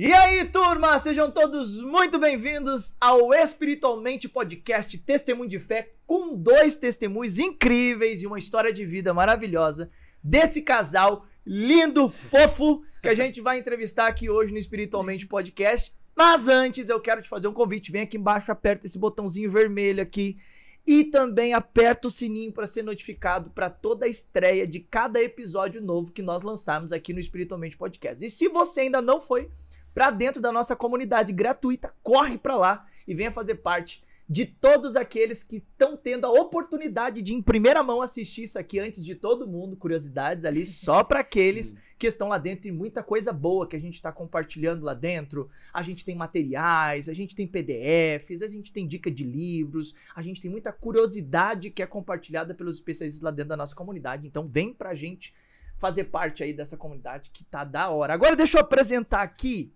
E aí, turma, sejam todos muito bem-vindos ao Espiritualmente Podcast Testemunho de Fé com dois testemunhos incríveis e uma história de vida maravilhosa desse casal lindo, fofo, que a gente vai entrevistar aqui hoje no Espiritualmente Podcast. Mas antes, eu quero te fazer um convite. Vem aqui embaixo, aperta esse botãozinho vermelho aqui e também aperta o sininho para ser notificado para toda a estreia de cada episódio novo que nós lançarmos aqui no Espiritualmente Podcast. E se você ainda não foi para dentro da nossa comunidade gratuita. Corre para lá e venha fazer parte de todos aqueles que estão tendo a oportunidade de em primeira mão assistir isso aqui antes de todo mundo, curiosidades ali só para aqueles que estão lá dentro e muita coisa boa que a gente está compartilhando lá dentro. A gente tem materiais, a gente tem PDFs, a gente tem dica de livros, a gente tem muita curiosidade que é compartilhada pelos especialistas lá dentro da nossa comunidade. Então vem pra gente fazer parte aí dessa comunidade que tá da hora. Agora deixa eu apresentar aqui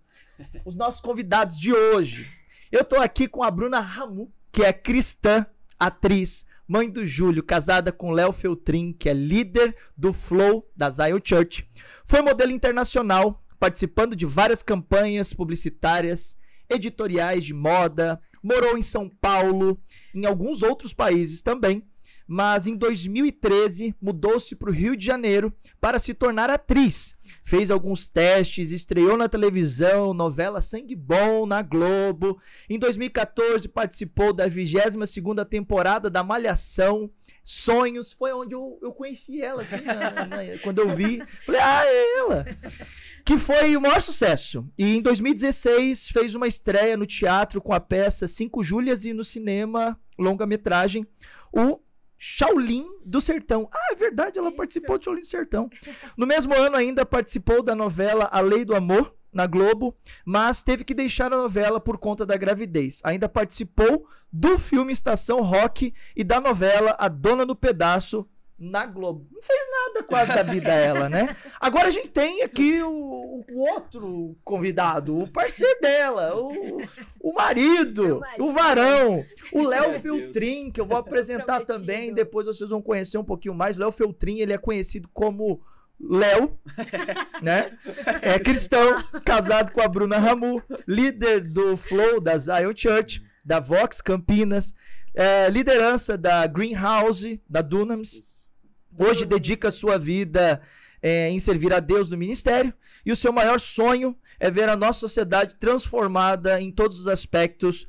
os nossos convidados de hoje. Eu tô aqui com a Bruna Ramu, que é cristã, atriz, mãe do Júlio, casada com Léo Feltrin, que é líder do Flow da Zion Church. Foi modelo internacional, participando de várias campanhas publicitárias, editoriais de moda, morou em São Paulo, em alguns outros países também mas em 2013 mudou-se para o Rio de Janeiro para se tornar atriz. Fez alguns testes, estreou na televisão, novela Sangue Bom na Globo. Em 2014 participou da 22ª temporada da Malhação Sonhos. Foi onde eu, eu conheci ela, assim, na, na, quando eu vi. Falei, ah, é ela! que foi o maior sucesso. E em 2016 fez uma estreia no teatro com a peça Cinco Júlias e no cinema longa-metragem O Shaolin do Sertão. Ah, é verdade, ela Isso. participou de Shaolin do Sertão. No mesmo ano ainda participou da novela A Lei do Amor na Globo, mas teve que deixar a novela por conta da gravidez. Ainda participou do filme Estação Rock e da novela A Dona do Pedaço na Globo. Não fez nada quase da vida dela, né? Agora a gente tem aqui o, o outro convidado, o parceiro dela, o, o marido, marido, o varão, o Léo Filtrin que eu vou apresentar Prometido. também, depois vocês vão conhecer um pouquinho mais. Léo Filtrin ele é conhecido como Léo, né? É cristão, casado com a Bruna Ramu, líder do Flow da Zion Church, da Vox Campinas, é, liderança da Greenhouse, da Dunams Isso Hoje dedica a sua vida é, em servir a Deus no ministério. E o seu maior sonho é ver a nossa sociedade transformada em todos os aspectos.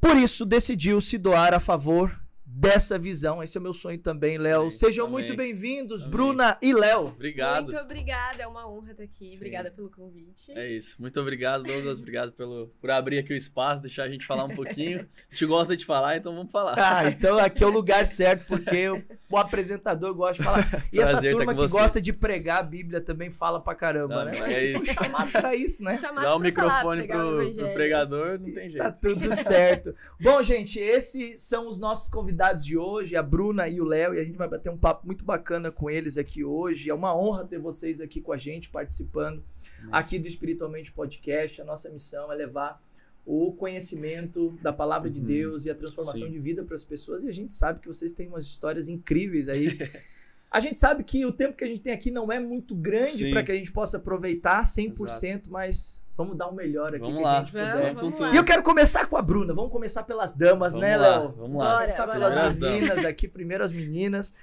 Por isso, decidiu se doar a favor dessa visão. Esse é o meu sonho também, Léo. Sejam também. muito bem-vindos, Bruna e Léo. Obrigado. Muito obrigada, é uma honra estar aqui. Sim. Obrigada pelo convite. É isso. Muito obrigado, Douglas. obrigado pelo, por abrir aqui o espaço, deixar a gente falar um pouquinho. a gente gosta de falar, então vamos falar. Ah, então aqui é o lugar certo, porque eu o apresentador gosta de falar. E essa tá turma que gosta de pregar a Bíblia também fala pra caramba, né? é isso. chamado pra isso, né? Chamado Dá o microfone pro, pro, pregador, não tem jeito. Tá tudo certo. Bom, gente, esses são os nossos convidados de hoje, a Bruna e o Léo, e a gente vai bater um papo muito bacana com eles aqui hoje. É uma honra ter vocês aqui com a gente, participando aqui do Espiritualmente Podcast. A nossa missão é levar o conhecimento da palavra uhum. de Deus e a transformação Sim. de vida para as pessoas. E a gente sabe que vocês têm umas histórias incríveis aí. a gente sabe que o tempo que a gente tem aqui não é muito grande para que a gente possa aproveitar 100%, Exato. mas vamos dar o um melhor aqui vamos que lá. a gente puder. Vamos, vamos e eu quero começar com a Bruna. Vamos começar pelas damas, vamos né, Léo? Vamos lá. Vamos começar pelas meninas aqui, primeiro as meninas.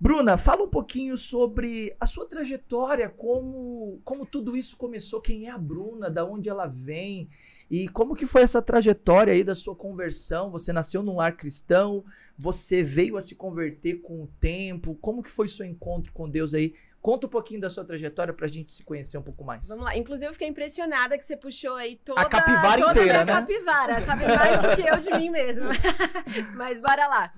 Bruna, fala um pouquinho sobre a sua trajetória, como, como tudo isso começou, quem é a Bruna, da onde ela vem e como que foi essa trajetória aí da sua conversão? Você nasceu num lar cristão, você veio a se converter com o tempo, como que foi seu encontro com Deus aí? Conta um pouquinho da sua trajetória pra gente se conhecer um pouco mais. Vamos lá. Inclusive, eu fiquei impressionada que você puxou aí toda a capivara toda inteira, né? capivara, sabe mais do que eu de mim mesma. Mas bora lá.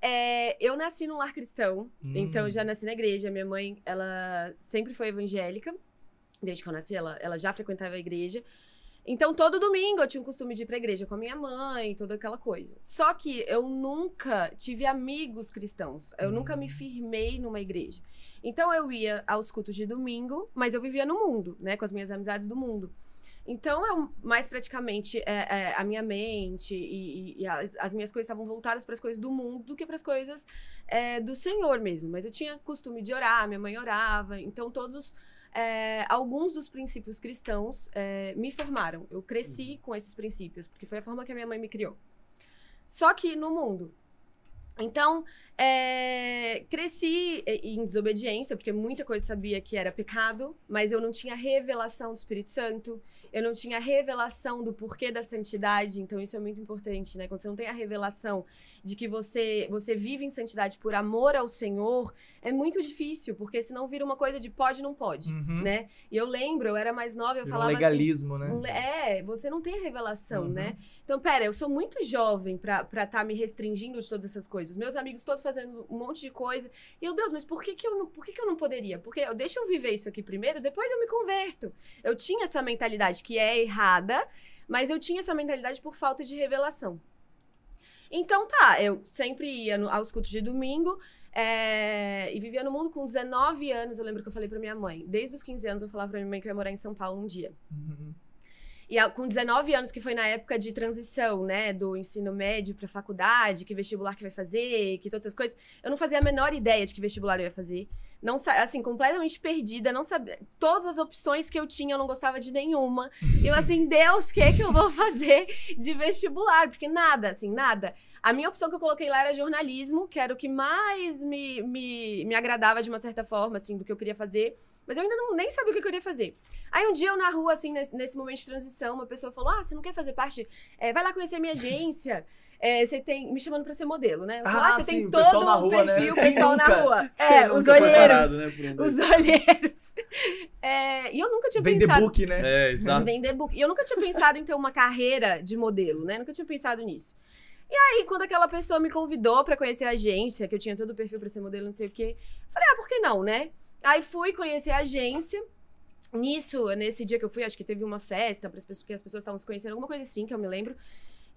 É, eu nasci num lar cristão, então hum. então já nasci na igreja. Minha mãe, ela sempre foi evangélica. Desde que eu nasci, ela, ela já frequentava a igreja. Então, todo domingo eu tinha o costume de ir pra igreja com a minha mãe, toda aquela coisa. Só que eu nunca tive amigos cristãos. Eu hum. nunca me hum. firmei numa igreja. Então, eu ia aos cultos de domingo, mas eu vivia no mundo, né? Com as minhas amizades do mundo. Então, eu é mais praticamente é, é, a minha mente e, e as, as, minhas coisas estavam voltadas para as coisas do mundo do que para as coisas é, do Senhor mesmo. Mas eu tinha costume de orar, minha mãe orava, então todos. É, alguns dos princípios cristãos é, me formaram. Eu cresci uhum. com esses princípios, porque foi a forma que a minha mãe me criou. Só que no mundo. Então, é, cresci é, em desobediência, porque muita coisa sabia que era pecado, mas eu não tinha revelação do Espírito Santo, eu não tinha revelação do porquê da santidade, então isso é muito importante, né? Quando você não tem a revelação de que você, você vive em santidade por amor ao Senhor, é muito difícil, porque senão vira uma coisa de pode, não pode, uhum. né? E eu lembro, eu era mais nova, eu falava. Um legalismo, assim, né? É, você não tem a revelação, né? uhum. né? Então, pera, eu sou muito jovem pra estar tá me restringindo de todas essas coisas. Meus amigos todos fazendo um monte de coisa. E eu, Deus, mas por que, que, eu, não, por que, que eu não poderia? Porque eu, deixa eu viver isso aqui primeiro, depois eu me converto. Eu tinha essa mentalidade que é errada, mas eu tinha essa mentalidade por falta de revelação. Então tá, eu sempre ia no, aos cultos de domingo é, e vivia no mundo com 19 anos. Eu lembro que eu falei pra minha mãe. Desde os 15 anos eu falava pra minha mãe que eu ia morar em São Paulo um dia. Uhum. E com 19 anos, que foi na época de transição, né, do ensino médio para faculdade, que vestibular que vai fazer, que todas essas coisas, eu não fazia a menor ideia de que vestibular eu ia fazer. Não, assim, completamente perdida, não sabia. Todas as opções que eu tinha, eu não gostava de nenhuma. Eu, assim, Deus, o que é que eu vou fazer de vestibular? Porque nada, assim, nada. A minha opção que eu coloquei lá era jornalismo, que era o que mais me, me, me agradava de uma certa forma, assim, do que eu queria fazer. Mas eu ainda não, nem sabia o que eu queria fazer. Aí um dia eu na rua, assim, nesse, nesse momento de transição, uma pessoa falou: Ah, você não quer fazer parte? É, vai lá conhecer a minha agência. É, você tem. Me chamando pra ser modelo, né? Ah, ah, você sim, tem todo o rua, né? perfil, né? pessoal na rua. É, os olheiros. Né, os olheiros. É, e eu nunca tinha Vender pensado. Vender book, né? É, exato. Vender book. E eu nunca tinha pensado em ter uma carreira de modelo, né? Nunca tinha pensado nisso. E aí, quando aquela pessoa me convidou para conhecer a agência, que eu tinha todo o perfil para ser modelo, não sei o quê, falei, ah, por que não, né? Aí fui conhecer a agência. Nisso, nesse dia que eu fui, acho que teve uma festa para as pessoas que as pessoas estavam se conhecendo, alguma coisa assim que eu me lembro.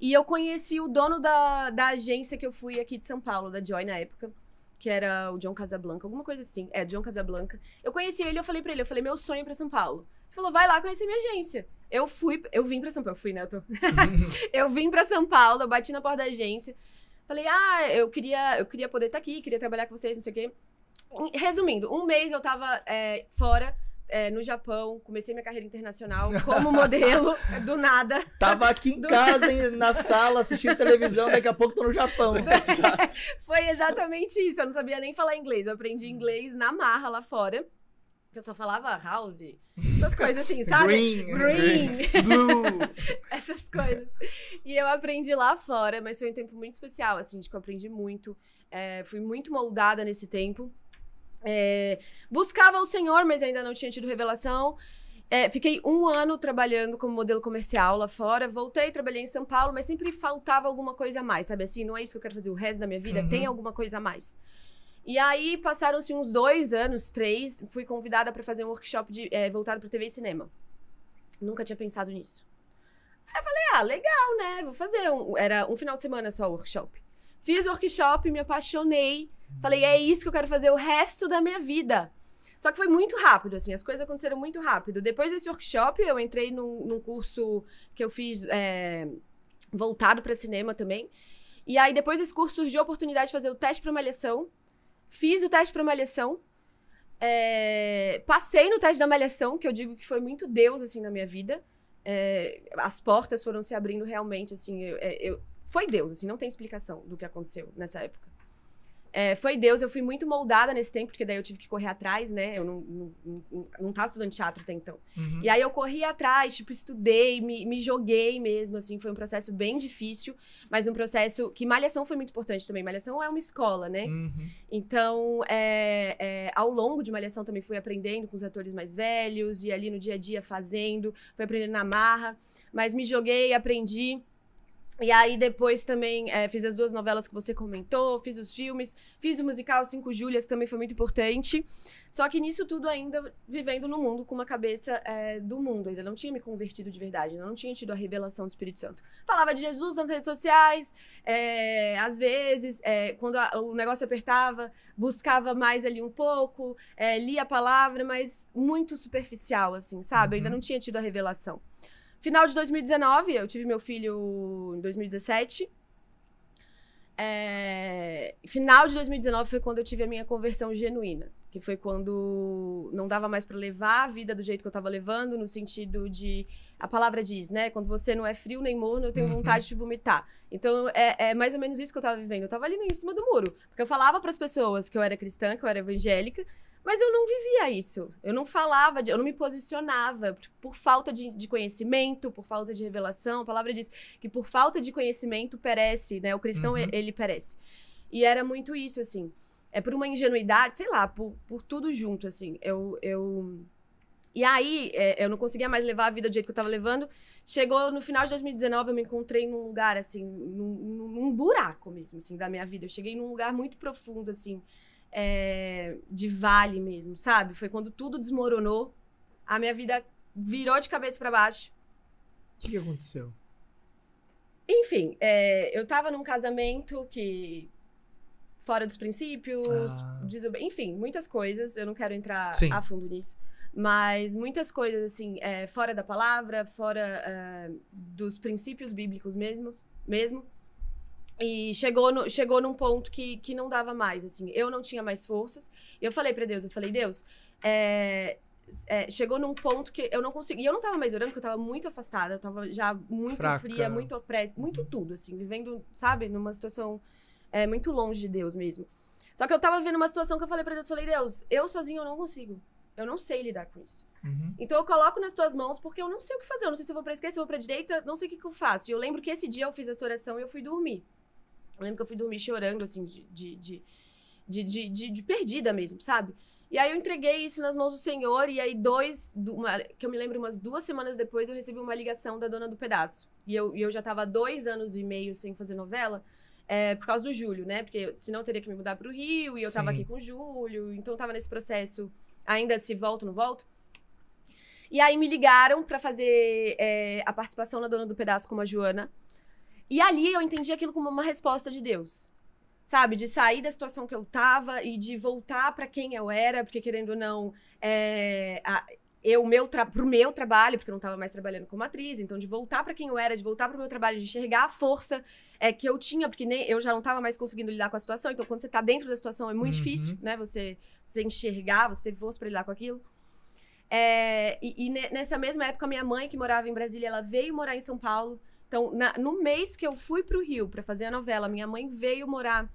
E eu conheci o dono da, da agência que eu fui aqui de São Paulo, da Joy na época, que era o John Casablanca, alguma coisa assim. É, John Casablanca. Eu conheci ele, eu falei para ele, eu falei meu sonho é para São Paulo. Ele falou: "Vai lá conhecer minha agência". Eu fui, eu vim para São Paulo, eu fui, né, eu, tô... eu vim para São Paulo, eu bati na porta da agência. Falei: "Ah, eu queria, eu queria poder estar tá aqui, queria trabalhar com vocês, não sei o quê". Resumindo, um mês eu tava é, fora. É, no Japão, comecei minha carreira internacional como modelo, do nada. Tava aqui em do... casa, na sala, assistindo televisão, daqui a pouco tô no Japão. É, foi exatamente isso, eu não sabia nem falar inglês, eu aprendi inglês na marra lá fora. Eu só falava house, essas coisas assim, sabe? Green, green, green blue. essas coisas. E eu aprendi lá fora, mas foi um tempo muito especial, assim, de que eu aprendi muito. É, fui muito moldada nesse tempo. É, buscava o Senhor, mas ainda não tinha tido revelação. É, fiquei um ano trabalhando como modelo comercial lá fora. Voltei, trabalhei em São Paulo, mas sempre faltava alguma coisa a mais, sabe? Assim, não é isso que eu quero fazer o resto da minha vida, uhum. tem alguma coisa a mais. E aí passaram-se uns dois anos, três, fui convidada para fazer um workshop de, é, voltado para TV e cinema. Nunca tinha pensado nisso. Aí eu falei, ah, legal, né? Vou fazer. Um, era um final de semana só o workshop. Fiz o workshop, me apaixonei. Falei, é isso que eu quero fazer o resto da minha vida. Só que foi muito rápido, assim, as coisas aconteceram muito rápido. Depois desse workshop, eu entrei num, num curso que eu fiz é, voltado para cinema também. E aí, depois desse curso, surgiu a oportunidade de fazer o teste para malhação. Fiz o teste para malhação. É, passei no teste da malhação, que eu digo que foi muito Deus, assim, na minha vida. É, as portas foram se abrindo realmente, assim, eu, é, eu, foi Deus, assim, não tem explicação do que aconteceu nessa época. É, foi Deus, eu fui muito moldada nesse tempo, porque daí eu tive que correr atrás, né? Eu não, não, não, não tava estudando teatro até então. Uhum. E aí eu corri atrás, tipo, estudei, me, me joguei mesmo, assim. Foi um processo bem difícil, mas um processo que Malhação foi muito importante também. Malhação é uma escola, né? Uhum. Então, é, é, ao longo de Malhação também fui aprendendo com os atores mais velhos, e ali no dia a dia fazendo, fui aprendendo na marra, mas me joguei, aprendi. E aí depois também é, fiz as duas novelas que você comentou, fiz os filmes, fiz o musical Cinco Júlias, que também foi muito importante. Só que nisso tudo ainda vivendo no mundo, com uma cabeça é, do mundo. Ainda não tinha me convertido de verdade, ainda não tinha tido a revelação do Espírito Santo. Falava de Jesus nas redes sociais, é, às vezes, quando a, o negócio apertava, buscava mais ali um pouco, lia a palavra, mas muito superficial, assim, sabe? Uhum. Ainda não tinha tido a revelação. Final de 2019, eu tive meu filho em 2017. É... Final de 2019 foi quando eu tive a minha conversão genuína, que foi quando não dava mais para levar a vida do jeito que eu tava levando, no sentido de a palavra diz, né? Quando você não é frio nem morno, eu tenho uhum. vontade de vomitar. Então é, é, mais ou menos isso que eu tava vivendo. Eu tava ali em cima do muro, porque eu falava para as pessoas que eu era cristã, que eu era evangélica, mas eu não vivia isso. Eu não falava, de, eu não me posicionava por falta de, de, conhecimento, por falta de revelação. A palavra diz que por falta de conhecimento perece, né? O cristão, uhum. ele perece. E era muito isso, assim. É por uma ingenuidade, sei lá, por, por tudo junto, assim. Eu. eu... E aí, é, eu não conseguia mais levar a vida do jeito que eu tava levando. Chegou no final de 2019, eu me encontrei num lugar, assim, num, num buraco mesmo, assim, da minha vida. Eu cheguei num lugar muito profundo, assim é, de vale mesmo, sabe? Foi quando tudo desmoronou, a minha vida virou de cabeça para baixo. O que, que aconteceu? Enfim, é, eu tava num casamento que. fora dos princípios, ah. enfim, muitas coisas. Eu não quero entrar Sim. a fundo nisso. Mas muitas coisas, assim, é, fora da palavra, fora ah, dos princípios bíblicos mesmo. mesmo e chegou, no, chegou num ponto que, que não dava mais, assim. Eu não tinha mais forças. E eu falei para Deus, eu falei, Deus, é, é, chegou num ponto que eu não consegui. E eu não tava mais orando, porque eu tava muito afastada. Eu tava já muito Fraca. fria, muito opressa, muito uhum. tudo, assim. Vivendo, sabe, numa situação é, muito longe de Deus mesmo. Só que eu tava vivendo uma situação que eu falei pra Deus, eu falei, Deus, eu sozinho eu não consigo. Eu não sei lidar com isso. Uhum. Então eu coloco nas tuas mãos porque eu não sei o que fazer. Eu não sei se eu vou pra esquerda, se eu vou pra direita, não sei o que, que eu faço. E eu lembro que esse dia eu fiz essa oração e eu fui dormir. Eu lembro que eu fui dormir chorando, assim, de, de, de, de, perdida mesmo, sabe? E aí eu entreguei isso nas mãos do Senhor, e aí dois, que eu me lembro, umas duas semanas depois, eu recebi uma ligação da dona do pedaço. E eu, eu já tava dois anos e meio sem fazer novela, é, por causa do Júlio, né? Porque senão eu teria que me mudar pro Rio, e eu Sim. tava aqui com o Júlio, então tava nesse processo, ainda se volto, não volto. E aí me ligaram para fazer é, a participação na Dona do Pedaço com a Joana. E ali eu entendi aquilo como uma resposta de Deus. Sabe? De sair da situação que eu tava e de voltar para quem eu era, porque querendo ou não, é, a, eu meu pro meu trabalho, porque eu não tava mais trabalhando como atriz, então de voltar para quem eu era, de voltar para o meu trabalho, de enxergar a força é, que eu tinha, porque nem eu já não tava mais conseguindo lidar com a situação. Então quando você tá dentro da situação é muito uhum. difícil, né? Você você enxergar, você ter força para lidar com aquilo. É, e, e nessa mesma época minha mãe que morava em Brasília, ela veio morar em São Paulo então, na, no mês que eu fui para o Rio para fazer a novela, minha mãe veio morar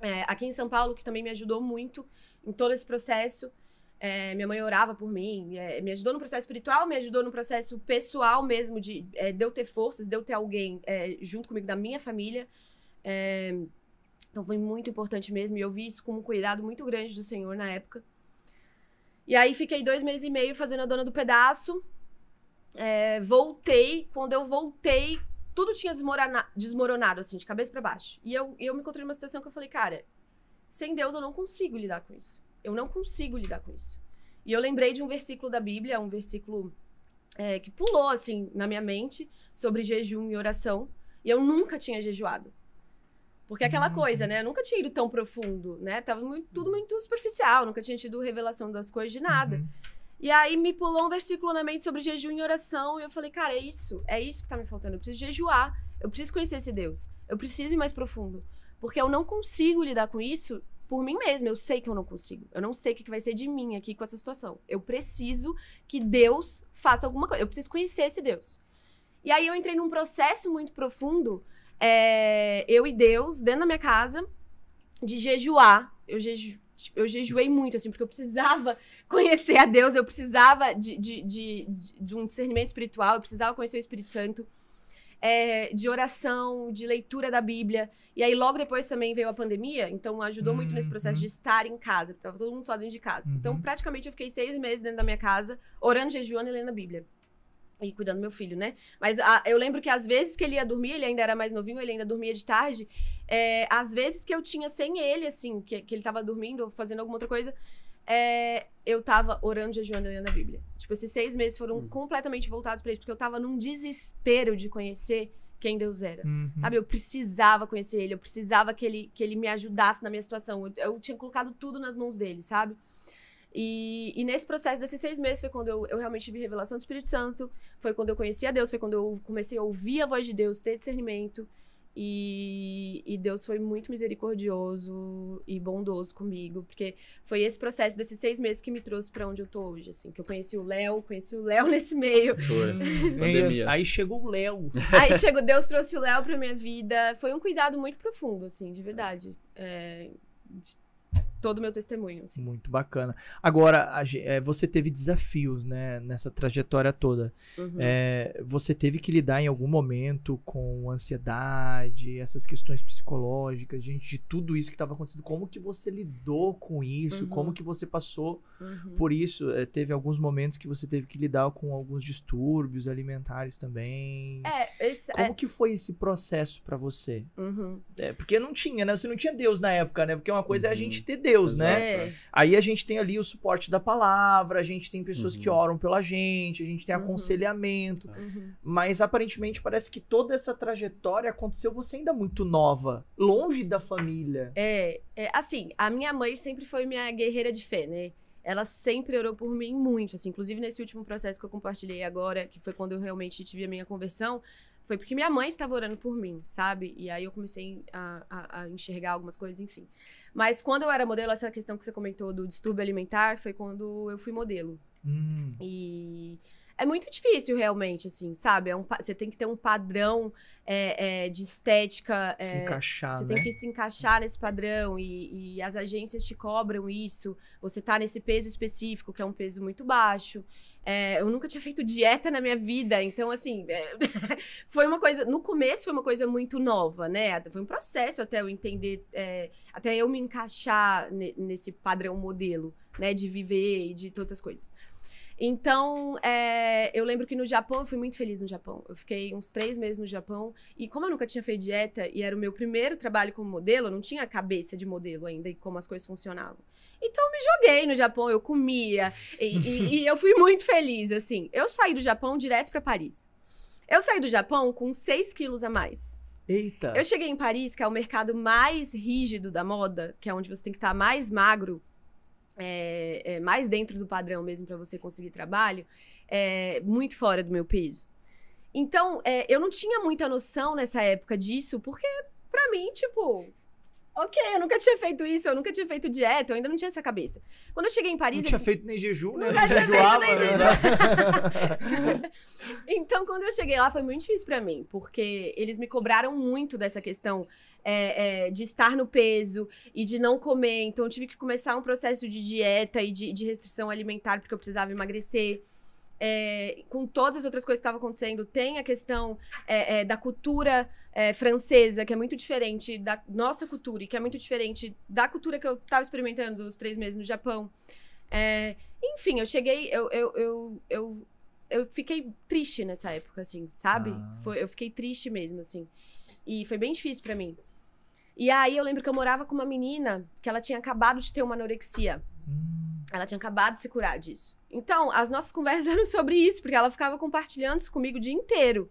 é, aqui em São Paulo, que também me ajudou muito em todo esse processo. É, minha mãe orava por mim, é, me ajudou no processo espiritual, me ajudou no processo pessoal mesmo, de, é, de eu ter forças, de eu ter alguém é, junto comigo da minha família. É, então foi muito importante mesmo, e eu vi isso como um cuidado muito grande do Senhor na época. E aí fiquei dois meses e meio fazendo a dona do pedaço é, voltei, quando eu voltei, tudo tinha desmoronado, assim, de cabeça para baixo. E eu, eu me encontrei numa situação que eu falei, cara, sem Deus eu não consigo lidar com isso. Eu não consigo lidar com isso. E eu lembrei de um versículo da Bíblia, um versículo é, que pulou, assim, na minha mente, sobre jejum e oração. E eu nunca tinha jejuado. Porque é aquela uhum. coisa, né? Eu nunca tinha ido tão profundo, né? Tava muito, tudo uhum. muito superficial, nunca tinha tido revelação das coisas de nada. Uhum. E aí me pulou um versículo na mente sobre jejum e oração, e eu falei, cara, é isso, é isso que tá me faltando. Eu preciso jejuar, eu preciso conhecer esse Deus, eu preciso ir mais profundo. Porque eu não consigo lidar com isso por mim mesma. Eu sei que eu não consigo. Eu não sei o que vai ser de mim aqui com essa situação. Eu preciso que Deus faça alguma coisa. Eu preciso conhecer esse Deus. E aí eu entrei num processo muito profundo, é, eu e Deus, dentro da minha casa, de jejuar. Eu jeju, Tipo, eu jejuei muito, assim, porque eu precisava conhecer a Deus, eu precisava de, de, de, de um discernimento espiritual, eu precisava conhecer o Espírito Santo. É, de oração, de leitura da Bíblia. E aí, logo depois também veio a pandemia, então ajudou uhum, muito nesse processo de uhum. estar em casa, porque tava todo mundo só dentro de casa. Então, uhum. Então, praticamente, eu fiquei seis meses dentro da minha casa, orando, jejuando e lendo a Bíblia e cuidando do meu filho, né? Mas a, ah, eu lembro que às vezes que ele ia dormir, ele ainda era mais novinho, ele ainda dormia de tarde. É, às vezes que eu tinha sem ele, assim, que, que ele tava dormindo ou fazendo alguma outra coisa, é, eu tava orando, jejuando e lendo a Bíblia. Tipo, esses seis meses foram hum. completamente voltados para isso, porque eu tava num desespero de conhecer quem Deus era. Uhum. Sabe? Eu precisava conhecer ele, eu precisava que ele, que ele me ajudasse na minha situação. Eu, eu tinha colocado tudo nas mãos dele, sabe? E, e, nesse processo desses seis meses foi quando eu, eu, realmente tive revelação do Espírito Santo, foi quando eu conheci a Deus, foi quando eu comecei a ouvir a voz de Deus, ter discernimento. E, e Deus foi muito misericordioso e bondoso comigo, porque foi esse processo desses seis meses que me trouxe para onde eu tô hoje, assim, que eu conheci o Léo, conheci o Léo nesse meio. Foi. Pandemia. Aí, chegou o Léo. Aí chegou, Deus trouxe o Léo pra minha vida. Foi um cuidado muito profundo, assim, de verdade. É, todo o meu testemunho. Assim. Muito bacana. Agora, a, é, você teve desafios, né, nessa trajetória toda. Uhum. É, você teve que lidar em algum momento com ansiedade, essas questões psicológicas, gente, de tudo isso que estava acontecendo. Como que você lidou com isso? Uhum. Como que você passou uhum. por isso? É, teve alguns momentos que você teve que lidar com alguns distúrbios alimentares também. É, esse, Como é que foi esse processo para você? Uhum. É, porque não tinha, né? Você não tinha Deus na época, né? Porque uma coisa é a uhum. gente ter Deus Deus, né? Exato. né? É. Aí a gente tem ali o suporte da palavra, a gente tem pessoas uhum. que oram pela gente, a gente tem uhum. aconselhamento. Uhum. Mas aparentemente parece que toda essa trajetória aconteceu você ainda muito nova, longe da família. É, é assim, a minha mãe sempre foi minha guerreira de fé, né? ela sempre orou por mim muito, assim, inclusive nesse último processo que eu compartilhei agora, que foi quando eu realmente tive a minha conversão, foi porque minha mãe estava orando por mim, sabe? E aí eu comecei a, a, a, enxergar algumas coisas, enfim. Mas quando eu era modelo, essa questão que você comentou do distúrbio alimentar foi quando eu fui modelo. Hum. E é muito difícil realmente, assim, sabe? É um, você tem que ter um padrão é, é, de estética. Se é, encaixar, Você né? tem que se encaixar nesse padrão e, e, as agências te cobram isso. Você tá nesse peso específico, que é um peso muito baixo. É, eu nunca tinha feito dieta na minha vida, então, assim, é, foi uma coisa. No começo foi uma coisa muito nova, né? Foi um processo até eu entender, até eu me encaixar nesse padrão modelo, né? De viver e de todas as coisas. Então, é, eu lembro que no Japão, eu fui muito feliz no Japão. Eu fiquei uns três meses no Japão. E como eu nunca tinha feito dieta e era o meu primeiro trabalho como modelo, eu não tinha cabeça de modelo ainda e como as coisas funcionavam. Então, eu me joguei no Japão, eu comia. E, e, e eu fui muito feliz, assim. Eu saí do Japão direto para Paris. Eu saí do Japão com 6 quilos a mais. Eita! Eu cheguei em Paris, que é o mercado mais rígido da moda, que é onde você tem que estar tá mais magro é, é, mais dentro do padrão mesmo para você conseguir trabalho, é, muito fora do meu peso. Então, é, eu não tinha muita noção nessa época disso, porque para mim, tipo, ok, eu nunca tinha feito isso, eu nunca tinha feito dieta, eu ainda não tinha essa cabeça. Quando eu cheguei em Paris. Não tinha assim, feito nem jejum, né? Nunca jejuava, nem né? jejum. Né? então, quando eu cheguei lá, foi muito difícil para mim, porque eles me cobraram muito dessa questão é, é, de estar no peso e de não comer. Então, eu tive que começar um processo de dieta e de, de restrição alimentar, porque eu precisava emagrecer. É, com todas as outras coisas que estavam acontecendo, tem a questão é, é, da cultura é, francesa, que é muito diferente da nossa cultura, e que é muito diferente da cultura que eu estava experimentando os três meses no Japão. É, enfim, eu cheguei, eu, eu, eu, eu, eu fiquei triste nessa época, assim, sabe? Ah. Foi, eu fiquei triste mesmo, assim. E foi bem difícil para mim. E aí eu lembro que eu morava com uma menina que ela tinha acabado de ter uma anorexia. Hum. Ela tinha acabado de se curar disso. Então, as nossas conversas eram sobre isso, porque ela ficava compartilhando isso comigo o dia inteiro.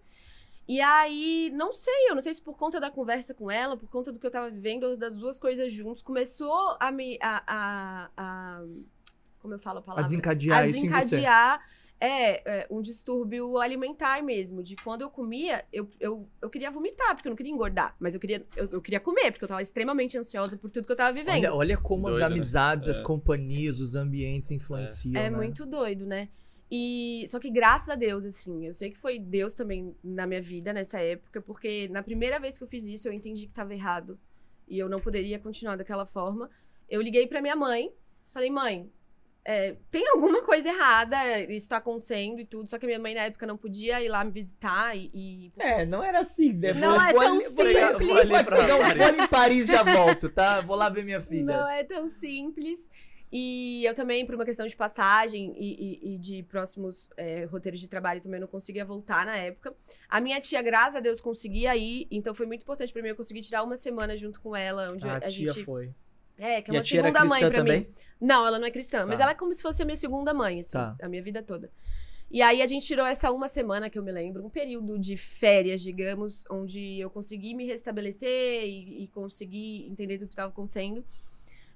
E aí, não sei, eu não sei se por conta da conversa com ela, por conta do que eu tava vivendo, das duas coisas juntos, começou a me. a, a, a como eu falo a palavra? A desencadear, a desencadear é, é, um distúrbio alimentar mesmo. De quando eu comia, eu, eu, eu queria vomitar, porque eu não queria engordar. Mas eu queria, eu, eu queria comer, porque eu tava extremamente ansiosa por tudo que eu tava vivendo. Olha, olha como doido, as né? amizades, né? as é. companhias, os ambientes influenciam. É, é né? muito doido, né? E só que graças a Deus, assim, eu sei que foi Deus também na minha vida nessa época, porque na primeira vez que eu fiz isso, eu entendi que tava errado. E eu não poderia continuar daquela forma. Eu liguei para minha mãe, falei, mãe, é, tem alguma coisa errada, isso tá acontecendo e tudo. Só que minha mãe na época não podia ir lá me visitar e. e... É, não era assim, né? Não vou, é vou tão ali, simples. Vou, ali, vou, pegar um Paris. em Paris já volto, tá? Vou lá ver minha filha. Não é tão simples. E eu também, por uma questão de passagem e, e, e de próximos é, roteiros de trabalho, também não conseguia voltar na época. A minha tia, graças a Deus, conseguia ir, então foi muito importante para mim. Eu consegui tirar uma semana junto com ela, onde a, a tia gente... foi. É, que é uma segunda mãe pra também? mim. Não, ela não é cristã, tá. mas ela é como se fosse a minha segunda mãe, assim, tá. a minha vida toda. E aí a gente tirou essa uma semana que eu me lembro, um período de férias, digamos, onde eu consegui me restabelecer e, e consegui entender tudo que estava acontecendo.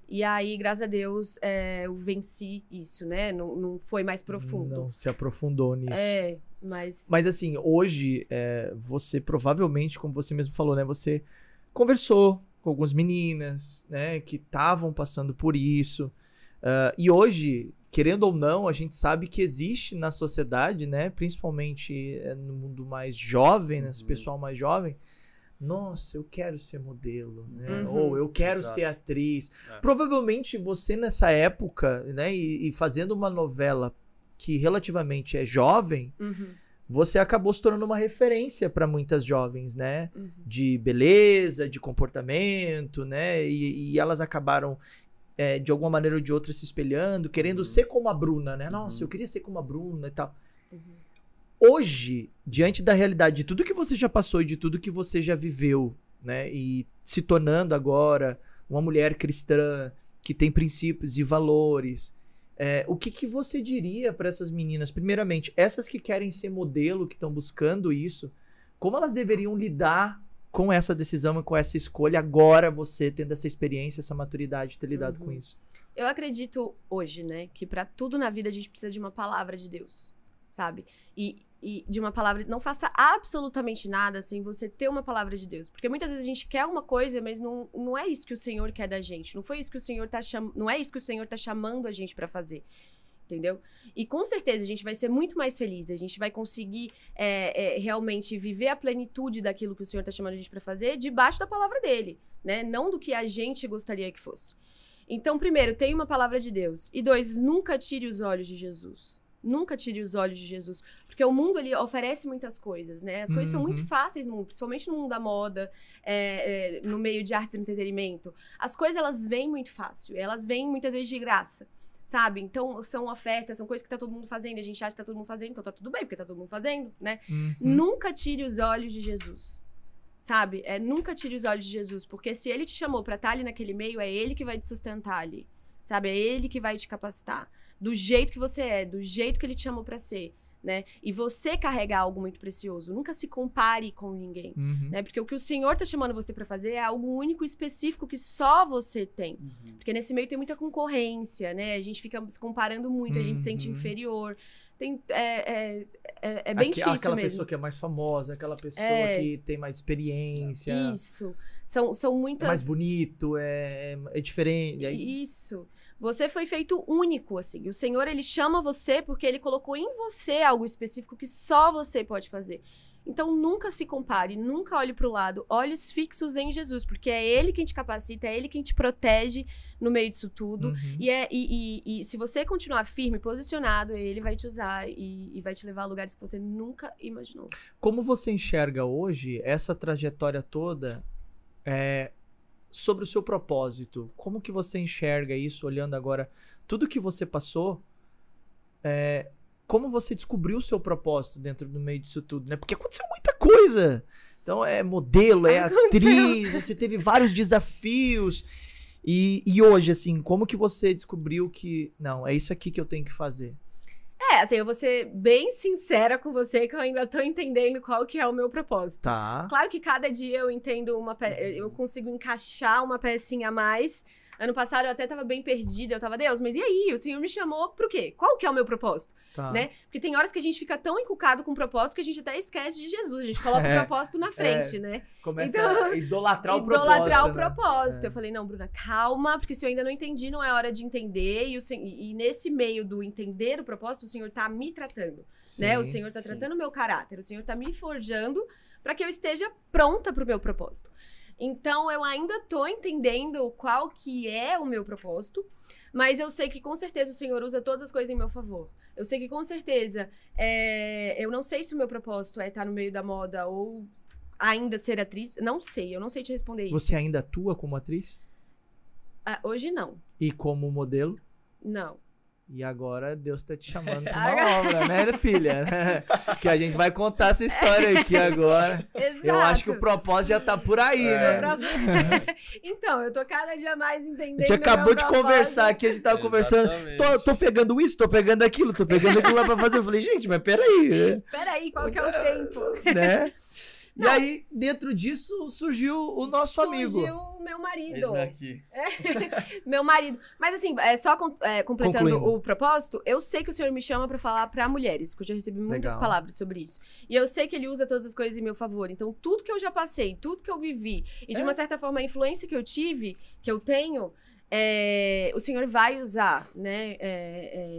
E aí, graças a Deus, é, eu venci isso, né? Não, não foi mais profundo. Não se aprofundou nisso. É, mas. Mas assim, hoje, é, você provavelmente, como você mesmo falou, né? Você conversou, com algumas meninas, né, que estavam passando por isso. Uh, e hoje, querendo ou não, a gente sabe que existe na sociedade, né, principalmente eh, no mundo mais jovem, né, uhum. pessoal mais jovem, nossa, eu quero ser modelo, né? Uhum. Ou eu quero Exato. ser atriz. É. Provavelmente você nessa época, né, e, e, fazendo uma novela que relativamente é jovem, uhum você acabou se tornando uma referência para muitas jovens, né? Uhum. De beleza, de comportamento, né? E, e elas acabaram, é, de alguma maneira ou de outra, se espelhando, querendo uhum. ser como a Bruna, né? Nossa, uhum. eu queria ser como a Bruna e tal. Uhum. Hoje, diante da realidade de tudo que você já passou e de tudo que você já viveu, né? E se tornando agora uma mulher cristã que tem princípios e valores é, o que, que você diria para essas meninas? Primeiramente, essas que querem ser modelo, que estão buscando isso, como elas deveriam lidar com essa decisão e com essa escolha agora, você tendo essa experiência, essa maturidade, ter lidado uhum. com isso? Eu acredito hoje, né, que para tudo na vida a gente precisa de uma palavra de Deus, sabe? E e de uma palavra, não faça absolutamente nada sem você ter uma palavra de Deus. Porque muitas vezes a gente quer uma coisa, mas não, não é isso que o Senhor quer da gente. Não foi isso que o Senhor tá cham... não é isso que o Senhor tá chamando a gente para fazer. Entendeu? E com certeza a gente vai ser muito mais feliz, a gente vai conseguir é, é, realmente viver a plenitude daquilo que o Senhor está chamando a gente para fazer debaixo da palavra dele, né? Não do que a gente gostaria que fosse. Então, primeiro, tenha uma palavra de Deus. E dois, nunca tire os olhos de Jesus nunca tire os olhos de Jesus, porque o mundo ele oferece muitas coisas, né? As coisas uhum. são muito uhum. fáceis, principalmente no mundo da moda, é, é, no meio de artes e entretenimento. As coisas elas vêm muito fácil, elas vêm muitas vezes de graça. Sabe? Então, são ofertas, são coisas que tá todo mundo fazendo, a gente acha que tá todo mundo fazendo, então tá tudo bem, porque tá todo mundo fazendo, né? Uhum. Nunca tire os olhos de Jesus sabe? É, nunca tire os olhos de Jesus, porque se ele te chamou para estar tá ali naquele meio, é ele que vai te sustentar ali, sabe? É ele que vai te capacitar do jeito que você é, do jeito que ele te chamou para ser. Né? E você carregar algo muito precioso. Nunca se compare com ninguém, uhum. né? Porque o que o Senhor está chamando você para fazer é algo único, específico que só você tem. Uhum. Porque nesse meio tem muita concorrência, né? A gente fica se comparando muito, uhum. a gente se sente uhum. inferior. Tem, é, é, é, é bem Aqui, difícil Aquela mesmo. pessoa que é mais famosa, aquela pessoa é, que tem mais experiência. Isso. São, são muitas... É mais bonito, é, é, é diferente. Isso. Você foi feito único, assim. O Senhor, ele chama você porque ele colocou em você algo específico que só você pode fazer. Então, nunca se compare, nunca olhe para o lado, olhos fixos em Jesus, porque é Ele quem te capacita, é Ele quem te protege no meio disso tudo. Uhum. E, é, e, e, e, se você continuar firme, posicionado, Ele vai te usar e, vai te levar a lugares que você nunca imaginou. Como você enxerga hoje essa trajetória toda é, sobre o seu propósito. Como que você enxerga isso, olhando agora tudo que você passou? É, como você descobriu o seu propósito dentro do meio disso tudo, né? Porque aconteceu muita coisa. Então é modelo, é aconteceu. atriz, você teve vários desafios. E, e hoje, assim, como que você descobriu que, não, é isso aqui que eu tenho que fazer? É, assim, eu vou ser bem sincera com você que eu ainda tô entendendo qual que é o meu propósito. Tá. Claro que cada dia eu entendo uma pe... eu consigo encaixar uma pecinha a mais Ano passado eu até tava bem perdida, eu tava, Deus, mas e aí? O Senhor me chamou pro quê? Qual que é o meu propósito? Tá. Né? Porque tem horas que a gente fica tão encucado com o propósito que a gente até esquece de Jesus, a gente coloca é, o propósito na frente, é, né? Começa então, a idolatrar o propósito. Idolatrar o propósito. Né? É. Eu falei, não, Bruna, calma, porque se eu ainda não entendi, não é hora de entender. E, o, e nesse meio do entender o propósito, o Senhor tá me tratando, sim, né? O Senhor tá sim. tratando o meu caráter, o Senhor tá me forjando para que eu esteja pronta pro meu propósito. Então eu ainda tô entendendo qual que é o meu propósito, mas eu sei que com certeza o Senhor usa todas as coisas em meu favor. Eu sei que com certeza é, eu não sei se o meu propósito é estar no meio da moda ou ainda ser atriz. Não sei, eu não sei te responder isso. Você ainda atua como atriz? Ah, hoje não. E como modelo? Não. E agora Deus está te chamando para uma obra, né, filha? que a gente vai contar essa história aqui é. agora. Exato. Eu acho que o propósito já está por aí, é. né? então, eu tô cada dia mais entendendo. A gente acabou de conversar aqui, a gente tava Exatamente. conversando. Tô, tô, pegando isso, tô pegando aquilo, tô pegando aquilo lá para fazer. Eu falei, gente, mas peraí. Peraí, qual que é o tempo? né? E aí, dentro disso, surgiu o nosso surgiu amigo. Surgiu o meu marido. Aqui. É, meu marido. Mas assim, é, só é, completando Concluindo. o propósito, eu sei que o senhor me chama para falar para mulheres, porque eu já recebi muitas Legal. palavras sobre isso. E eu sei que ele usa todas as coisas em meu favor. Então, tudo que eu já passei, tudo que eu vivi, e de é. uma certa forma a influência que eu tive, que eu tenho, é, o senhor vai usar, né, é,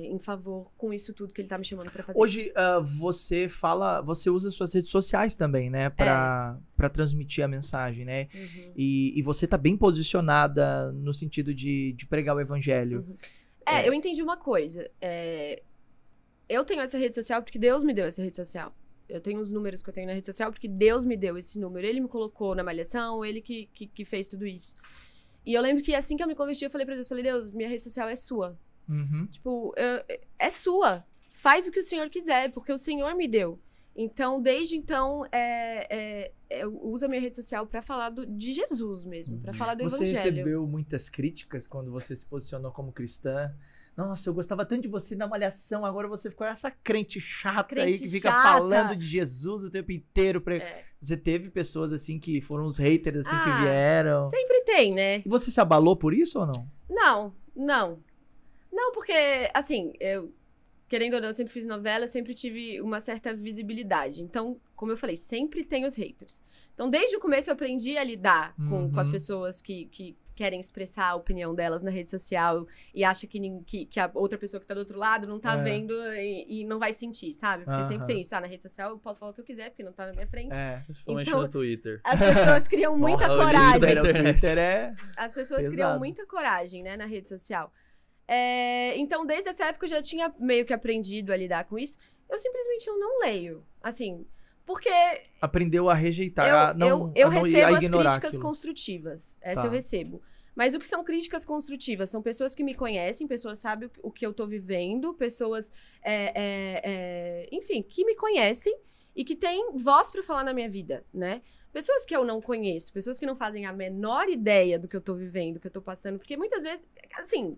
é, em favor com isso tudo que ele tá me chamando para fazer. Hoje uh, você fala, você usa suas redes sociais também, né, para é. transmitir a mensagem, né? Uhum. E, e, você tá bem posicionada no sentido de, de pregar o evangelho. Uhum. É, eu entendi uma coisa. É, eu tenho essa rede social porque Deus me deu essa rede social. Eu tenho os números que eu tenho na rede social porque Deus me deu esse número. Ele me colocou na malhação, ele que, que, que fez tudo isso. E eu lembro que assim que eu me converti, eu falei pra Deus, falei, Deus, minha rede social é sua. Uhum. Tipo, eu, é sua. Faz o que o Senhor quiser, porque o Senhor me deu. Então, desde então, é, é, é, eu uso a minha rede social para falar do, de Jesus mesmo, para falar do você Evangelho. Você recebeu muitas críticas quando você se posicionou como cristã? Nossa, eu gostava tanto de você na malhação, agora você ficou essa crente chata crente aí que fica chata. falando de Jesus o tempo inteiro. Pra... É. Você teve pessoas assim que foram os haters assim ah, que vieram? Sempre tem, né? E você se abalou por isso ou não? Não, não. Não, porque, assim, eu querendo ou não, eu sempre fiz novela, sempre tive uma certa visibilidade. Então, como eu falei, sempre tem os haters. Então, desde o começo eu aprendi a lidar com, uhum. com as uhum. pessoas que, que querem expressar a opinião delas na rede social e acha que, que, que a outra pessoa que tá do outro lado não tá é. vendo e, e, não vai sentir, sabe? Porque sempre tem isso. Ah, na rede social eu posso falar o que eu quiser, porque não tá na minha frente. É, principalmente então, no Twitter. As pessoas criam muita coragem. O Twitter é... As pessoas Pesado. criam muita coragem, né, na rede social. É, então, desde essa época eu já tinha meio que aprendido a lidar com isso. Eu simplesmente eu não leio. Assim, porque. Aprendeu a rejeitar, eu, a não. Eu, eu a não, recebo a as críticas aquilo. construtivas. Essa tá. eu recebo. Mas o que são críticas construtivas? São pessoas que me conhecem, pessoas sabem o que eu tô vivendo, pessoas. É, é, é, enfim, que me conhecem e que têm voz para falar na minha vida, né? pessoas que eu não conheço, pessoas que não fazem a menor ideia do que eu tô vivendo, do que eu tô passando, porque muitas vezes, assim,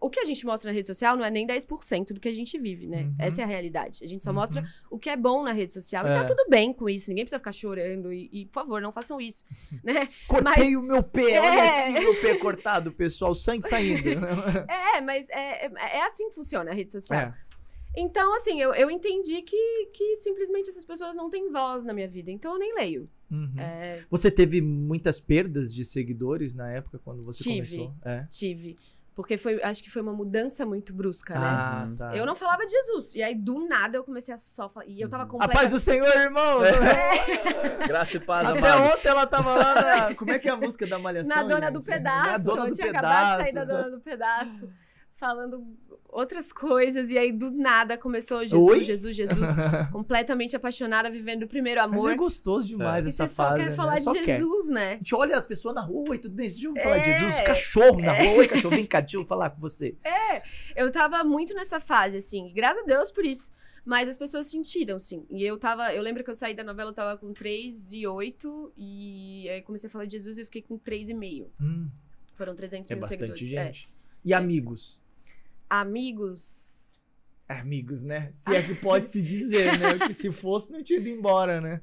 o que a gente mostra na rede social não é nem 10% do que a gente vive, né? Uhum. Essa é a realidade. A gente só uhum. mostra o que é bom na rede social. É. E tá é. tudo bem com isso. Ninguém precisa ficar chorando. E, e por favor, não façam isso. Né? Cortei mas... o meu pé. É... Olha aqui o meu pé cortado, pessoal. Sangue saindo. é, mas é, é, é, assim que funciona a rede social. É. Então, assim, eu, eu entendi que, que simplesmente essas pessoas não têm voz na minha vida. Então, eu nem leio. Uhum. É... Você teve muitas perdas de seguidores na época quando você tive, começou? É. Tive. Porque foi, acho que foi uma mudança muito brusca, né? ah, né? Tá. Eu não falava de Jesus. E aí, do nada, eu comecei a só falar. E eu tava uhum. completa... A paz do Senhor, irmão! É. Né? é. Graça e paz, Até amados. ontem ela tava lá na... Como é que é a música da Malhação? Na Dona gente? do Pedaço. Na Dona eu do tinha Pedaço. acabado de sair da Dona do Pedaço falando outras coisas, e aí do nada começou Jesus, Oi? Jesus, Jesus, completamente apaixonada, vivendo o primeiro amor. Mas é gostoso demais é. essa fase. você né? só quer né? falar só de Jesus, né? A gente olha as pessoas na rua e tudo bem, deixa eu falar de é. Jesus, cachorro na rua, cachorro, vem cá, deixa eu falar com você. É, eu tava muito nessa fase, assim, graças a Deus por isso. Mas as pessoas sentiram, sim. E eu tava. Eu lembro que eu saí da novela, eu tava com 3 e 8. E aí comecei a falar de Jesus e eu fiquei com 3,5. Hum. Foram 300 é mil seguidores. É bastante gente. E amigos? amigos. Amigos, né? Se é que pode se dizer, né? Que se fosse, não tinha ido embora, né?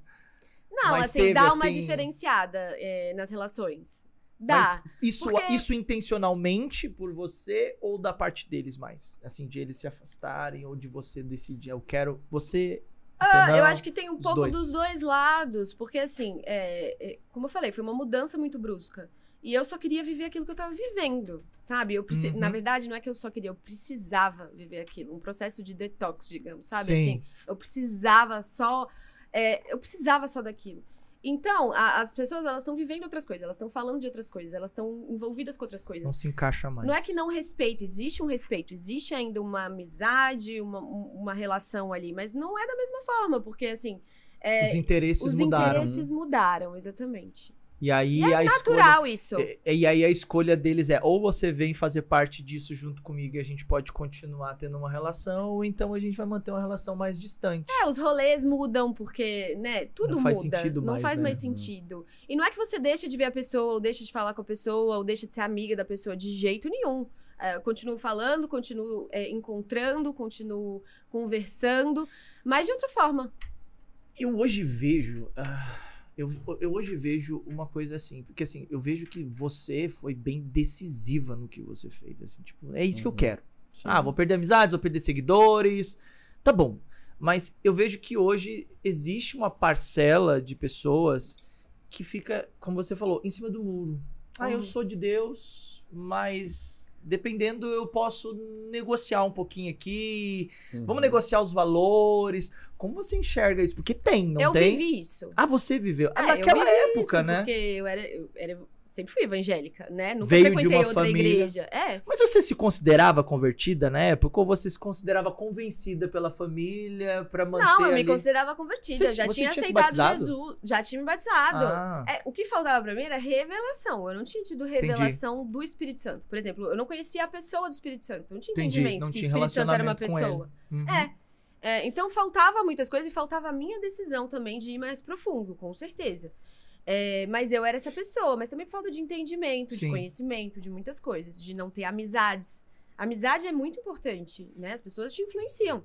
Não, Mas assim, teve, dá uma assim... diferenciada é, nas relações. Dá. Mas isso, porque... isso intencionalmente por você ou da parte deles mais? Assim, de eles se afastarem ou de você decidir, eu quero. Você. ah, não, eu acho que tem um pouco dois. dos dois lados, porque assim, é, é, como eu falei, foi uma mudança muito brusca. E eu só queria viver aquilo que eu tava vivendo, sabe? Eu preci... Uhum. Na verdade, não é que eu só queria, eu precisava viver aquilo. Um processo de detox, digamos, sabe? Sim. Assim, eu precisava só. É, eu precisava só daquilo. Então, a, as pessoas, elas estão vivendo outras coisas, elas estão falando de outras coisas, elas estão envolvidas com outras coisas. Não se encaixa mais. Não é que não respeita, existe um respeito, existe ainda uma amizade, uma, uma relação ali, mas não é da mesma forma, porque assim. É, os interesses os mudaram. Os né? interesses mudaram, exatamente. E aí e é a natural escolha, isso. E, é, é, e, aí a escolha deles é ou você vem fazer parte disso junto comigo e a gente pode continuar tendo uma relação, ou então a gente vai manter uma relação mais distante. É, os rolês mudam porque, né, tudo não faz muda, sentido mais, não faz né? mais sentido. E não é que você deixa de ver a pessoa, ou deixa de falar com a pessoa, ou deixa de ser amiga da pessoa de jeito nenhum. É, continuo falando, continuo é, encontrando, continuo conversando, mas de outra forma. Eu hoje vejo. Ah, eu, eu hoje vejo uma coisa assim, porque assim, eu vejo que você foi bem decisiva no que você fez. Assim, tipo, é isso uhum. que eu uhum. quero. Sim. Ah, vou perder amizades, vou perder seguidores. Tá bom. Mas eu vejo que hoje existe uma parcela de pessoas que fica, como você falou, em cima do muro. Ah, eu uhum. sou de Deus, mas dependendo eu posso negociar um pouquinho aqui. Uhum. Vamos negociar os valores. Como você enxerga isso? Porque tem, não eu tem? Eu vivi isso. Ah, você viveu. Ah, é, naquela época, isso, né? Porque eu era, eu era, sempre fui evangélica, né? Nunca Veio frequentei de uma outra família. igreja. É. Mas você se considerava convertida na época? Ou você se considerava convencida pela família para manter Não, eu ali... me considerava convertida. Você, eu já tinha, tinha aceitado Jesus. Já tinha me batizado. Ah. É, o que faltava para mim era revelação. Eu não tinha tido revelação Entendi. do Espírito Santo. Por exemplo, eu não conhecia a pessoa do Espírito Santo. Eu não tinha Entendi. entendimento não que o Espírito Santo era uma pessoa. Uhum. É. É, então faltava muitas coisas e faltava a minha decisão também de ir mais profundo, com certeza. É, mas eu era essa pessoa, mas também falta de entendimento, Sim. de conhecimento, de muitas coisas, de não ter amizades. Amizade é muito importante, né? As pessoas te influenciam.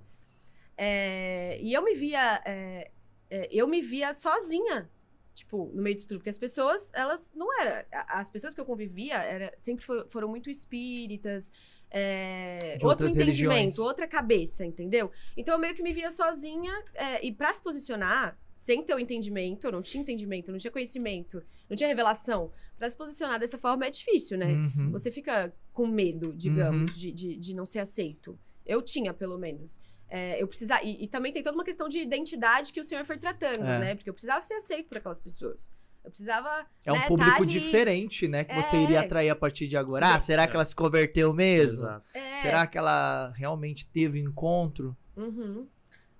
É, e eu me via. É, é, eu me via sozinha, tipo, no meio disso porque as pessoas, elas não eram. As pessoas que eu convivia era, sempre foram muito espíritas, é, outro entendimento, religiões. outra cabeça, entendeu? Então eu meio que me via sozinha é, e para se posicionar, sem ter o entendimento, eu não tinha entendimento, não tinha conhecimento, não tinha revelação. Para se posicionar dessa forma é difícil, né? Uhum. Você fica com medo, digamos, uhum. de, de, de, não ser aceito. Eu tinha, pelo menos. É, eu precisava, e, e, também tem toda uma questão de identidade que o senhor foi tratando, é. né? Porque eu precisava ser aceito por aquelas pessoas. Eu precisava. É um né, tá público tá diferente, né? Que é. você iria atrair a partir de agora. Ah, será é. que ela se converteu mesmo? É. Será que ela realmente teve encontro? Uhum.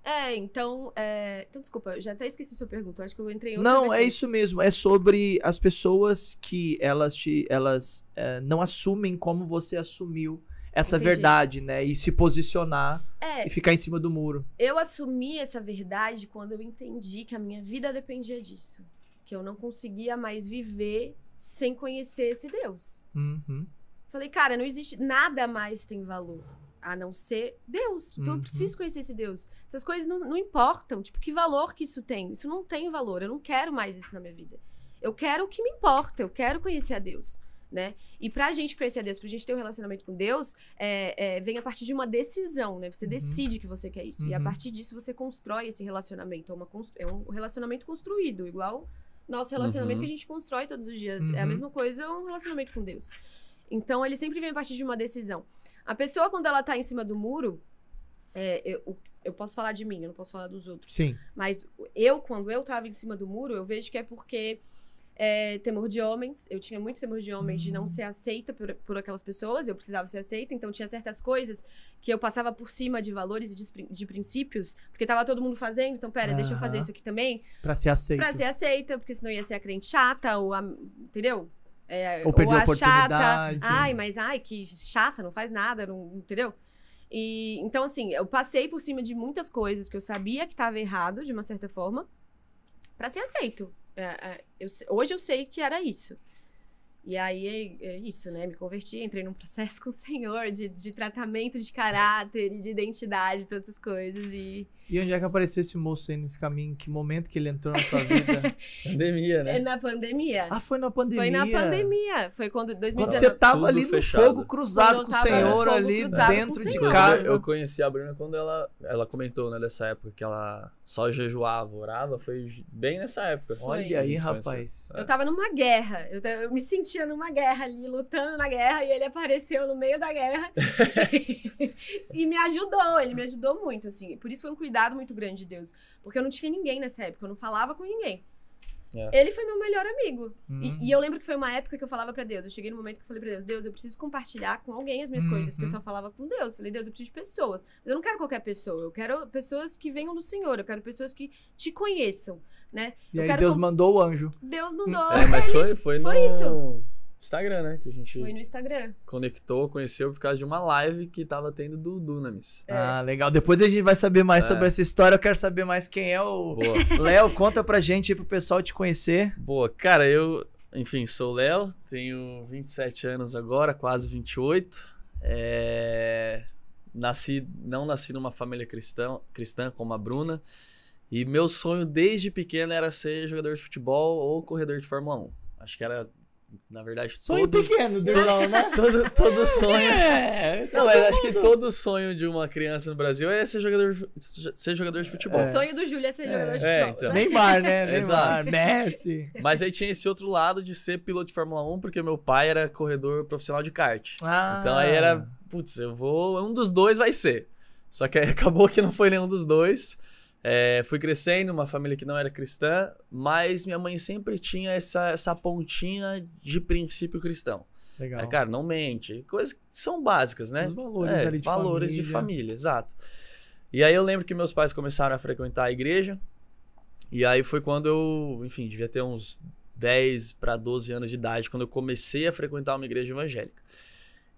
É, então. É... Então, desculpa, eu já até esqueci sua pergunta. Eu acho que eu entrei em outra. Não, é isso mesmo. É sobre as pessoas que elas te. Elas é, não assumem como você assumiu essa Entendi. verdade, né? E se posicionar é, e ficar em cima do muro. Eu assumi essa verdade quando eu entendi que a minha vida dependia disso que eu não conseguia mais viver sem conhecer esse Deus. Uhum. Falei, cara, não existe nada mais tem valor a não ser Deus. Então uhum. eu preciso conhecer esse Deus. Essas coisas não, não importam. Tipo, que valor que isso tem? Isso não tem valor. Eu não quero mais isso na minha vida. Eu quero o que me importa. Eu quero conhecer a Deus. Né? E pra gente conhecer a Deus, pra gente ter um relacionamento com Deus, é, é, vem a partir de uma decisão, né? Você uhum. decide que você quer isso. Uhum. E a uhum. partir disso você constrói esse relacionamento. É, uma, é um relacionamento construído, igual nosso relacionamento uhum. que a gente constrói todos os dias. Uhum. É a uhum. mesma coisa um relacionamento com Deus. Então, ele sempre vem a partir de uma decisão. A pessoa, quando ela tá em cima do muro, é, eu, eu posso falar de mim, eu não posso falar dos outros. Sim. Mas eu, quando eu tava em cima do muro, eu vejo que é porque é, temor de homens. Eu tinha muito temor de homens, de não hum. ser aceita por, por aquelas pessoas. Eu precisava ser aceita, então tinha certas coisas que eu passava por cima de valores e de, de princípios, porque tava todo mundo fazendo. Então, pera, uhum. deixa eu fazer isso aqui também. Pra ser aceita. Pra ser aceita, porque senão ia ser a crente chata, ou a, entendeu? É, ou perder ou a, a oportunidade. Chata. Ai, mas ai, que chata, não faz nada, não, entendeu? E, então, assim, eu passei por cima de muitas coisas que eu sabia que estava errado, de uma certa forma, para ser aceito. É, é, eu, hoje eu sei que era isso. E aí é, é isso, né? Me converti, entrei num processo com o Senhor de, de tratamento de caráter e de identidade, todas as coisas. E, e onde é que apareceu esse moço aí nesse caminho? Que momento que ele entrou na sua vida? pandemia, né? É na pandemia. Ah, foi na pandemia. Foi na pandemia. Foi quando 2019. Quando você tava Tudo ali no fechado. fogo cruzado com o senhor ali dentro de casa. Eu conheci a Bruna quando ela ela comentou, né, dessa época que ela só jejuava, orava, foi bem nessa época. Foi. Olha aí, rapaz. É. Eu tava numa guerra. Eu, eu me sentia numa guerra ali, lutando na guerra e ele apareceu no meio da guerra. e me ajudou, ele me ajudou muito assim. Por isso foi um cuidado cuidado muito grande de Deus. Porque eu não tinha ninguém nessa época, eu não falava com ninguém. É. Ele foi meu melhor amigo. Uhum. E, e, eu lembro que foi uma época que eu falava para Deus. Eu cheguei no momento que eu falei pra Deus: Deus, eu preciso compartilhar com alguém as minhas uhum. coisas. Porque eu só falava com Deus. Eu falei: Deus, eu preciso de pessoas. Mas eu não quero qualquer pessoa. Eu quero pessoas que venham do Senhor. Eu quero pessoas que te conheçam, né? E eu aí Deus com... mandou o anjo. Deus hum. mandou. É, mas foi, foi, foi no... isso. Instagram, né? Que a gente Foi no Instagram. conectou, conheceu por causa de uma live que tava tendo do Dunamis. É. Ah, legal. Depois a gente vai saber mais é. sobre essa história. Eu quero saber mais quem é o Léo. Conta pra gente aí pro pessoal te conhecer. Boa, cara, eu, enfim, sou o Léo, tenho 27 anos agora, quase 28. É... Nasci, não nasci numa família cristã, cristã como a Bruna. E meu sonho desde pequeno era ser jogador de futebol ou corredor de Fórmula 1. Acho que era na verdade, sonho todo, pequeno, Durlão, né? Todo, todo sonho. É, não, mas é, acho que todo sonho de uma criança no Brasil é ser jogador, ser jogador de futebol. É. O sonho do Júlio é ser é. jogador de é, futebol. É, então. Neymar, né? Neymar, Exato. Messi. Mas aí tinha esse outro lado de ser piloto de Fórmula 1, porque meu pai era corredor profissional de kart. Ah. Então aí era, ah. putz, eu vou. Um dos dois vai ser. Só que aí acabou que não foi nenhum dos dois. É, fui crescendo numa família que não era cristã, mas minha mãe sempre tinha essa, essa pontinha de princípio cristão. Legal. É, cara, não mente. Coisas que são básicas, né? Os valores é, ali de Valores família. de família, exato. E aí eu lembro que meus pais começaram a frequentar a igreja. E aí foi quando eu, enfim, devia ter uns 10 para 12 anos de idade, quando eu comecei a frequentar uma igreja evangélica.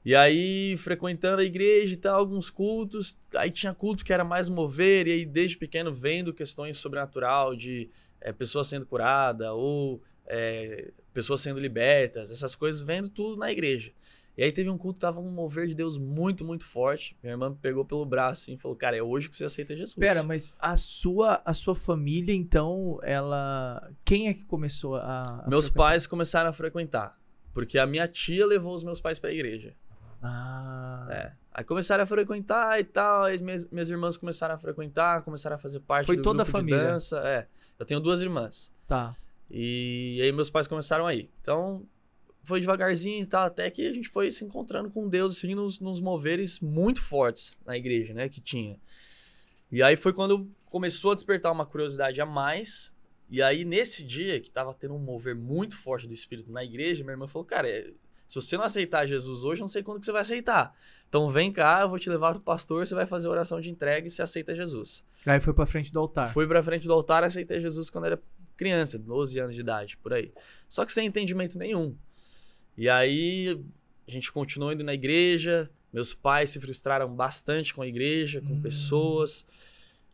E aí, frequentando a igreja e tal, alguns cultos, aí tinha culto que era mais mover, e aí desde pequeno vendo questões sobrenatural de é, pessoas sendo curada ou é, pessoas sendo libertas, essas coisas, vendo tudo na igreja. E aí teve um culto, tava um mover de Deus muito, muito forte. Minha irmã pegou pelo braço assim, e falou, cara, é hoje que você aceita Jesus. Pera, mas a sua, a sua família, então, ela... Quem é que começou a... a Meus frequentar? pais começaram a frequentar. Porque a minha tia levou os meus pais para a igreja. Ah. É. Aí começaram a frequentar e tal. Aí minhas, minhas irmãs começaram a frequentar, começaram a fazer parte Foi do toda grupo a família. de dança. É. Eu tenho duas irmãs. Tá. E aí meus pais começaram aí. Então, foi devagarzinho e tal, até que a gente foi se encontrando com Deus, assim, nos, nos moveres muito fortes na igreja, né, que tinha. E aí foi quando começou a despertar uma curiosidade a mais. E aí, nesse dia, que tava tendo um mover muito forte do Espírito na igreja, minha irmã falou, cara, se você não aceitar Jesus hoje, não sei quando que você vai aceitar. Então vem cá, eu vou te levar pro pastor, você vai fazer a oração de entrega e você aceita Jesus. Aí foi para frente do altar. Fui para frente do altar, aceitei Jesus quando era criança, 12 anos de idade, por aí. Só que sem entendimento nenhum. E aí a gente continuou indo na igreja, meus pais se frustraram bastante com a igreja, com hum. pessoas.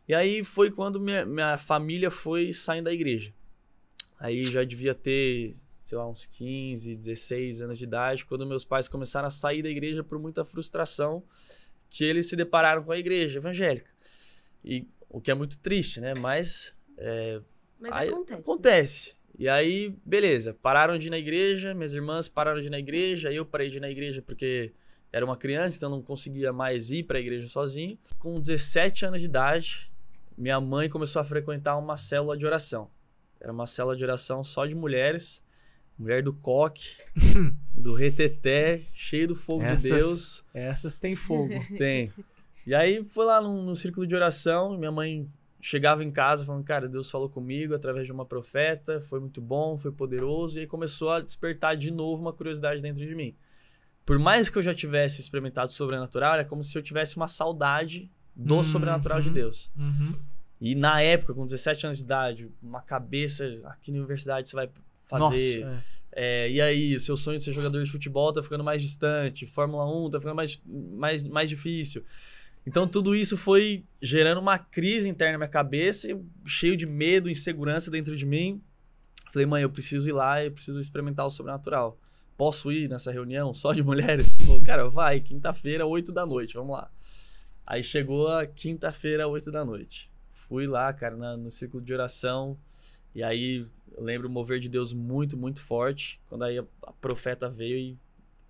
E aí foi quando minha, minha família foi saindo da igreja. Aí já devia ter sei lá, uns 15, 16 anos de idade, quando meus pais começaram a sair da igreja por muita frustração que eles se depararam com a igreja evangélica. E o que é muito triste, né? Mas, é, Mas aí, acontece. Né? acontece. E aí, beleza, pararam de ir na igreja, minhas irmãs pararam de ir na igreja, eu parei de ir na igreja porque era uma criança, então não conseguia mais ir para a igreja sozinho. Com 17 anos de idade, minha mãe começou a frequentar uma célula de oração. Era uma célula de oração só de mulheres. Mulher do coque, do reteté, cheio do fogo essas, de Deus. Essas tem fogo. Tem. E aí foi lá num, num círculo de oração, minha mãe chegava em casa falando, cara, Deus falou comigo através de uma profeta, foi muito bom, foi poderoso, e aí começou a despertar de novo uma curiosidade dentro de mim. Por mais que eu já tivesse experimentado sobrenatural, é como se eu tivesse uma saudade do uhum, sobrenatural de uhum, Deus. Uhum. E na época, com 17 anos de idade, uma cabeça aqui na universidade, você vai fazer. Nossa, é. É, e aí, o seu sonho de ser jogador de futebol tá ficando mais distante, Fórmula 1 tá ficando mais, mais, mais difícil. Então, tudo isso foi gerando uma crise interna na minha cabeça, cheio de medo, insegurança dentro de mim. Falei, mãe, eu preciso ir lá, eu preciso experimentar o sobrenatural. Posso ir nessa reunião só de mulheres? Falei, cara, vai, quinta-feira, 8 da noite, vamos lá. Aí chegou a quinta-feira, 8 da noite. Fui lá, cara, na, no círculo de oração. E aí eu lembro o mover de Deus muito, muito forte, quando aí a profeta veio e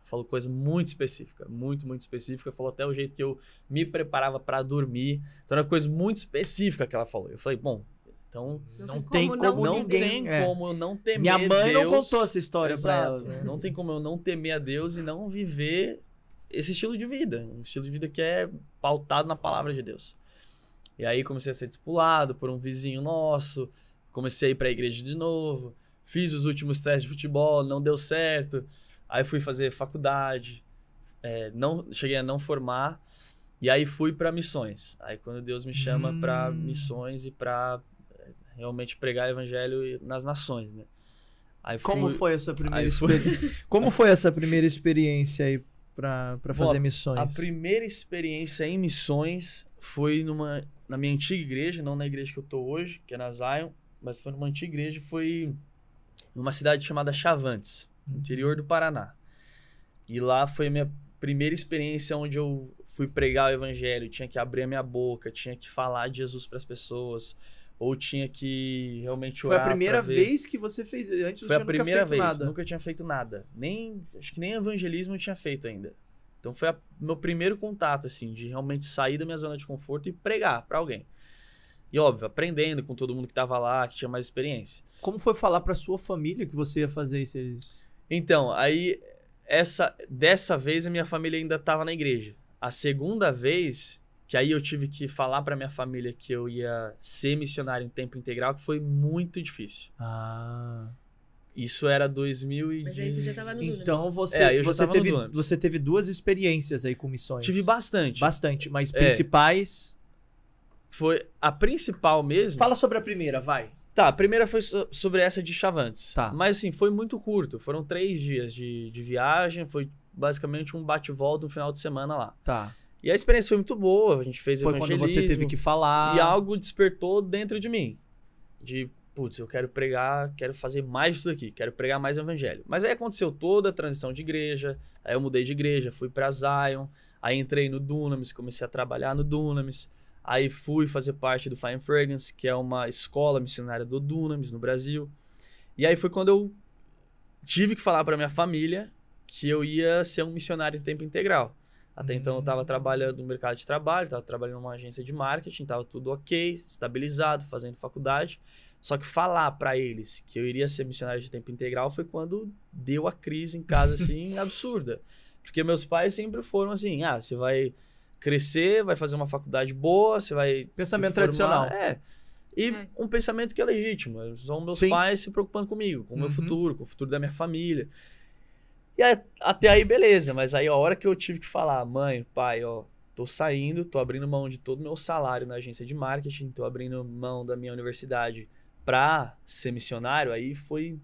falou coisa muito específica, muito, muito específica. Falou até o jeito que eu me preparava para dormir. Então era coisa muito específica que ela falou. Eu falei, bom, então não, tem como, como não, ninguém, tem é. como eu não temer Minha mãe Deus. não contou essa história para ela. Né? Não tem como eu não temer a Deus e não viver esse estilo de vida, um estilo de vida que é pautado na palavra de Deus. E aí comecei a ser discipulado por um vizinho nosso, comecei a ir para a igreja de novo, fiz os últimos testes de futebol, não deu certo. Aí fui fazer faculdade, é, não cheguei a não formar e aí fui para missões. Aí quando Deus me chama hum. para missões e para é, realmente pregar o evangelho nas nações, né? Aí Como foi essa primeira experiência? Como foi essa primeira experiência aí para fazer Bom, missões? A primeira experiência em missões foi numa na minha antiga igreja, não na igreja que eu tô hoje, que é na Zion, mas foi numa antiga igreja, foi numa cidade chamada Chavantes, no uhum. interior do Paraná. E lá foi a minha primeira experiência onde eu fui pregar o evangelho, tinha que abrir a minha boca, tinha que falar de Jesus para as pessoas, ou tinha que realmente orar. Foi a primeira vez que você fez, antes Foi a primeira vez, nada. nunca tinha feito nada. Nem, acho que nem evangelismo eu tinha feito ainda. Então foi o meu primeiro contato assim de realmente sair da minha zona de conforto e pregar para alguém. E óbvio, aprendendo com todo mundo que estava lá, que tinha mais experiência. Como foi falar para sua família que você ia fazer isso? Então, aí essa dessa vez a minha família ainda estava na igreja. A segunda vez que aí eu tive que falar para minha família que eu ia ser missionário em tempo integral, que foi muito difícil. Ah. Isso era 2010. Mas aí você já tava no Então você, é, tava você, teve, você teve duas experiências aí com missões. Tive bastante. Bastante, mas principais... É. Foi a principal mesmo. Fala sobre a primeira, vai. Tá, a primeira foi so sobre essa de Chavantes. Tá. Mas assim, foi muito curto. Foram três dias de, de viagem, foi basicamente um bate-volta no um final de semana lá. Tá. E a experiência foi muito boa, a gente fez foi evangelismo. Foi quando você teve que falar. E algo despertou dentro de mim. De, putz, eu quero pregar, quero fazer mais disso daqui, quero pregar mais evangelho. Mas aí aconteceu toda a transição de igreja, aí eu mudei de igreja, fui para Zion, aí entrei no Dunamis, comecei a trabalhar no Dunamis. Aí fui fazer parte do Fine Fragrance, que é uma escola missionária do Dunamis no Brasil. E aí foi quando eu tive que falar para minha família que eu ia ser um missionário em tempo integral. Até então eu estava hum. trabalhando no mercado de trabalho, estava trabalhando numa agência de marketing, estava tudo ok, estabilizado, fazendo faculdade. Só que falar para eles que eu iria ser missionário de tempo integral foi quando deu a crise em casa assim absurda. Porque meus pais sempre foram assim: "Ah, você vai crescer, vai fazer uma faculdade boa, você vai. Pensamento tradicional. É. E é. um pensamento que é legítimo. São meus Sim. pais se preocupando comigo, com o uhum. meu futuro, com o futuro da minha família. E aí, até aí, beleza. Mas aí, a hora que eu tive que falar, mãe, pai, ó, tô saindo, tô abrindo mão de todo o meu salário na agência de marketing, tô abrindo mão da minha universidade pra ser missionário, aí foi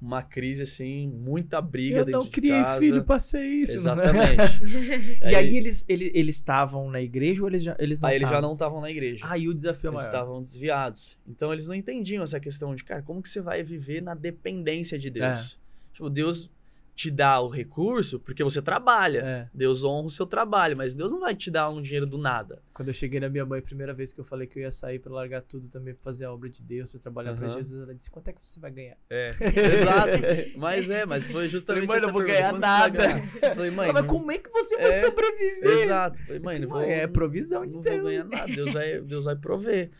uma crise assim, muita briga eu dentro de casa. Eu não criei filho passei ser isso. Né? Exatamente. e aí, aí eles eles estavam na igreja ou eles já eles não Aí eles já não estavam na igreja. Aí o desafio é eles maior. Eles estavam desviados. Então eles não entendiam essa questão de, cara, como que você vai viver na dependência de é. Deus? É. Tipo, Deus te dá o recurso porque você trabalha. É. Deus honra o seu trabalho, mas Deus não vai te dar um dinheiro do nada. Quando eu cheguei na minha mãe, a primeira vez que eu falei que eu ia sair para largar tudo também pra fazer a obra de Deus, para trabalhar uhum. para Jesus, ela disse: quanto é que você vai ganhar? É. Exato. Mas é, mas foi justamente. Falei, mãe, não vou ganhar nada. Ganhar? Falei, mãe. Mas como é que você vai é, sobreviver? Exato. Falei, mãe, disse, não é vou. É provisão de não Deus. Não vou ganhar nada. Deus vai, Deus vai prover.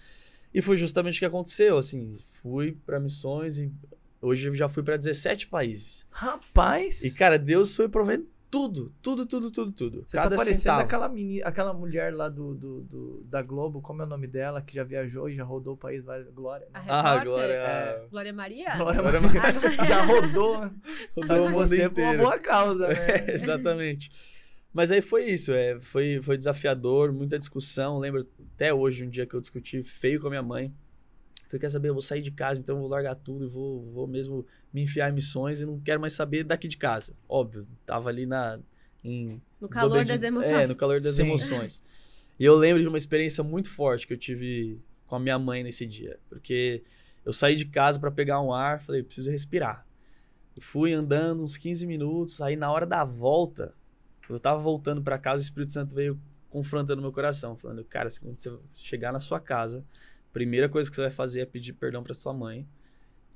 E foi justamente o que aconteceu. Assim, fui para missões e Hoje eu já fui para 17 países. Rapaz! E, cara, Deus foi provendo tudo, tudo, tudo, tudo, tudo. Você tá Cada tá parecendo centavo. aquela, mini aquela mulher lá do, do, do, da Globo, como é o nome dela, que já viajou e já rodou o país, Glória. Né? A ah, Glória. É... Glória Maria? Glória Maria. Ah, já rodou. Né? rodou você por uma boa causa, né? É, exatamente. Mas aí foi isso, é, foi, foi desafiador, muita discussão. Lembro até hoje um dia que eu discuti feio com a minha mãe. Você quer saber? Eu vou sair de casa, então eu vou largar tudo e vou, vou mesmo me enfiar em missões e não quero mais saber daqui de casa. Óbvio, tava ali na. Em no calor das emoções. É, no calor das Sim. emoções. E eu lembro de uma experiência muito forte que eu tive com a minha mãe nesse dia, porque eu saí de casa para pegar um ar, falei, preciso respirar. E fui andando uns 15 minutos, aí na hora da volta, eu tava voltando para casa, o Espírito Santo veio confrontando meu coração, falando, cara, quando você chegar na sua casa, primeira coisa que você vai fazer é pedir perdão para sua mãe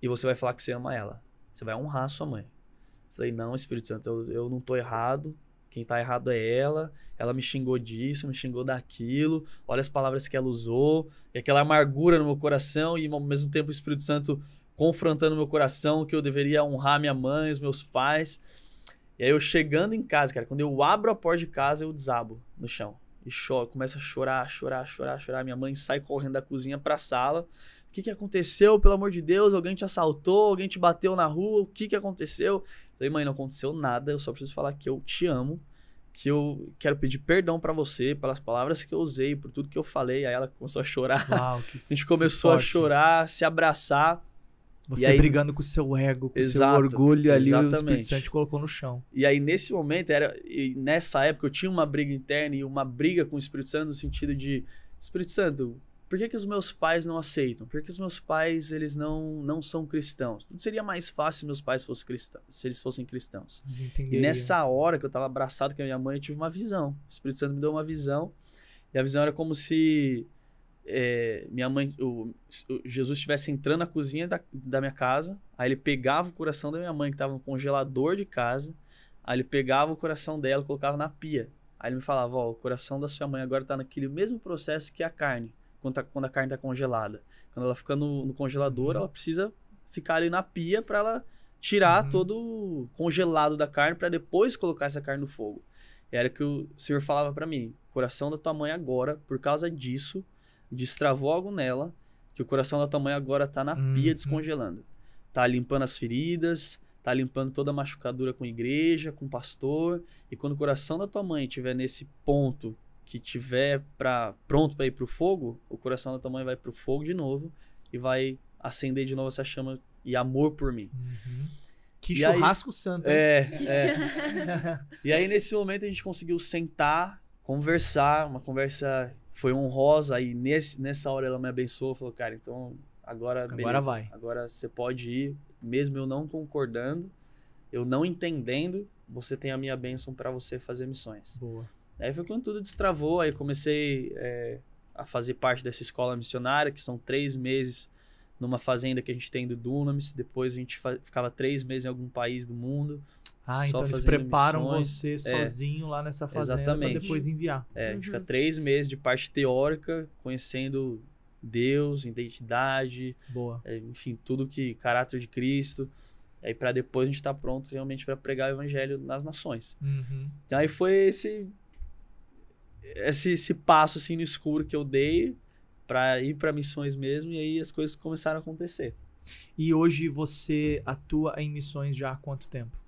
e você vai falar que você ama ela. Você vai honrar sua mãe. Eu falei, não, Espírito Santo, eu, eu não tô errado. Quem tá errado é ela. Ela me xingou disso, me xingou daquilo. Olha as palavras que ela usou. E aquela amargura no meu coração e ao mesmo tempo o Espírito Santo confrontando meu coração que eu deveria honrar minha mãe, os meus pais. E aí eu chegando em casa, cara, quando eu abro a porta de casa, eu desabo no chão. E chora, começa a chorar, chorar, chorar, chorar. Minha mãe sai correndo da cozinha pra sala. O que, que aconteceu? Pelo amor de Deus, alguém te assaltou, alguém te bateu na rua, o que, que aconteceu? Eu falei, mãe, não aconteceu nada, eu só preciso falar que eu te amo, que eu quero pedir perdão para você pelas palavras que eu usei, por tudo que eu falei. Aí ela começou a chorar. Uau, a gente começou a chorar, se abraçar. Você aí, brigando com o seu ego, com o seu orgulho ali, exatamente. o Espírito Santo colocou no chão. E aí, nesse momento, era nessa época, eu tinha uma briga interna e uma briga com o Espírito Santo no sentido de: Espírito Santo, por que, que os meus pais não aceitam? Por que, que os meus pais eles não, não são cristãos? Tudo seria mais fácil se meus pais fossem cristãos, se eles fossem cristãos. E nessa hora que eu estava abraçado com a minha mãe, eu tive uma visão. O Espírito Santo me deu uma visão. E a visão era como se é, minha mãe, o, o Jesus estivesse entrando na cozinha da, da minha casa, aí ele pegava o coração da minha mãe que estava no congelador de casa, aí ele pegava o coração dela, colocava na pia. Aí ele me falava, ó, o coração da sua mãe agora está naquele mesmo processo que a carne, quando, tá, quando a carne está congelada. Quando ela fica no, no congelador, uhum. ela precisa ficar ali na pia para ela tirar uhum. todo o congelado da carne para depois colocar essa carne no fogo. Era o que o Senhor falava para mim, coração da tua mãe agora, por causa disso, destravou algo nela, que o coração da tua mãe agora tá na uhum. pia descongelando. Tá limpando as feridas, tá limpando toda a machucadura com a igreja, com o pastor. E quando o coração da tua mãe estiver nesse ponto que tiver para pronto para ir pro fogo, o coração da tua mãe vai pro fogo de novo e vai acender de novo essa chama e amor por mim. Uhum. Que e churrasco aí, santo. É, é. e aí nesse momento a gente conseguiu sentar, conversar, uma conversa foi honrosa e nesse, nessa hora ela me abençoou, falou, cara, então agora agora vai. Agora você pode ir, mesmo eu não concordando, eu não entendendo, você tem a minha bênção para você fazer missões. Boa. Aí foi quando tudo destravou, aí comecei é, a fazer parte dessa escola missionária, que são três meses numa fazenda que a gente tem do Dunamis, depois a gente ficava três meses em algum país do mundo, ah, então eles preparam missões. você é. sozinho é, lá nessa fazenda para depois enviar. É, uhum. a gente fica uhum. três meses de parte teórica, conhecendo Deus, identidade, Boa. É, enfim, tudo que caráter de Cristo. Aí para depois a gente estar tá pronto realmente para pregar o evangelho nas nações. Uhum. Então aí foi esse, esse esse passo assim no escuro que eu dei para ir para missões mesmo e aí as coisas começaram a acontecer. E hoje você atua em missões já há quanto tempo?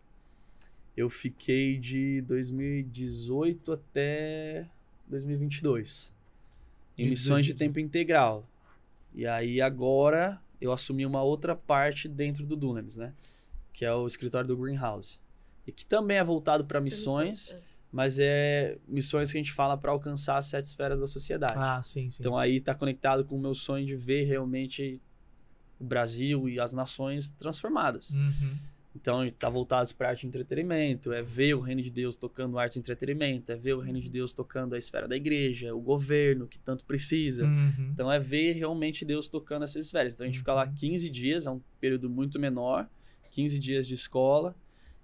Eu fiquei de 2018 até 2022. Em missões de tempo integral. E aí agora eu assumi uma outra parte dentro do Dunamis, né? Que é o escritório do Greenhouse. E que também é voltado para missões, é. mas é missões que a gente fala para alcançar as sete esferas da sociedade. Ah, sim, sim. Então aí está conectado com o meu sonho de ver realmente o Brasil e as nações transformadas. Uhum. Então, está voltado para arte e entretenimento, é ver o reino de Deus tocando arte e entretenimento, é ver o reino de Deus tocando a esfera da igreja, o governo que tanto precisa. Uhum. Então, é ver realmente Deus tocando essas esferas. Então, a gente fica lá 15 uhum. dias, é um período muito menor, 15 dias de escola,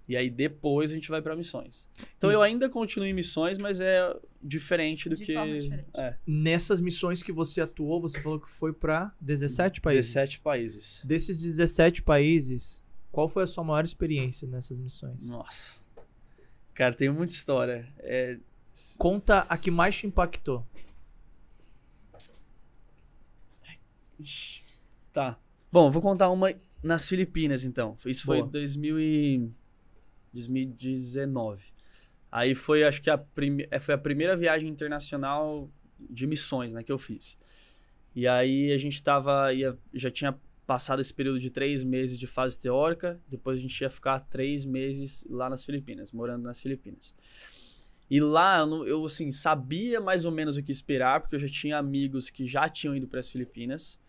e aí depois a gente vai para missões. Então e... eu ainda continuo em missões, mas é diferente do de que. Diferente. É. Nessas missões que você atuou, você falou que foi para 17 países. 17 países. Desses 17 países, qual foi a sua maior experiência nessas missões? Nossa. Cara, tem muita história. É... Conta a que mais te impactou. Tá. Bom, vou contar uma nas Filipinas, então. Isso foi em e... 2019. Aí foi, acho que, a, prime... É, foi a primeira viagem internacional de missões né, que eu fiz. E aí a gente tava. Ia, já tinha passado esse período de três meses de fase teórica, depois a gente ia ficar três meses lá nas Filipinas, morando nas Filipinas. E lá eu, assim, sabia mais ou menos o que esperar, porque eu já tinha amigos que já tinham ido para as Filipinas,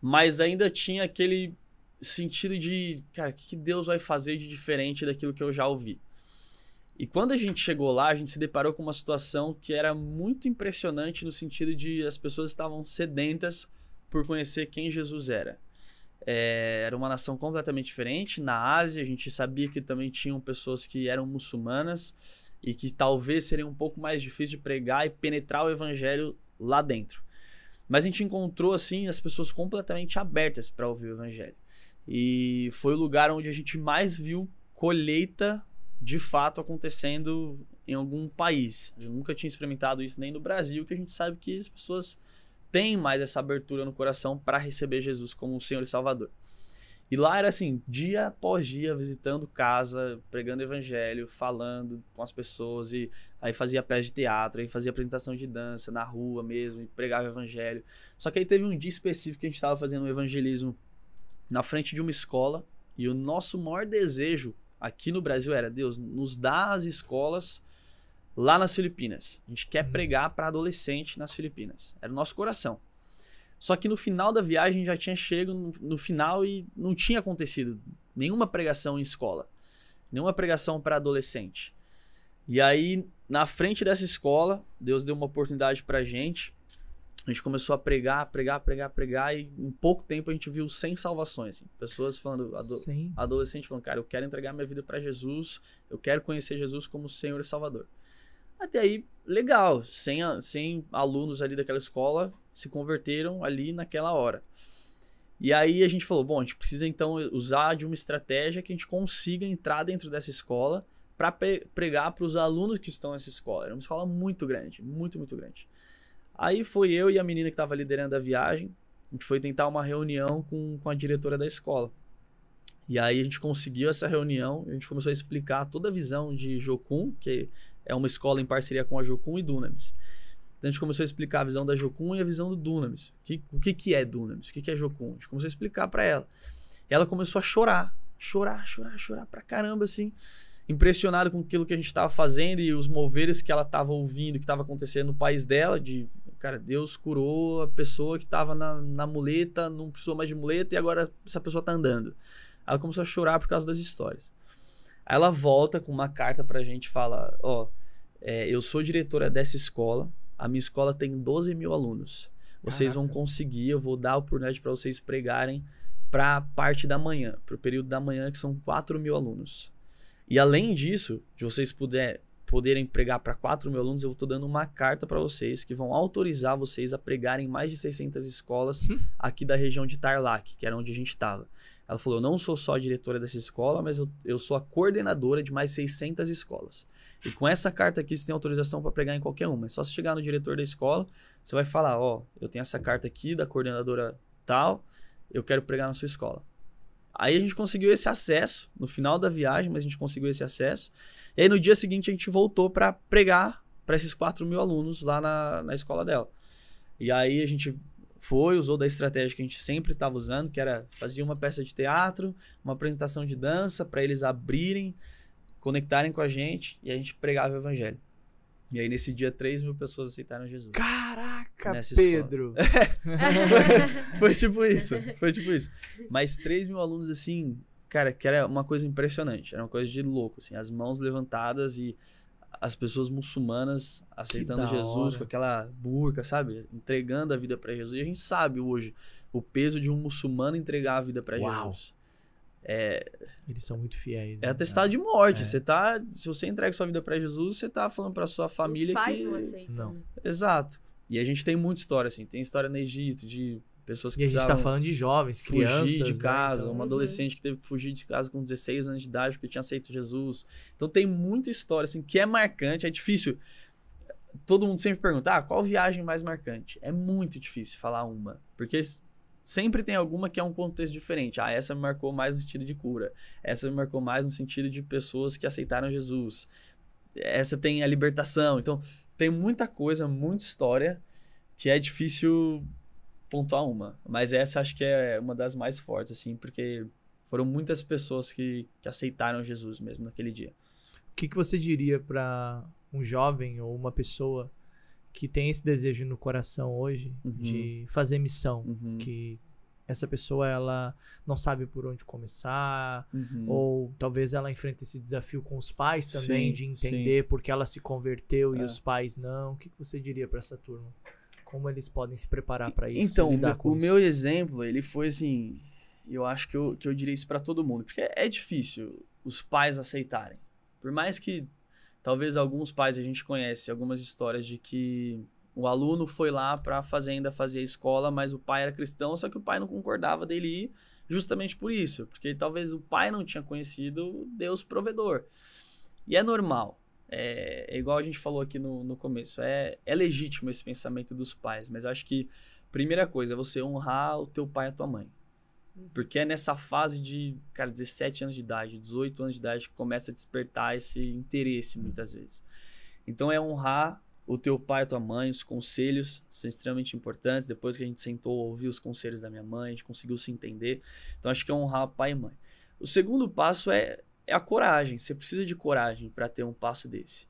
mas ainda tinha aquele sentido de, cara, o que Deus vai fazer de diferente daquilo que eu já ouvi? E quando a gente chegou lá, a gente se deparou com uma situação que era muito impressionante no sentido de as pessoas estavam sedentas por conhecer quem Jesus era é, era uma nação completamente diferente. Na Ásia, a gente sabia que também tinham pessoas que eram muçulmanas e que talvez seria um pouco mais difícil de pregar e penetrar o evangelho lá dentro. Mas a gente encontrou assim as pessoas completamente abertas para ouvir o evangelho. E foi o lugar onde a gente mais viu colheita de fato acontecendo em algum país. Eu nunca tinha experimentado isso nem no Brasil, que a gente sabe que as pessoas tem mais essa abertura no coração para receber Jesus como o Senhor e Salvador. E lá era assim, dia após dia, visitando casa, pregando evangelho, falando com as pessoas, e aí fazia pés de teatro, aí fazia apresentação de dança na rua mesmo, e pregava evangelho. Só que aí teve um dia específico que a gente estava fazendo um evangelismo na frente de uma escola, e o nosso maior desejo aqui no Brasil era, Deus, nos dá as escolas lá nas Filipinas. A gente quer uhum. pregar para adolescente nas Filipinas. Era o nosso coração. Só que no final da viagem já tinha chego no, no final e não tinha acontecido nenhuma pregação em escola, nenhuma pregação para adolescente. E aí, na frente dessa escola, Deus deu uma oportunidade a gente. A gente começou a pregar, pregar, pregar, pregar, e em pouco tempo a gente viu 100 salvações. Assim. Pessoas falando, ado Sim. adolescente falando, cara, eu quero entregar minha vida para Jesus, eu quero conhecer Jesus como Senhor e Salvador. Até aí, legal. 100, sem alunos ali daquela escola se converteram ali naquela hora. E aí a gente falou, bom, a gente precisa então usar de uma estratégia que a gente consiga entrar dentro dessa escola para pregar para os alunos que estão nessa escola. Era uma escola muito grande, muito, muito grande. Aí foi eu e a menina que estava liderando a viagem, a gente foi tentar uma reunião com, com a diretora da escola. E aí a gente conseguiu essa reunião, a gente começou a explicar toda a visão de Jokun, que é uma escola em parceria com a Jocum e Dunamis. Então a gente começou a explicar a visão da Jocum e a visão do Dunamis. O que, o que, é Dunamis? O que, que é Jocum? A gente começou a explicar para ela. E ela começou a chorar, chorar, chorar, chorar pra caramba, assim impressionada com aquilo que a gente estava fazendo e os moveres que ela estava ouvindo, que estava acontecendo no país dela, de, cara, Deus curou a pessoa que estava na, na muleta, não precisou mais de muleta e agora essa pessoa está andando. Ela começou a chorar por causa das histórias. Aí ela volta com uma carta pra gente e fala, ó, oh, é, eu sou diretora dessa escola. A minha escola tem 12 mil alunos. Vocês Caraca. vão conseguir, eu vou dar a oportunidade para vocês pregarem para a parte da manhã, para o período da manhã, que são 4 mil alunos. E além disso, de vocês puder, poderem pregar para 4 mil alunos, eu estou dando uma carta para vocês que vão autorizar vocês a pregarem mais de 600 escolas hum. aqui da região de Tarlac, que era onde a gente estava. Ela falou: Eu não sou só a diretora dessa escola, mas eu, eu sou a coordenadora de mais 600 escolas. E com essa carta aqui, você tem autorização para pregar em qualquer uma. É só você chegar no diretor da escola, você vai falar: Ó, oh, eu tenho essa carta aqui da coordenadora tal, eu quero pregar na sua escola. Aí a gente conseguiu esse acesso no final da viagem, mas a gente conseguiu esse acesso. E aí no dia seguinte a gente voltou para pregar para esses 4 mil alunos lá na, na escola dela. E aí a gente foi, usou da estratégia que a gente sempre estava usando, que era fazer uma peça de teatro, uma apresentação de dança para eles abrirem, conectarem com a gente e a gente pregava o evangelho. E aí, nesse dia, 3 mil pessoas aceitaram Jesus. Caraca, Pedro! foi, foi tipo isso, foi tipo isso. Mas 3 mil alunos, assim, cara, que era uma coisa impressionante, era uma coisa de louco, assim, as mãos levantadas e as pessoas muçulmanas aceitando Jesus com aquela burca, sabe? Entregando a vida para Jesus. E a gente sabe hoje o peso de um muçulmano entregar a vida para Jesus. É, Eles são muito fiéis. É né? testada de morte. É. Você tá, se você entrega sua vida para Jesus, você tá falando para sua família Os pais que não aceitam. Não. Né? Exato. E a gente tem muita história assim. Tem história no Egito de Pessoas que e a gente tá falando de jovens, crianças. Fugir de né? casa, né? então, uma adolescente uhum. que teve que fugir de casa com 16 anos de idade porque tinha aceito Jesus. Então tem muita história assim que é marcante, é difícil. Todo mundo sempre pergunta: ah, qual viagem mais marcante? É muito difícil falar uma, porque sempre tem alguma que é um contexto diferente. Ah, essa me marcou mais no sentido de cura. Essa me marcou mais no sentido de pessoas que aceitaram Jesus. Essa tem a libertação. Então, tem muita coisa, muita história que é difícil pontuar uma, mas essa acho que é uma das mais fortes, assim, porque foram muitas pessoas que, que aceitaram Jesus mesmo naquele dia. O que, que você diria para um jovem ou uma pessoa que tem esse desejo no coração hoje uhum. de fazer missão, uhum. que essa pessoa ela não sabe por onde começar uhum. ou talvez ela enfrente esse desafio com os pais também sim, de entender sim. porque ela se converteu é. e os pais não o que você diria para essa turma como eles podem se preparar para isso? Então, o isso? meu exemplo, ele foi assim, eu acho que eu, que eu diria isso para todo mundo, porque é difícil os pais aceitarem. Por mais que talvez alguns pais a gente conhece algumas histórias de que o aluno foi lá para a fazenda fazer a escola, mas o pai era cristão, só que o pai não concordava dele ir, justamente por isso, porque talvez o pai não tinha conhecido Deus provedor. E é normal. É, é, igual a gente falou aqui no, no começo, é, é legítimo esse pensamento dos pais, mas acho que primeira coisa é você honrar o teu pai e a tua mãe. Uhum. Porque é nessa fase de, cara, 17 anos de idade, 18 anos de idade que começa a despertar esse interesse muitas vezes. Então é honrar o teu pai, a tua mãe, os conselhos são extremamente importantes. Depois que a gente sentou, ouviu os conselhos da minha mãe, a gente conseguiu se entender. Então acho que é honrar pai e mãe. O segundo passo é é a coragem. Você precisa de coragem para ter um passo desse.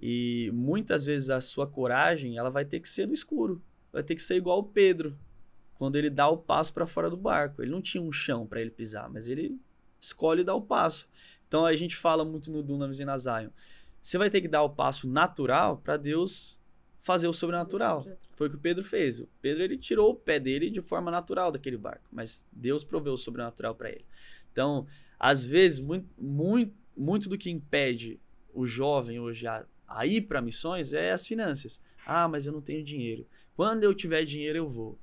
E muitas vezes a sua coragem, ela vai ter que ser no escuro. Vai ter que ser igual o Pedro, quando ele dá o passo para fora do barco. Ele não tinha um chão para ele pisar, mas ele escolhe dar o passo. Então a gente fala muito no Dunamis e na Zion. Você vai ter que dar o passo natural para Deus fazer o sobrenatural. Foi o que o Pedro fez. O Pedro ele tirou o pé dele de forma natural daquele barco, mas Deus proveu o sobrenatural para ele. Então, às vezes, muito, muito, muito do que impede o jovem hoje a, a ir para missões é as finanças. Ah, mas eu não tenho dinheiro. Quando eu tiver dinheiro, eu vou.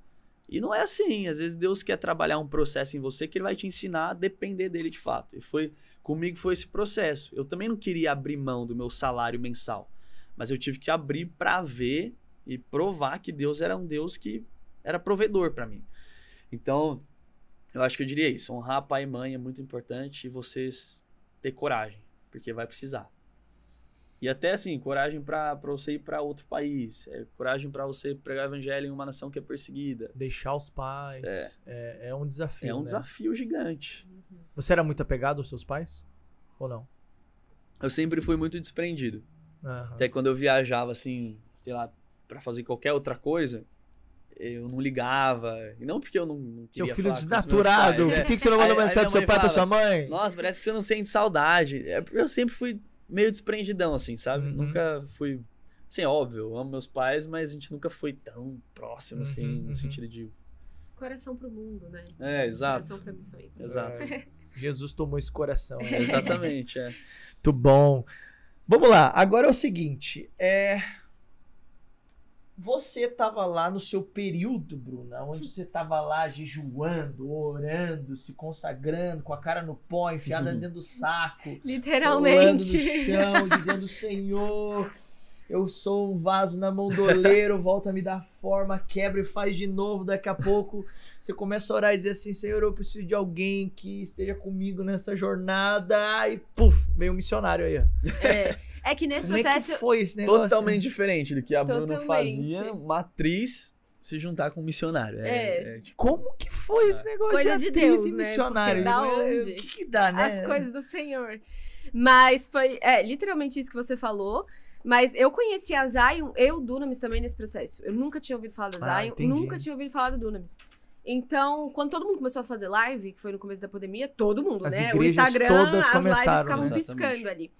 E não é assim. Às vezes Deus quer trabalhar um processo em você que ele vai te ensinar a depender dele de fato. E foi comigo foi esse processo. Eu também não queria abrir mão do meu salário mensal, mas eu tive que abrir para ver e provar que Deus era um Deus que era provedor para mim. Então, eu acho que eu diria isso. Honrar pai e mãe é muito importante e vocês ter coragem, porque vai precisar. E até assim, coragem para você ir para outro país, é, coragem para você pregar o evangelho em uma nação que é perseguida. Deixar os pais. É, é, é um desafio. É um né? desafio gigante. Você era muito apegado aos seus pais? Ou não? Eu sempre fui muito desprendido. Uhum. Até quando eu viajava, assim, sei lá, para fazer qualquer outra coisa, eu não ligava. E não porque eu não, não queria Seu filho desnaturado, por é. que, que você não mandou mensagem pro seu pai, fala, pra sua mãe? Nossa, parece que você não sente saudade. É porque eu sempre fui meio desprendidão, assim, sabe? Uhum. Nunca fui... Assim, óbvio, eu amo meus pais, mas a gente nunca foi tão próximo, assim, uhum. no uhum. sentido de... Coração pro mundo, né? é, tipo, exato. Coração pra missões. Né? Exato. Jesus tomou esse coração. Né? Exatamente, é. Muito bom. Vamos lá, agora é o seguinte, é... Você estava lá no seu período, Bruna, onde você estava lá jejuando, orando, se consagrando, com a cara no pó, enfiada uhum. dentro do saco. Literalmente. no chão, dizendo: Senhor, eu sou um vaso na mão do oleiro, volta a me dar forma, quebra e faz de novo. Daqui a pouco você começa a orar e dizer assim: Senhor, eu preciso de alguém que esteja comigo nessa jornada. E puf, veio um missionário aí, ó. É. É que nesse Como processo. É que foi esse negócio? Totalmente né? diferente do que a Bruna fazia, uma atriz se juntar com um missionário. É, é. é tipo, Como que foi esse ah. negócio coisa de, de Deus, e né? missionário? É, o que, que dá, né? As coisas do Senhor. Mas foi é, literalmente isso que você falou. Mas eu conheci a Zion e o Dunamis também nesse processo. Eu nunca tinha ouvido falar da ah, Zion, nunca tinha ouvido falar do Dunamis. Então, quando todo mundo começou a fazer live, que foi no começo da pandemia, todo mundo, as né? O Instagram, as lives ficavam né? Exatamente. piscando ali.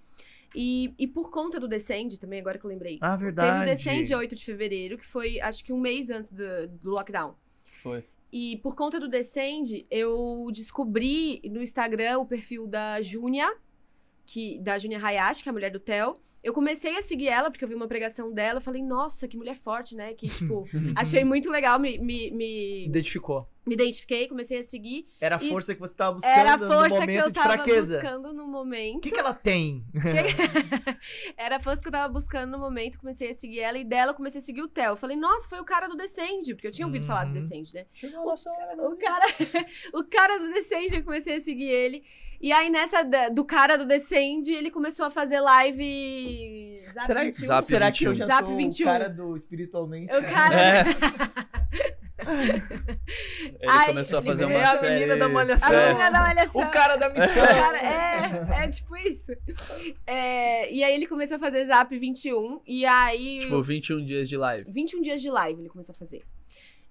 E, e por conta do Descende também, agora que eu lembrei. Ah, verdade. Teve o Descende 8 de fevereiro, que foi acho que um mês antes do, do lockdown. Foi. E por conta do Descende, eu descobri no Instagram o perfil da Júnia, que, da Júnia Hayashi, que é a mulher do Theo. Eu comecei a seguir ela, porque eu vi uma pregação dela. Eu falei, nossa, que mulher forte, né? Que, tipo, achei muito legal, me, me, me... Identificou. Me identifiquei, comecei a seguir. Era a força que você tava buscando era a força no momento que eu tava de fraqueza. buscando no momento. O que, que ela tem? era a força que eu tava buscando no momento, comecei a seguir ela. E dela eu comecei a seguir o Theo. Eu falei, nossa, foi o cara do Descende. Porque eu tinha ouvido uhum. falar do Descende, uhum. né? Chegou o, cara, o, cara, o cara do Descende, eu comecei a seguir ele. E aí, nessa do cara do Descende, ele começou a fazer live Zap. será, 21. Zap será que eu já Zap 21. o cara do espiritualmente? O cara. É. Ele Ai, começou a fazer uma é a menina da malhação. A menina da malhação. O cara da missão. Cara, é, é tipo isso. É, e aí ele começou a fazer Zap 21. E aí... Tipo, 21 dias de live. 21 dias de live ele começou a fazer.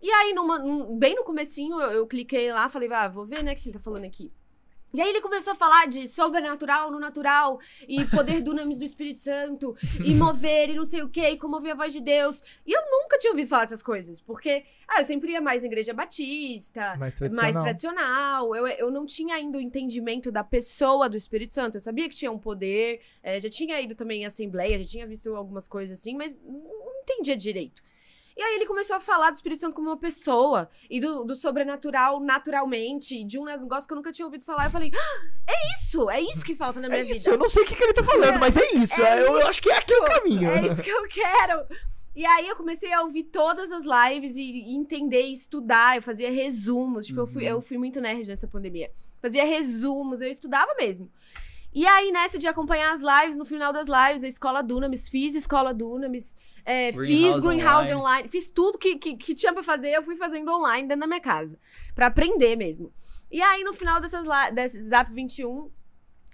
E aí, numa, num, bem no comecinho, eu, eu cliquei lá, falei, ah, vou ver, né, o que ele tá falando aqui. E aí ele começou a falar de sobrenatural, no natural, e poder do dunamis do Espírito Santo, e mover, e não sei o que, e como ouvir a voz de Deus. E eu nunca tinha ouvido falar dessas coisas, porque ah, eu sempre ia mais em igreja batista, mais tradicional. Mais tradicional. Eu, eu não tinha ainda o entendimento da pessoa do Espírito Santo. Eu sabia que tinha um poder, é, já tinha ido também em assembleia, já tinha visto algumas coisas assim, mas não entendia direito. E aí ele começou a falar do Espírito Santo como uma pessoa e do, do sobrenatural naturalmente, de um negócio que eu nunca tinha ouvido falar. Eu falei, ah, é isso, é isso que falta na minha é isso, vida. Eu não sei o que, que ele tá falando, é, mas é isso. É eu isso, acho que é aqui o caminho. É isso que eu quero. E aí eu comecei a ouvir todas as lives e entender, e estudar. Eu fazia resumos. Tipo, uhum. eu, fui, eu uhum. fui muito nerd nessa pandemia. Fazia resumos, eu estudava mesmo. E aí, nessa de acompanhar as lives, no final das lives, a Escola Dunamis, fiz Escola Dunamis, é, Green fiz Greenhouse online. online. fiz tudo que, que, que tinha para fazer, eu fui fazendo online dentro da minha casa, para aprender mesmo. E aí, no final dessas desse Zap 21,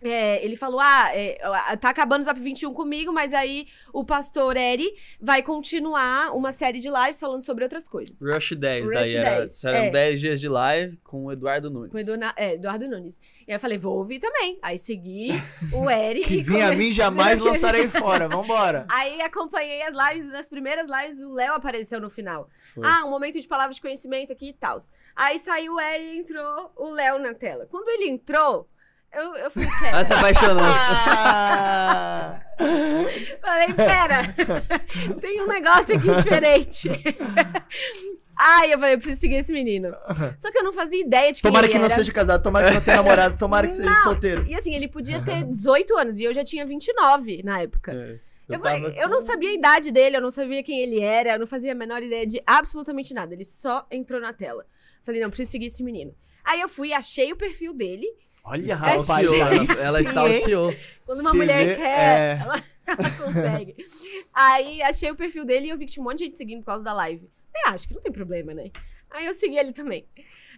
é, ele falou: Ah, é, tá acabando o Zap 21 comigo, mas aí o pastor Eri vai continuar uma série de lives falando sobre outras coisas. Rush 10, Rush daí 10, era, serão é. 10 dias de live com o Eduardo Nunes. Com o Eduardo, é, Eduardo Nunes. E aí eu falei: Vou ouvir também. Aí segui o Eri. que vim a mim jamais lançarei fora, vambora. Aí acompanhei as lives, nas primeiras lives o Léo apareceu no final. Foi. Ah, um momento de palavras de conhecimento aqui e tal. Aí saiu o Eri e entrou o Léo na tela. Quando ele entrou. Eu, eu falei, pera. Ela ah, se apaixonou. Ah. falei, pera, tem um negócio aqui diferente. Ai, eu falei, eu preciso seguir esse menino. Só que eu não fazia ideia de que Tomara que não era. seja casado, tomara que não tenha namorado, tomara que seja não. solteiro. E assim, ele podia ter 18 anos e eu já tinha 29 na época. É. Eu, eu, falei, eu, não sabia a idade dele, eu não sabia quem ele era, eu não fazia a menor ideia de absolutamente nada. Ele só entrou na tela. Falei, não, preciso seguir esse menino. Aí eu fui, achei o perfil dele, Olha, rapaz, ela está stalkeou. Quando uma Se mulher vê, quer, é... ela, ela, consegue. Aí achei o perfil dele e eu vi que tinha um monte de gente seguindo por causa da live. Eu ah, acho que não tem problema, né? Aí eu segui ele também.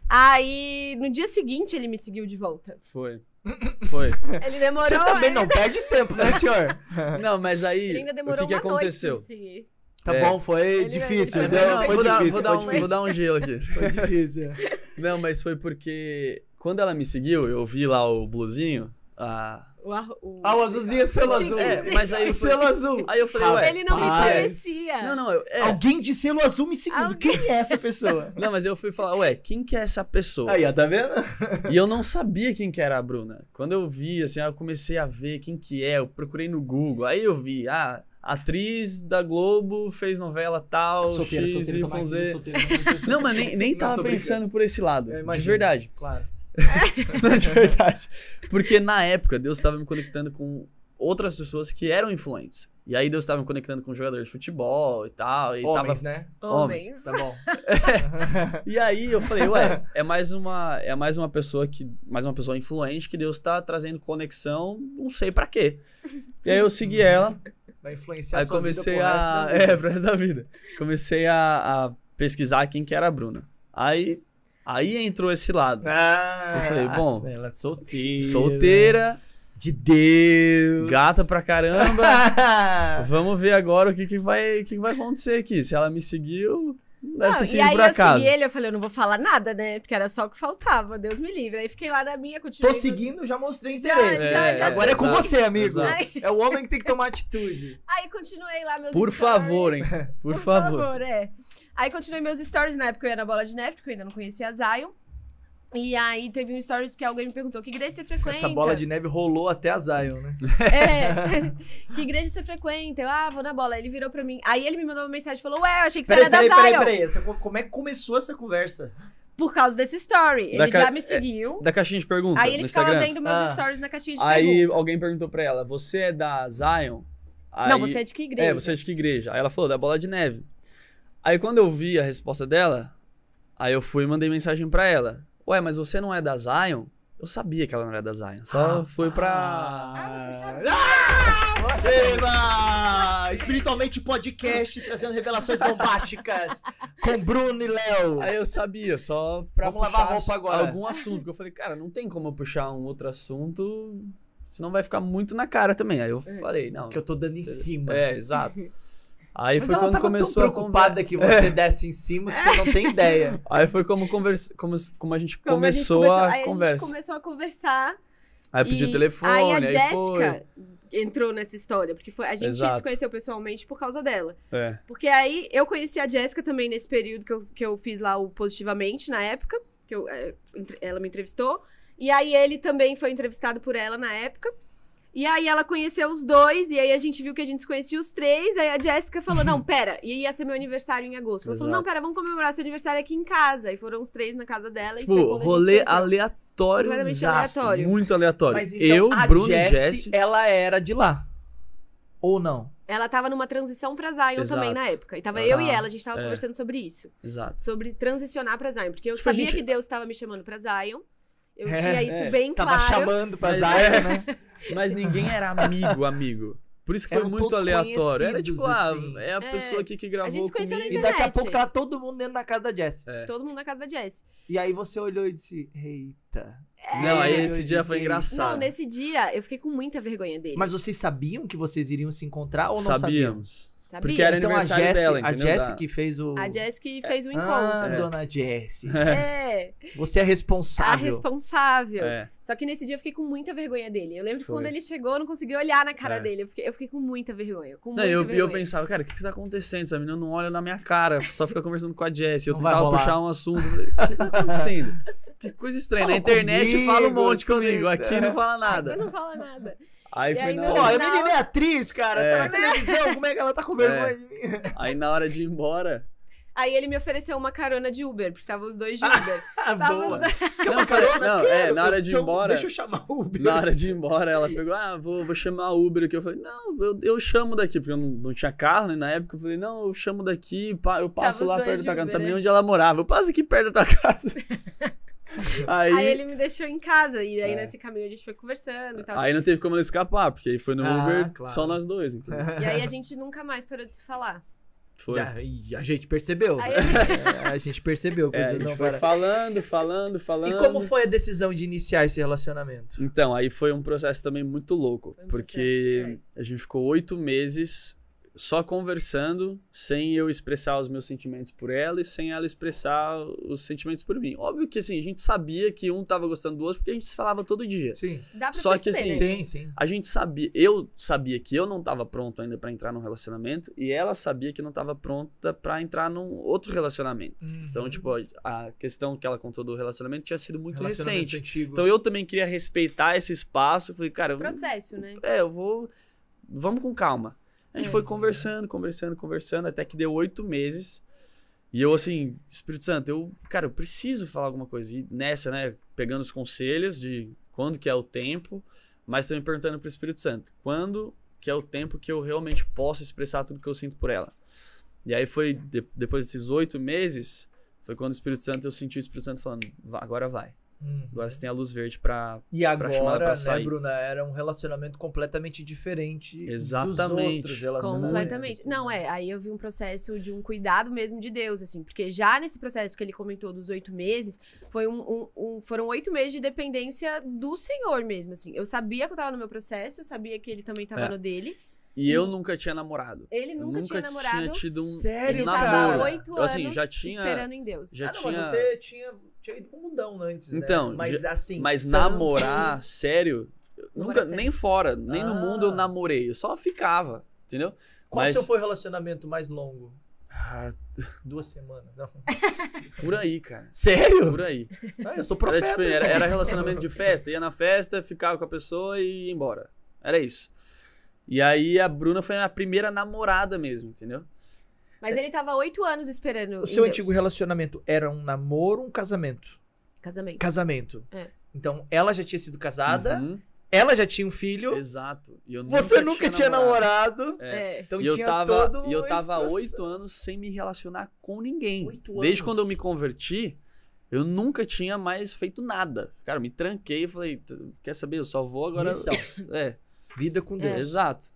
Aí no dia seguinte ele me seguiu de volta. Foi. Foi. Ele demorou. Você também ainda... não perde tempo, né, senhor? não, mas aí. Ele ainda demorou o que, que aconteceu? Tá é. bom, foi difícil. foi vou, difícil, dar, vou, foi dar um, difícil. vou dar um gelo aqui. Foi difícil. Não, mas foi porque quando ela me seguiu, eu vi lá o bluzinho, a. O, o... Ah, o azulzinho é selo azul. É, mas aí eu falei, selo azul. Aí eu falei, ué. Ele não me conhecia. Não, não. Eu, é. Alguém de selo azul me seguindo. Alguém... Quem é essa pessoa? não, mas eu fui falar, ué, quem que é essa pessoa? Aí, tá vendo? e eu não sabia quem que era a Bruna. Quando eu vi, assim, eu comecei a ver quem que é, eu procurei no Google. Aí eu vi, ah, atriz da Globo, fez novela tal, é solteira, X, solteira, tá Y, Z. Solteira, é não, mas nem, nem tava pensando por esse lado. Imagino, de verdade. Claro. Não, de verdade. Porque na época, Deus estava me conectando com outras pessoas que eram influentes. E aí Deus estava me conectando com jogadores de futebol e tal. E homens, tava... né? Homens. Tá bom. E aí eu falei, ué, é mais uma, é mais uma pessoa que, mais uma pessoa influente que Deus está trazendo conexão, não sei para quê. E aí eu segui ela. Vai influenciar aí a sua comecei é, vida a, é, pro resto da vida. Comecei a, a pesquisar quem que era a Bruna. Aí Aí entrou esse lado. Ah, eu falei, bom. Ela é solteira. Solteira. De Deus. Gata pra caramba. Vamos ver agora o que, que, vai, o que, vai acontecer aqui. Se ela me seguiu. Deve não, ter sido e aí por assim, acaso. eu segui ele, eu falei, eu não vou falar nada, né? Porque era só o que faltava, Deus me livre. Aí fiquei lá na minha, continuei... Tô seguindo, já mostrei interesse. Já, é, já, já agora é com você, amigo. É o homem que tem que tomar atitude. Aí continuei lá meus Por stories. favor, hein? Por, por favor. favor, é. Aí continuei meus stories na época, eu ia na bola de neve, porque eu ainda não conhecia a Zion. E aí teve um stories que alguém me perguntou, que igreja você frequenta? Essa bola de neve rolou até a Zion, né? É. que igreja você frequenta? Eu, ah, vou na bola. Ele virou pra mim. Aí ele me mandou uma mensagem e falou, ué, eu achei que você peraí, era da peraí, Zion. Peraí, peraí, peraí. Como é que começou essa conversa? Por causa desse story. Ele já me é, seguiu. É, da caixinha de perguntas Aí ele ficava vendo meus ah. stories na caixinha de aí perguntas Aí alguém perguntou pra ela, você é da Zion? Aí... Não, você é de que é, igreja? É, você é de que igreja? Aí ela falou, da bola de neve. Aí quando eu vi a resposta dela, aí eu fui e mandei mensagem para ela. Ué, mas você não é da Zion? Eu sabia que ela não era da Zion. Só ah, foi pra. Ah, você Ah! Eba! Espiritualmente podcast, trazendo revelações bombásticas com Bruno e Léo. Aí eu sabia, só pra Vamos puxar lavar roupa agora. algum assunto. Porque eu falei, cara, não tem como eu puxar um outro assunto, senão vai ficar muito na cara também. Aí eu é. falei, não. Que eu tô dando você... em cima. É, exato. Aí Mas foi quando começou tão preocupada a... que você é. desce em cima que você não tem ideia. Aí foi como, conversa, como, como a gente como começou a, gente começou, a conversa. a gente começou a conversar. Aí pediu telefone, aí a Jéssica foi. entrou nessa história, porque foi, a gente Exato. se conheceu pessoalmente por causa dela. É. Porque aí eu conheci a Jéssica também nesse período que eu, que eu fiz lá o Positivamente, na época, que eu, é, ela me entrevistou. E aí ele também foi entrevistado por ela na época. E aí ela conheceu os dois, e aí a gente viu que a gente se conhecia os três. Aí a Jéssica falou: Não, pera, e ia ser meu aniversário em agosto. Ela Exato. falou: Não, pera, vamos comemorar seu aniversário aqui em casa. E foram os três na casa dela. Tipo, rolê aleatório, aleatório. Muito aleatório. Mas, então, Eu, Bruno Jessie, e Jess. Ela era de lá. Ou não? Ela tava numa transição pra Zion Exato. também na época. E tava ah, eu e ela, a gente tava é. conversando sobre isso. Exato. Sobre transicionar pra Zion. Porque eu tipo, sabia gente... que Deus estava me chamando pra Zion. Eu é, tinha isso é. bem Tava claro. Tava chamando pra Zaya, é. né? Mas ninguém era amigo, amigo. Por isso que Eram foi muito aleatório. Era tipo, ah, assim. ah, é a é, pessoa aqui que gravou a comigo. E daqui a pouco tava tá todo mundo dentro da casa da Jess. É. Todo mundo na casa da Jess. E aí você olhou e disse, eita. É. Não, aí esse dia foi engraçado. Não, nesse dia eu fiquei com muita vergonha dele. Mas vocês sabiam que vocês iriam se encontrar ou não Sabíamos. sabíamos? Sabia. Porque era então, aniversário a Jessie, dela, entendeu? A Jess que fez o... A Jess que é. fez o ah, encontro. Ah, dona Jess. É. é. Você é responsável. A responsável. É. Só que nesse dia eu fiquei com muita vergonha dele. Eu lembro Foi. que quando ele chegou, eu não consegui olhar na cara é. dele. Eu fiquei, eu fiquei, com muita vergonha. Com não, eu, vergonha. eu pensava, cara, o que, que tá acontecendo? Essa menina não olha na minha cara, só fica conversando com a Jess. Eu não tentava puxar um assunto. o que tá acontecendo? Que coisa estranha. Fala na internet comigo, fala um monte comigo. Aqui não é. fala nada. Aqui não fala nada. Aí e foi aí, na hora. Pô, a menina é atriz, cara. É. Tá na televisão, como é que ela tá com é. vergonha é. de mim? Aí na hora de ir embora. Aí ele me ofereceu uma carona de Uber, porque tava os dois de Uber. Ah, boa! Não, não, carona, não é, na hora de ir então, embora. Deixa eu chamar Uber. Na hora de ir embora, ela pegou, ah, vou, vou chamar Uber aqui. Eu falei, não, eu, eu chamo daqui, porque eu não, não tinha carro, né? Na época eu falei, não, eu chamo daqui, eu passo tava lá perto da tua casa. Não sabia né? onde ela morava. Eu passo aqui perto da tua casa. Aí... aí... ele me deixou em casa. E aí é. nesse caminho a gente foi conversando e tal. Aí não teve como ele escapar, porque aí foi no ah, Uber claro. só nós dois. Então. E aí a gente nunca mais parou de se falar. Foi. Ah, e a gente percebeu. Né? A, gente... É, a gente percebeu. É, a gente não, foi para... falando, falando, falando. E como foi a decisão de iniciar esse relacionamento? Então, aí foi um processo também muito louco. Um porque processo, é. a gente ficou oito meses só conversando, sem eu expressar os meus sentimentos por ela e sem ela expressar os sentimentos por mim. Óbvio que assim, a gente sabia que um tava gostando do outro porque a gente se falava todo dia. Sim. Dá pra só que assim, sim, sim. a gente sabia, eu sabia que eu não tava pronto ainda para entrar num relacionamento e ela sabia que não tava pronta para entrar num outro relacionamento. Uhum. Então, tipo, a questão que ela contou do relacionamento tinha sido muito recente. Antigo. Então eu também queria respeitar esse espaço, falei, cara, processo, eu, né? É, eu vou vamos com calma. A gente é. foi conversando, conversando, conversando, até que deu oito meses. E eu, assim, Espírito Santo, eu, cara, eu preciso falar alguma coisa. E nessa, né, pegando os conselhos de quando que é o tempo, mas também perguntando pro Espírito Santo, quando que é o tempo que eu realmente posso expressar tudo que eu sinto por ela? E aí foi, de, depois desses oito meses, foi quando o Espírito Santo, eu senti o Espírito Santo falando, agora vai. Uhum. Agora você tem a luz verde para E agora, pra, né, pra sair. Bruna, era um relacionamento completamente diferente Exatamente. dos outros relacionamentos. Completamente. Não, é, aí eu vi um processo de um cuidado mesmo de Deus, assim, porque já nesse processo que ele comentou dos oito meses, foi um, um, um foram oito meses de dependência do Senhor mesmo, assim. Eu sabia que eu tava no meu processo, eu sabia que ele também tava é. no dele. E eu hum. nunca tinha namorado. Ele nunca, nunca tinha namorado. Tinha tido um Sério, um oito assim, anos assim, já tinha, esperando em Deus. Já ah, não, tinha... mas você tinha, tinha ido pro mundão antes, né? então, né? Mas já, assim... Mas santo... namorar, sério, nunca, sério. nem fora, nem ah. no mundo eu ah. namorei. Eu só ficava, entendeu? Qual mas... seu foi o relacionamento mais longo? Ah, duas semanas. Não. Por aí, cara. Sério? Por aí. Ah, eu sou tipo, profeta. Era, tipo, era, era relacionamento de festa. Ia na festa, ficava com a pessoa e ia embora. Era isso. E aí a Bruna foi a minha primeira namorada mesmo, entendeu? Mas ele tava oito anos esperando. O seu Deus. antigo relacionamento era um namoro ou um casamento? Casamento. Casamento. É. Então ela já tinha sido casada. Uhum. Ela já tinha um filho. Exato. você nunca tinha, tinha namorado. É. é. Então e eu tinha tava, todo E eu tava oito anos sem me relacionar com ninguém. oito anos. Desde quando eu me converti, eu nunca tinha mais feito nada. Cara, me tranquei e falei, quer saber? Eu só vou agora. Missão. É. Vida com Deus. É. Exato.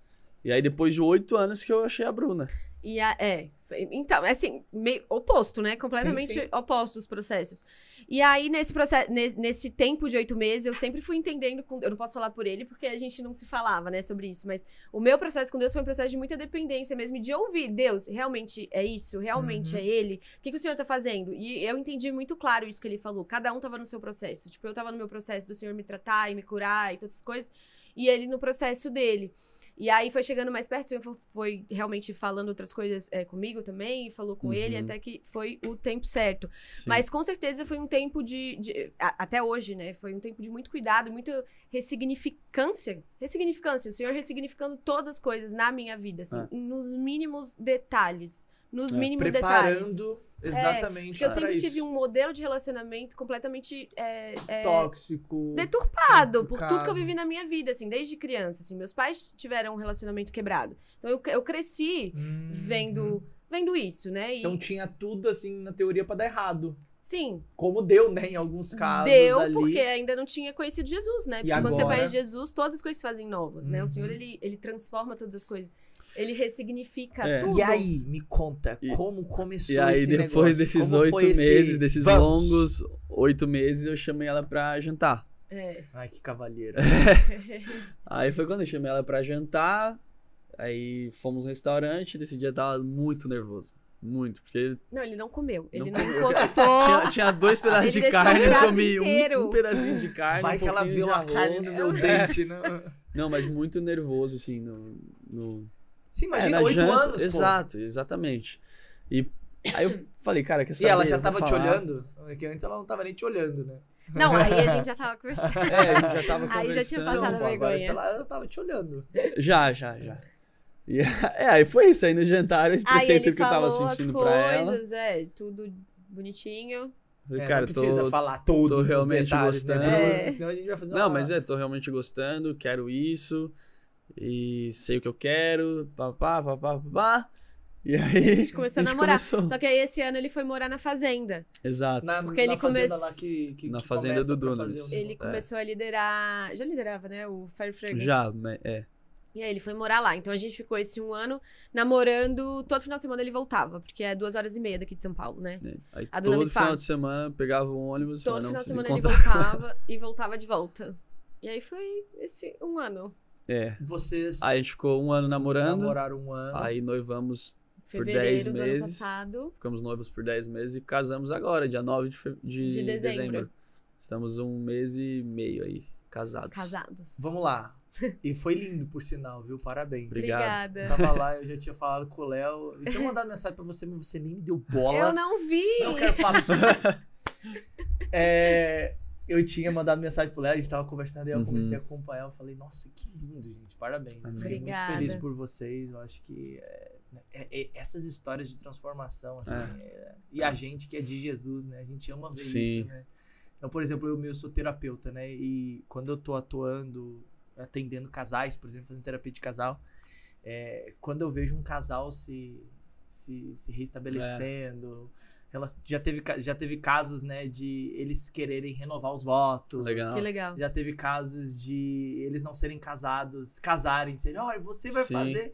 E aí, depois de oito anos que eu achei a Bruna. E a, é. Então, é assim, meio oposto, né? Completamente sim, sim. oposto os processos. E aí, nesse processo, nesse, tempo de oito meses, eu sempre fui entendendo. Com, eu não posso falar por ele porque a gente não se falava, né, sobre isso. Mas o meu processo com Deus foi um processo de muita dependência mesmo, de ouvir, Deus, realmente é isso? Realmente uhum. é ele? O que, que o senhor está fazendo? E eu entendi muito claro isso que ele falou. Cada um estava no seu processo. Tipo, eu estava no meu processo do senhor me tratar e me curar e todas essas coisas e ele no processo dele. E aí foi chegando mais perto, o senhor foi realmente falando outras coisas é, comigo também, falou com uhum. ele, até que foi o tempo certo. Sim. Mas com certeza foi um tempo de, de Até hoje, né? Foi um tempo de muito cuidado, muita ressignificância. Ressignificância, o senhor ressignificando todas as coisas na minha vida, assim, é. nos mínimos detalhes nos né, é, mínimos detalhes. Exatamente. É, porque eu sempre tive um modelo de relacionamento completamente é, é, tóxico, deturpado por tudo que eu vivi na minha vida, assim, desde criança. Assim, meus pais tiveram um relacionamento quebrado, então eu, eu cresci hum, vendo hum. vendo isso, né? E... Então tinha tudo assim na teoria para dar errado. Sim. Como deu, né, em alguns casos. Deu, ali. porque ainda não tinha conhecido Jesus, né? Porque e quando você conhece Jesus, todas as coisas se fazem novas, uhum. né? O Senhor, uhum. ele, ele transforma todas as coisas. Ele ressignifica é. tudo. E aí, me conta, e, como começou esse negócio? E aí, depois negócio? desses oito meses, esse... desses Vamos. longos oito meses, eu chamei ela pra jantar. É. Ai, que cavalheira. aí foi quando eu chamei ela pra jantar, aí fomos no restaurante, desse dia eu tava muito nervoso. Muito, porque. Não, ele não comeu. Ele não, não encostou. tinha, tinha, dois pedaços de carne, eu comi um, um, pedacinho de carne. Vai um que ela viu a arroz. carne no meu dente, né? Não, mas muito nervoso, assim, no, no, você é, imagina, oito é, anos. Exato, pô. exatamente. E aí eu falei, cara, que essa. E ela já tava te falar... olhando? Porque antes ela não tava nem te olhando, né? Não, aí a gente já tava conversando. É, a gente já tava conversando. Aí já tinha passado pô, vergonha. Agora, sei lá, ela tava te olhando. Já, já, já. E, é, aí foi isso. Aí no jantar eu expressei tudo que eu tava sentindo coisas, pra ela. É, tudo bonitinho. É, cara, não precisa tô, falar tudo. Tô realmente detalhes, né? gostando. Né? É. Senão a gente vai fazer Não, mas é, tô realmente gostando, quero isso e sei o que eu quero, papá, papá, papá. E aí. E a gente começou a, gente namorar. Começou... Só que aí esse ano ele foi morar na fazenda. Exato. Na, porque na ele começou. Na que fazenda do Dunas. Ele é. começou a liderar. Já liderava, né? O Fire Fragrance. Já, é. E aí ele foi morar lá. Então a gente ficou esse um ano namorando. Todo final de semana ele voltava, porque é duas horas e meia daqui de São Paulo, né? É. Aí a todo final de semana pegava um ônibus. Todo final de semana ele voltava e voltava de volta. E aí foi esse um ano. É. Vocês. Aí a gente ficou um ano namorando. Namoraram um ano. Aí noivamos Fevereiro por 10 meses. Ficamos noivos por 10 meses e casamos agora, dia 9 de, fe... de, de dezembro. dezembro. Estamos um mês e meio aí, casados. Casados. Vamos lá. E foi lindo, por sinal, viu? Parabéns. Obrigada. Tava lá, eu já tinha falado com o Léo. Eu tinha mandado mensagem pra você, mas você nem me deu bola. Eu não vi. Não quero é, eu tinha mandado mensagem pro Léo, a gente tava conversando, e eu uhum. comecei a acompanhar. Eu falei, nossa, que lindo, gente. Parabéns. Amém. Fiquei Obrigada. muito feliz por vocês. Eu acho que é, é, é, essas histórias de transformação, assim, é. É, e a gente que é de Jesus, né? A gente ama ver Sim. isso, né? Então, por exemplo, eu, eu sou terapeuta, né? E quando eu tô atuando, atendendo casais, por exemplo, fazendo terapia de casal, é, quando eu vejo um casal se, se, se reestabelecendo ela já teve, já teve casos, né, de eles quererem renovar os votos. Legal. Que legal. Já teve casos de eles não serem casados, casarem, serem, olha, oh, você vai Sim. fazer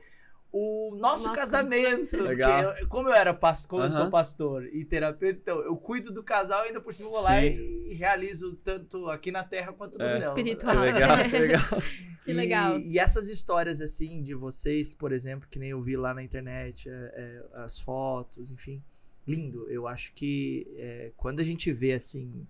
o nosso casamento. Legal. Eu, como eu era pastor, como uh -huh. eu sou pastor e terapeuta, então eu cuido do casal e ainda por cima vou lá e realizo tanto aqui na terra quanto no é. céu. Espiritual. Que legal, que legal. que legal. E, e, essas histórias assim de vocês, por exemplo, que nem eu vi lá na internet, é, é, as fotos, enfim lindo. Eu acho que é, quando a gente vê assim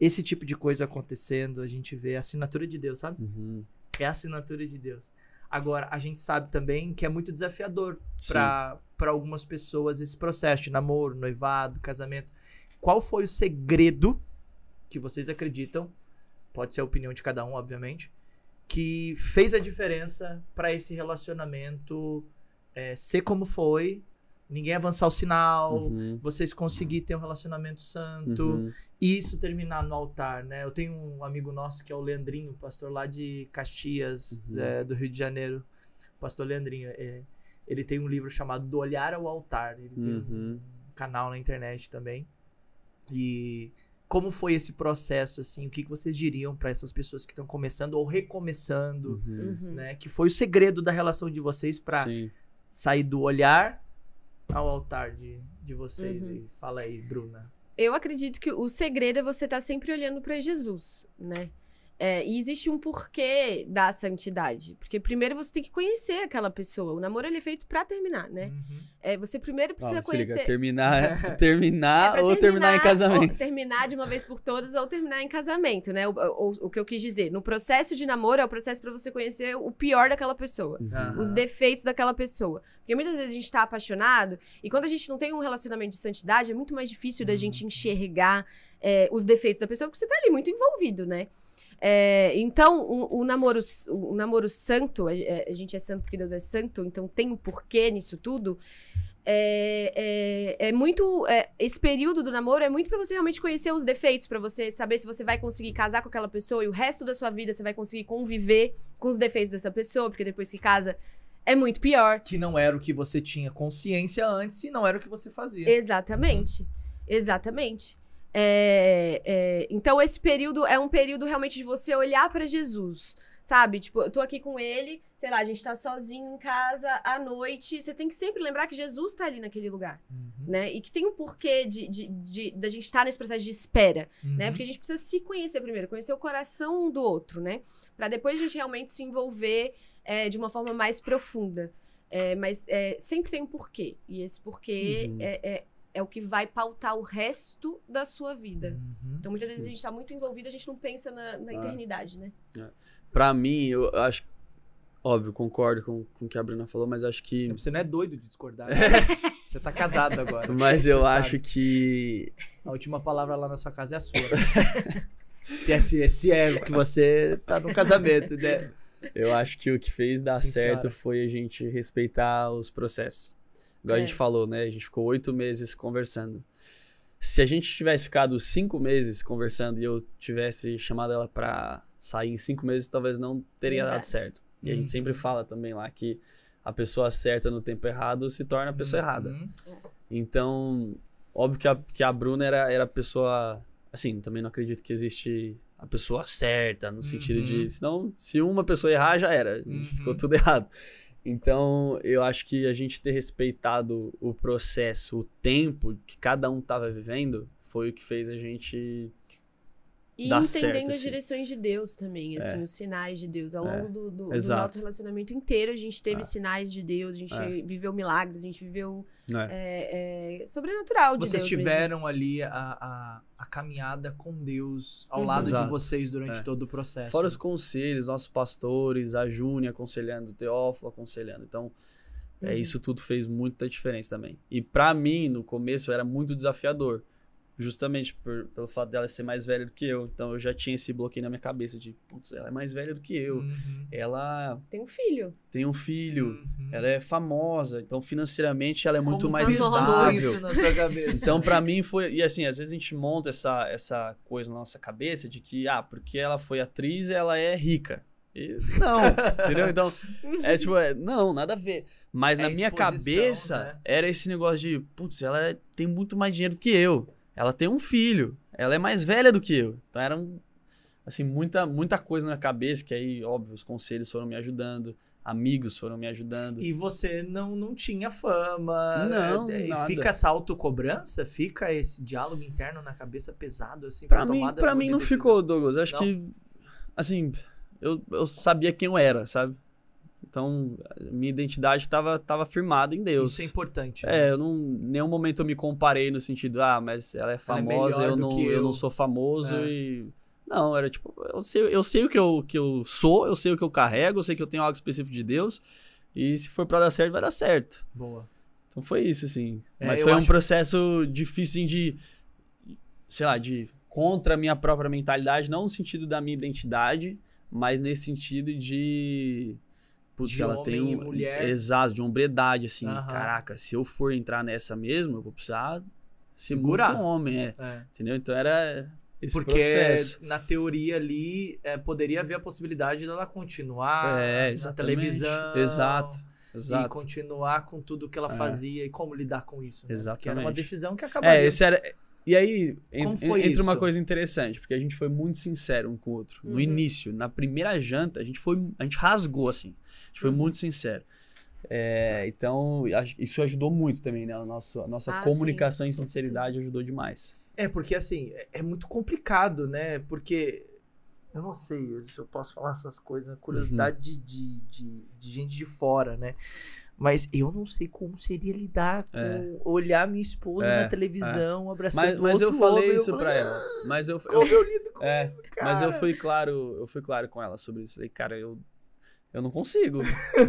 esse tipo de coisa acontecendo, a gente vê a assinatura de Deus, sabe? Uhum. É a assinatura de Deus. Agora, a gente sabe também que é muito desafiador para algumas pessoas esse processo de namoro, noivado, casamento. Qual foi o segredo que vocês acreditam? Pode ser a opinião de cada um, obviamente. Que fez a diferença para esse relacionamento é, ser como foi ninguém avançar o sinal, uhum. vocês conseguir ter um relacionamento santo uhum. e isso terminar no altar, né? Eu tenho um amigo nosso que é o Leandrinho, pastor lá de Caxias, uhum. é, do Rio de Janeiro, pastor Leandrinho. É, ele tem um livro chamado Do Olhar ao Altar, ele tem um uhum. canal na internet também. E como foi esse processo, assim, o que, que vocês diriam para essas pessoas que estão começando ou recomeçando, uhum. Uhum. né? Que foi o segredo da relação de vocês para sair do olhar ao altar de, de vocês. Uhum. E fala aí, Bruna. Eu acredito que o segredo é você estar tá sempre olhando para Jesus, né? É, e existe um porquê da santidade. Porque primeiro você tem que conhecer aquela pessoa. O namoro ele é feito para terminar, né? Uhum. É, você primeiro precisa ah, conhecer. Liga. Terminar, é terminar é ou terminar, terminar em casamento. terminar de uma vez por todas ou terminar em casamento, né? O, o, o que eu quis dizer. No processo de namoro é o processo para você conhecer o pior daquela pessoa, uhum. os defeitos daquela pessoa. Porque muitas vezes a gente tá apaixonado e quando a gente não tem um relacionamento de santidade, é muito mais difícil uhum. da gente enxergar é, os defeitos da pessoa, porque você tá ali muito envolvido, né? É, então, o, o, namoro, o namoro santo, a, é, a, gente é santo porque Deus é santo, então tem um porquê nisso tudo. É, é, é muito. É, esse período do namoro é muito para você realmente conhecer os defeitos, para você saber se você vai conseguir casar com aquela pessoa e o resto da sua vida você vai conseguir conviver com os defeitos dessa pessoa, porque depois que casa, é muito pior. Que não era o que você tinha consciência antes e não era o que você fazia. Exatamente. Uhum. Exatamente. É, é, então, esse período é um período realmente de você olhar para Jesus, sabe? Tipo, eu tô aqui com ele, sei lá, a gente tá sozinho em casa à noite. Você tem que sempre lembrar que Jesus tá ali naquele lugar, uhum. né? E que tem um porquê de, de, de, de gente estar tá nesse processo de espera, né? uhum. né? Porque a gente precisa se conhecer primeiro, conhecer o coração um do outro, né? Pra depois a gente realmente se envolver é, de uma forma mais profunda. É, mas é, sempre tem um porquê. E esse porquê uhum. é, é é o que vai pautar o resto da sua vida. Uhum. Então, muitas vezes a gente está muito envolvido, a gente não pensa na, na ah. eternidade, né? É. Para mim, eu acho. Óbvio, concordo com, com o que a Bruna falou, mas acho que. É, você não é doido de discordar. Né? Você tá casado agora. Mas eu sabe. acho que. A última palavra lá na sua casa é a sua. Né? se, é, se, é, é que você tá no casamento, né? Eu acho que o que fez dar Sim, certo senhora. foi a gente respeitar os processos. Igual é. a gente é. falou, né? A gente ficou oito meses conversando. Se a gente tivesse ficado cinco meses conversando e eu tivesse chamado ela para sair em cinco meses, talvez não teria Verdade. dado certo. E uhum. a gente uhum. sempre fala também lá que a pessoa certa no tempo errado se torna a pessoa uhum. errada. Então, óbvio que a, que a Bruna era, era a pessoa. Assim, também não acredito que existe a pessoa certa, no sentido uhum. de. Senão, se uma pessoa errar, já era. Ficou uhum. tudo errado. Então, eu acho que a gente ter respeitado o processo, o tempo que cada um estava vivendo, foi o que fez a gente e entendendo certo, as assim. direções de Deus também, é. assim, é. os sinais de Deus. Ao longo é. do, do, do, nosso relacionamento inteiro, a gente teve é. sinais de Deus, a gente é. viveu milagres, a gente viveu é. sobrenatural de vocês Deus. Vocês tiveram mesmo. ali a, a, a, caminhada com Deus ao uhum. lado Exato. de vocês durante todo o processo. Fora né? os conselhos, nossos pastores, a Júnia aconselhando, o Teófilo aconselhando. Então, uhum. é, isso tudo fez muita diferença também. E para mim, no começo, era muito desafiador justamente por, pelo fato dela ser mais velha do que eu. Então eu já tinha esse bloqueio na minha cabeça de, putz, ela é mais velha do que eu. Uhum. Ela. Tem um filho. Tem um filho. Uhum. Ela é famosa. Então financeiramente ela é Como muito mais estável. Isso na sua cabeça. então para mim foi. E assim, às vezes a gente monta essa, essa coisa na nossa cabeça de que, ah, porque ela foi atriz, ela é rica. não, entendeu? Então, é tipo, é, não, nada a ver. Mas é na minha cabeça né? era esse negócio de, putz, ela é, tem muito mais dinheiro que eu. Ela tem um filho, ela é mais velha do que eu. Então era um, assim, muita, muita coisa na cabeça, que aí, óbvio, os conselhos foram me ajudando, amigos foram me ajudando. E você não, não tinha fama. Não, é, é, nada. Fica essa autocobrança? Fica esse diálogo interno na cabeça pesado, assim? Pra mim, pra mim não decisão. ficou, Douglas. Acho não? que, assim, eu, eu sabia quem eu era, sabe? Então, minha identidade estava tava firmada em Deus. Isso é importante. É, né? É, eu não, nenhum momento eu me comparei no sentido, ah, mas ela é famosa, ela é eu, não, eu. eu. não sou famoso é. e. Não, era tipo, eu sei, eu sei o que eu, que eu sou, eu sei o que eu carrego, eu sei que eu tenho algo específico de Deus. E se for para dar certo, vai dar certo. Boa. Então foi isso, assim. É, mas foi um processo que... difícil assim, de. Sei lá, de. Contra a minha própria mentalidade, não no sentido da minha identidade, mas nesse sentido de putz, de ela tem um, mulher. Exato, de hombredade, assim. Uhum. Caraca, se eu for entrar nessa mesmo, eu vou precisar segurar um homem, é, é. Entendeu? Então era esse Porque processo. na teoria ali é, poderia haver a possibilidade dela continuar é, na televisão. Exato. Exato. E continuar com tudo que ela é. fazia e como lidar com isso. Né? Exatamente. Porque era uma decisão que é, acabaria. É, esse era, e aí, ent entra isso? uma coisa interessante, porque a gente foi muito sincero um com o outro. Uhum. No início, na primeira janta, a gente foi. A gente rasgou, assim. A gente foi uhum. muito sincero. É, então, isso ajudou muito também, né? A nossa, a nossa ah, comunicação sim. e sinceridade ajudou demais. É, porque assim, é, é, muito complicado, né? Porque. Eu não sei se eu posso falar essas coisas, né? uhum. curiosidade uhum. de, de, de, de gente de fora, né? Mas eu não sei como seria lidar com é. olhar minha esposa é, na televisão, é. abraçando Mas, mas eu falei homem, isso eu pra ela. Ah, mas eu, eu, eu lido com é, isso, cara. Mas eu fui claro, eu fui claro com ela sobre isso. Falei, cara, eu eu não consigo.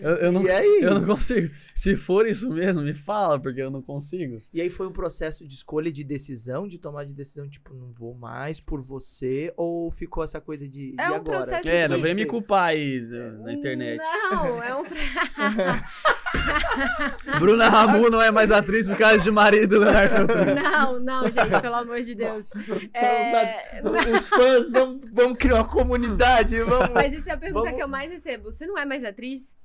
eu, eu, não, e aí? eu não consigo. Se for isso mesmo, me fala, porque eu não consigo. E aí foi um processo de escolha de decisão, de tomar de decisão, tipo, não vou mais por você, ou ficou essa coisa de. É um agora? processo. É, não vem me culpar aí eh, na internet. Não, é um. Bruna Ramu não é mais atriz por causa de marido né? Não, não, gente, pelo amor de Deus. É... Os fãs, vamos, vamos criar uma comunidade. Vamos, Mas isso é a pergunta vamos... que eu mais recebo. Você não é mais atriz?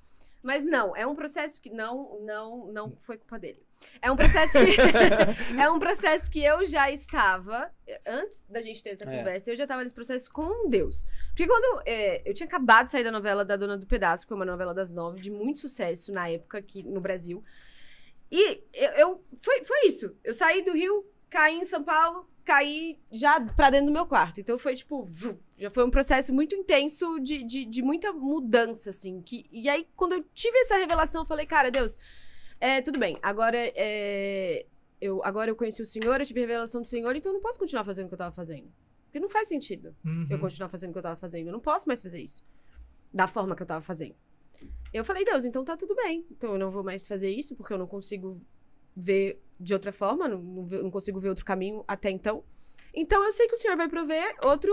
Mas não, é um processo que não, não, não foi culpa dele. É um processo que é um processo que eu já estava antes da gente ter essa é. conversa. Eu já estava nesse processo com Deus, porque quando é, eu tinha acabado de sair da novela da Dona do Pedaço, que foi uma novela das nove de muito sucesso na época aqui no Brasil. E eu, eu foi, foi isso. Eu saí do Rio caí em São Paulo, caí já pra dentro do meu quarto. Então foi tipo, já foi um processo muito intenso de, de, de muita mudança, assim. Que, e aí, quando eu tive essa revelação, eu falei, cara, Deus, é, tudo bem, agora é, eu, agora eu conheci o Senhor, eu tive revelação do Senhor, então eu não posso continuar fazendo o que eu tava fazendo. Porque não faz sentido uhum. eu continuar fazendo o que eu tava fazendo. Eu não posso mais fazer isso. Da forma que eu tava fazendo. Eu falei, Deus, então tá tudo bem. Então eu não vou mais fazer isso porque eu não consigo ver de outra forma, não, não consigo ver outro caminho até então. Então eu sei que o senhor vai prover outro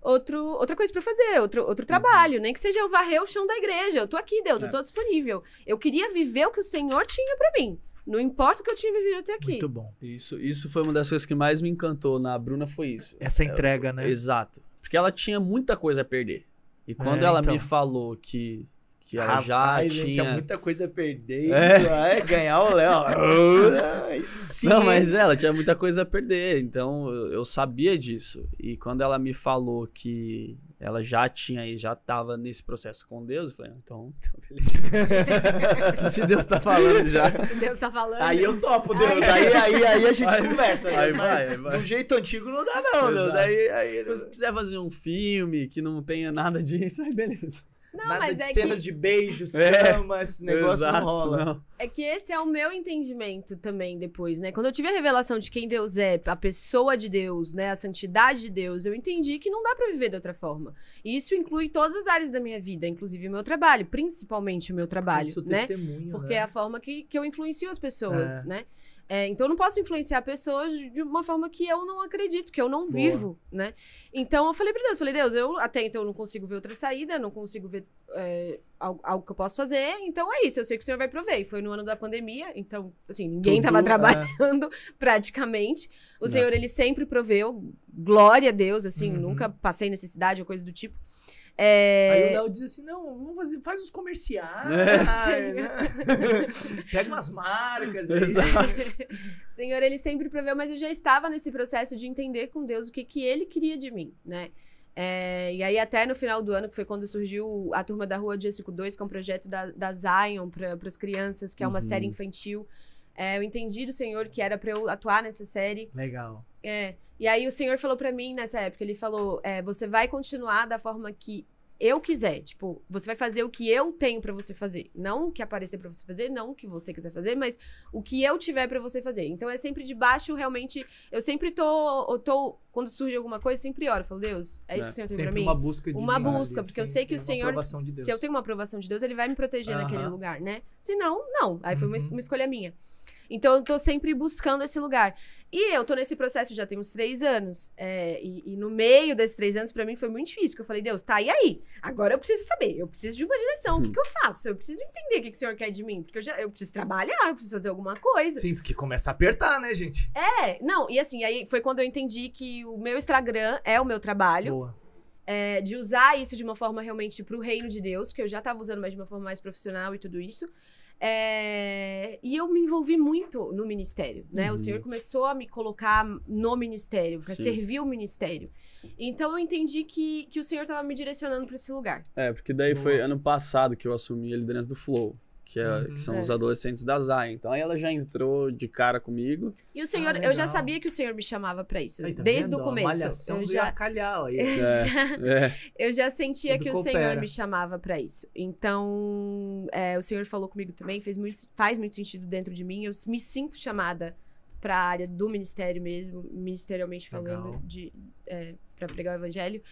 outro, outra coisa para fazer, outro, outro uhum. trabalho, uhum. nem que seja eu varrer o chão da igreja. Eu tô aqui, Deus, é. eu tô disponível. Eu queria viver o que o Senhor tinha para mim. Não importa o que eu tinha vivido até aqui. Muito bom. Isso, isso foi uma das coisas que mais me encantou na Bruna foi isso. Essa é, entrega, né? Exato. Porque ela tinha muita coisa a perder. E quando é, ela então. me falou que que ela já tinha... gente, tinha... muita coisa a perder. É. ganhar o Léo. Não, mas ela tinha muita coisa a perder. Então eu sabia disso. E quando ela me falou que ela já tinha e já estava nesse processo com Deus, eu falei, ah, então, então beleza. Se Deus está falando já. Se Deus tá falando. Aí eu topo, Deus. Aí, aí, aí a gente conversa. Né? Aí vai, vai. Do jeito antigo não dá, não, Deus. Aí, aí, Se você quiser fazer um filme que não tenha nada disso, aí beleza. Não, Nada mas de é cenas que... de beijos, cama, é, esse negócio exato, não rola. Não. É que esse é o meu entendimento também depois, né? Quando eu tive a revelação de quem Deus é, a pessoa de Deus, né? A santidade de Deus, eu entendi que não dá para viver de outra forma. E isso inclui todas as áreas da minha vida, inclusive o meu trabalho, principalmente o meu trabalho, Porque né? Porque né? é a forma que, que eu influencio as pessoas, é. né? É, então eu não posso influenciar pessoas de uma forma que eu não acredito, que eu não vivo, né? Então eu falei para Deus, falei, Deus, eu até então não consigo ver outra saída, não consigo ver é, algo, algo, que eu posso fazer, então é isso, eu sei que o Senhor vai prover. E foi no ano da pandemia, então, assim, ninguém estava é. trabalhando é... praticamente. O não. Senhor, ele sempre proveu, glória a Deus, assim, uhum. nunca passei necessidade ou coisa do tipo. É... Aí o Léo diz assim: não, vamos fazer, faz uns comerciais. É. Né? Ah, é Pega umas marcas. Senhor, ele sempre proveu, mas eu já estava nesse processo de entender com Deus o que, que ele queria de mim, né? É, e aí, até no final do ano, que foi quando surgiu a Turma da Rua dia 52, que é um projeto da, da Zion para as crianças, que é uma uhum. série infantil. É, eu entendi do Senhor que era para eu atuar nessa série. Legal. É. E aí o Senhor falou para mim nessa época, ele falou, é, você vai continuar da forma que eu quiser, tipo, você vai fazer o que eu tenho para você fazer, não o que aparecer para você fazer, não o que você quiser fazer, mas o que eu tiver para você fazer. Então é sempre de baixo, realmente, eu sempre tô, eu tô quando surge alguma coisa, sempre oro, eu falo, Deus, é isso é, que o Senhor tem para mim. Uma busca de Uma busca, porque eu sei que o Senhor, de se eu tenho uma aprovação de Deus, ele vai me proteger naquele lugar, né? Se não, não. Aí foi uhum. uma, uma escolha minha. Então eu tô sempre buscando esse lugar. E eu tô nesse processo já tem uns três anos. É, e, e, no meio desses três anos, para mim, foi muito difícil. Que eu falei, Deus, tá, e aí? Agora eu preciso saber, eu preciso de uma direção. Hum. O que, uhum. que, eu faço? Eu preciso entender o que, que o senhor quer de mim. Porque eu, já, eu preciso trabalhar, eu preciso fazer alguma coisa. Sim, porque começa a apertar, né, gente? É, não, e assim, aí foi quando eu entendi que o meu Instagram é o meu trabalho. Boa. É, de usar isso de uma forma realmente para o reino de Deus, que eu já estava usando, mas de uma forma mais profissional e tudo isso. É... E eu me envolvi muito no ministério, né? Uhum. O senhor uhum. começou a me colocar no ministério, para servir o ministério. Então eu entendi que, que o senhor estava me direcionando para esse lugar. É, porque daí foi ano passado que eu assumi a liderança do Flow que, é, uhum, que são uhum. é. os adolescentes da Zay. Então aí ela já entrou de cara comigo. E o senhor, ah, eu já sabia que o senhor me chamava para isso, tá desde o começo. Eu já calhar aí. Eu, já... eu já sentia Tudo que coopera. o senhor me chamava para isso. Então, é, o senhor falou comigo também, fez muito, faz muito sentido dentro de mim. Eu me sinto chamada para a área do ministério mesmo, ministerialmente falando, Legal. de é, para pregar o evangelho.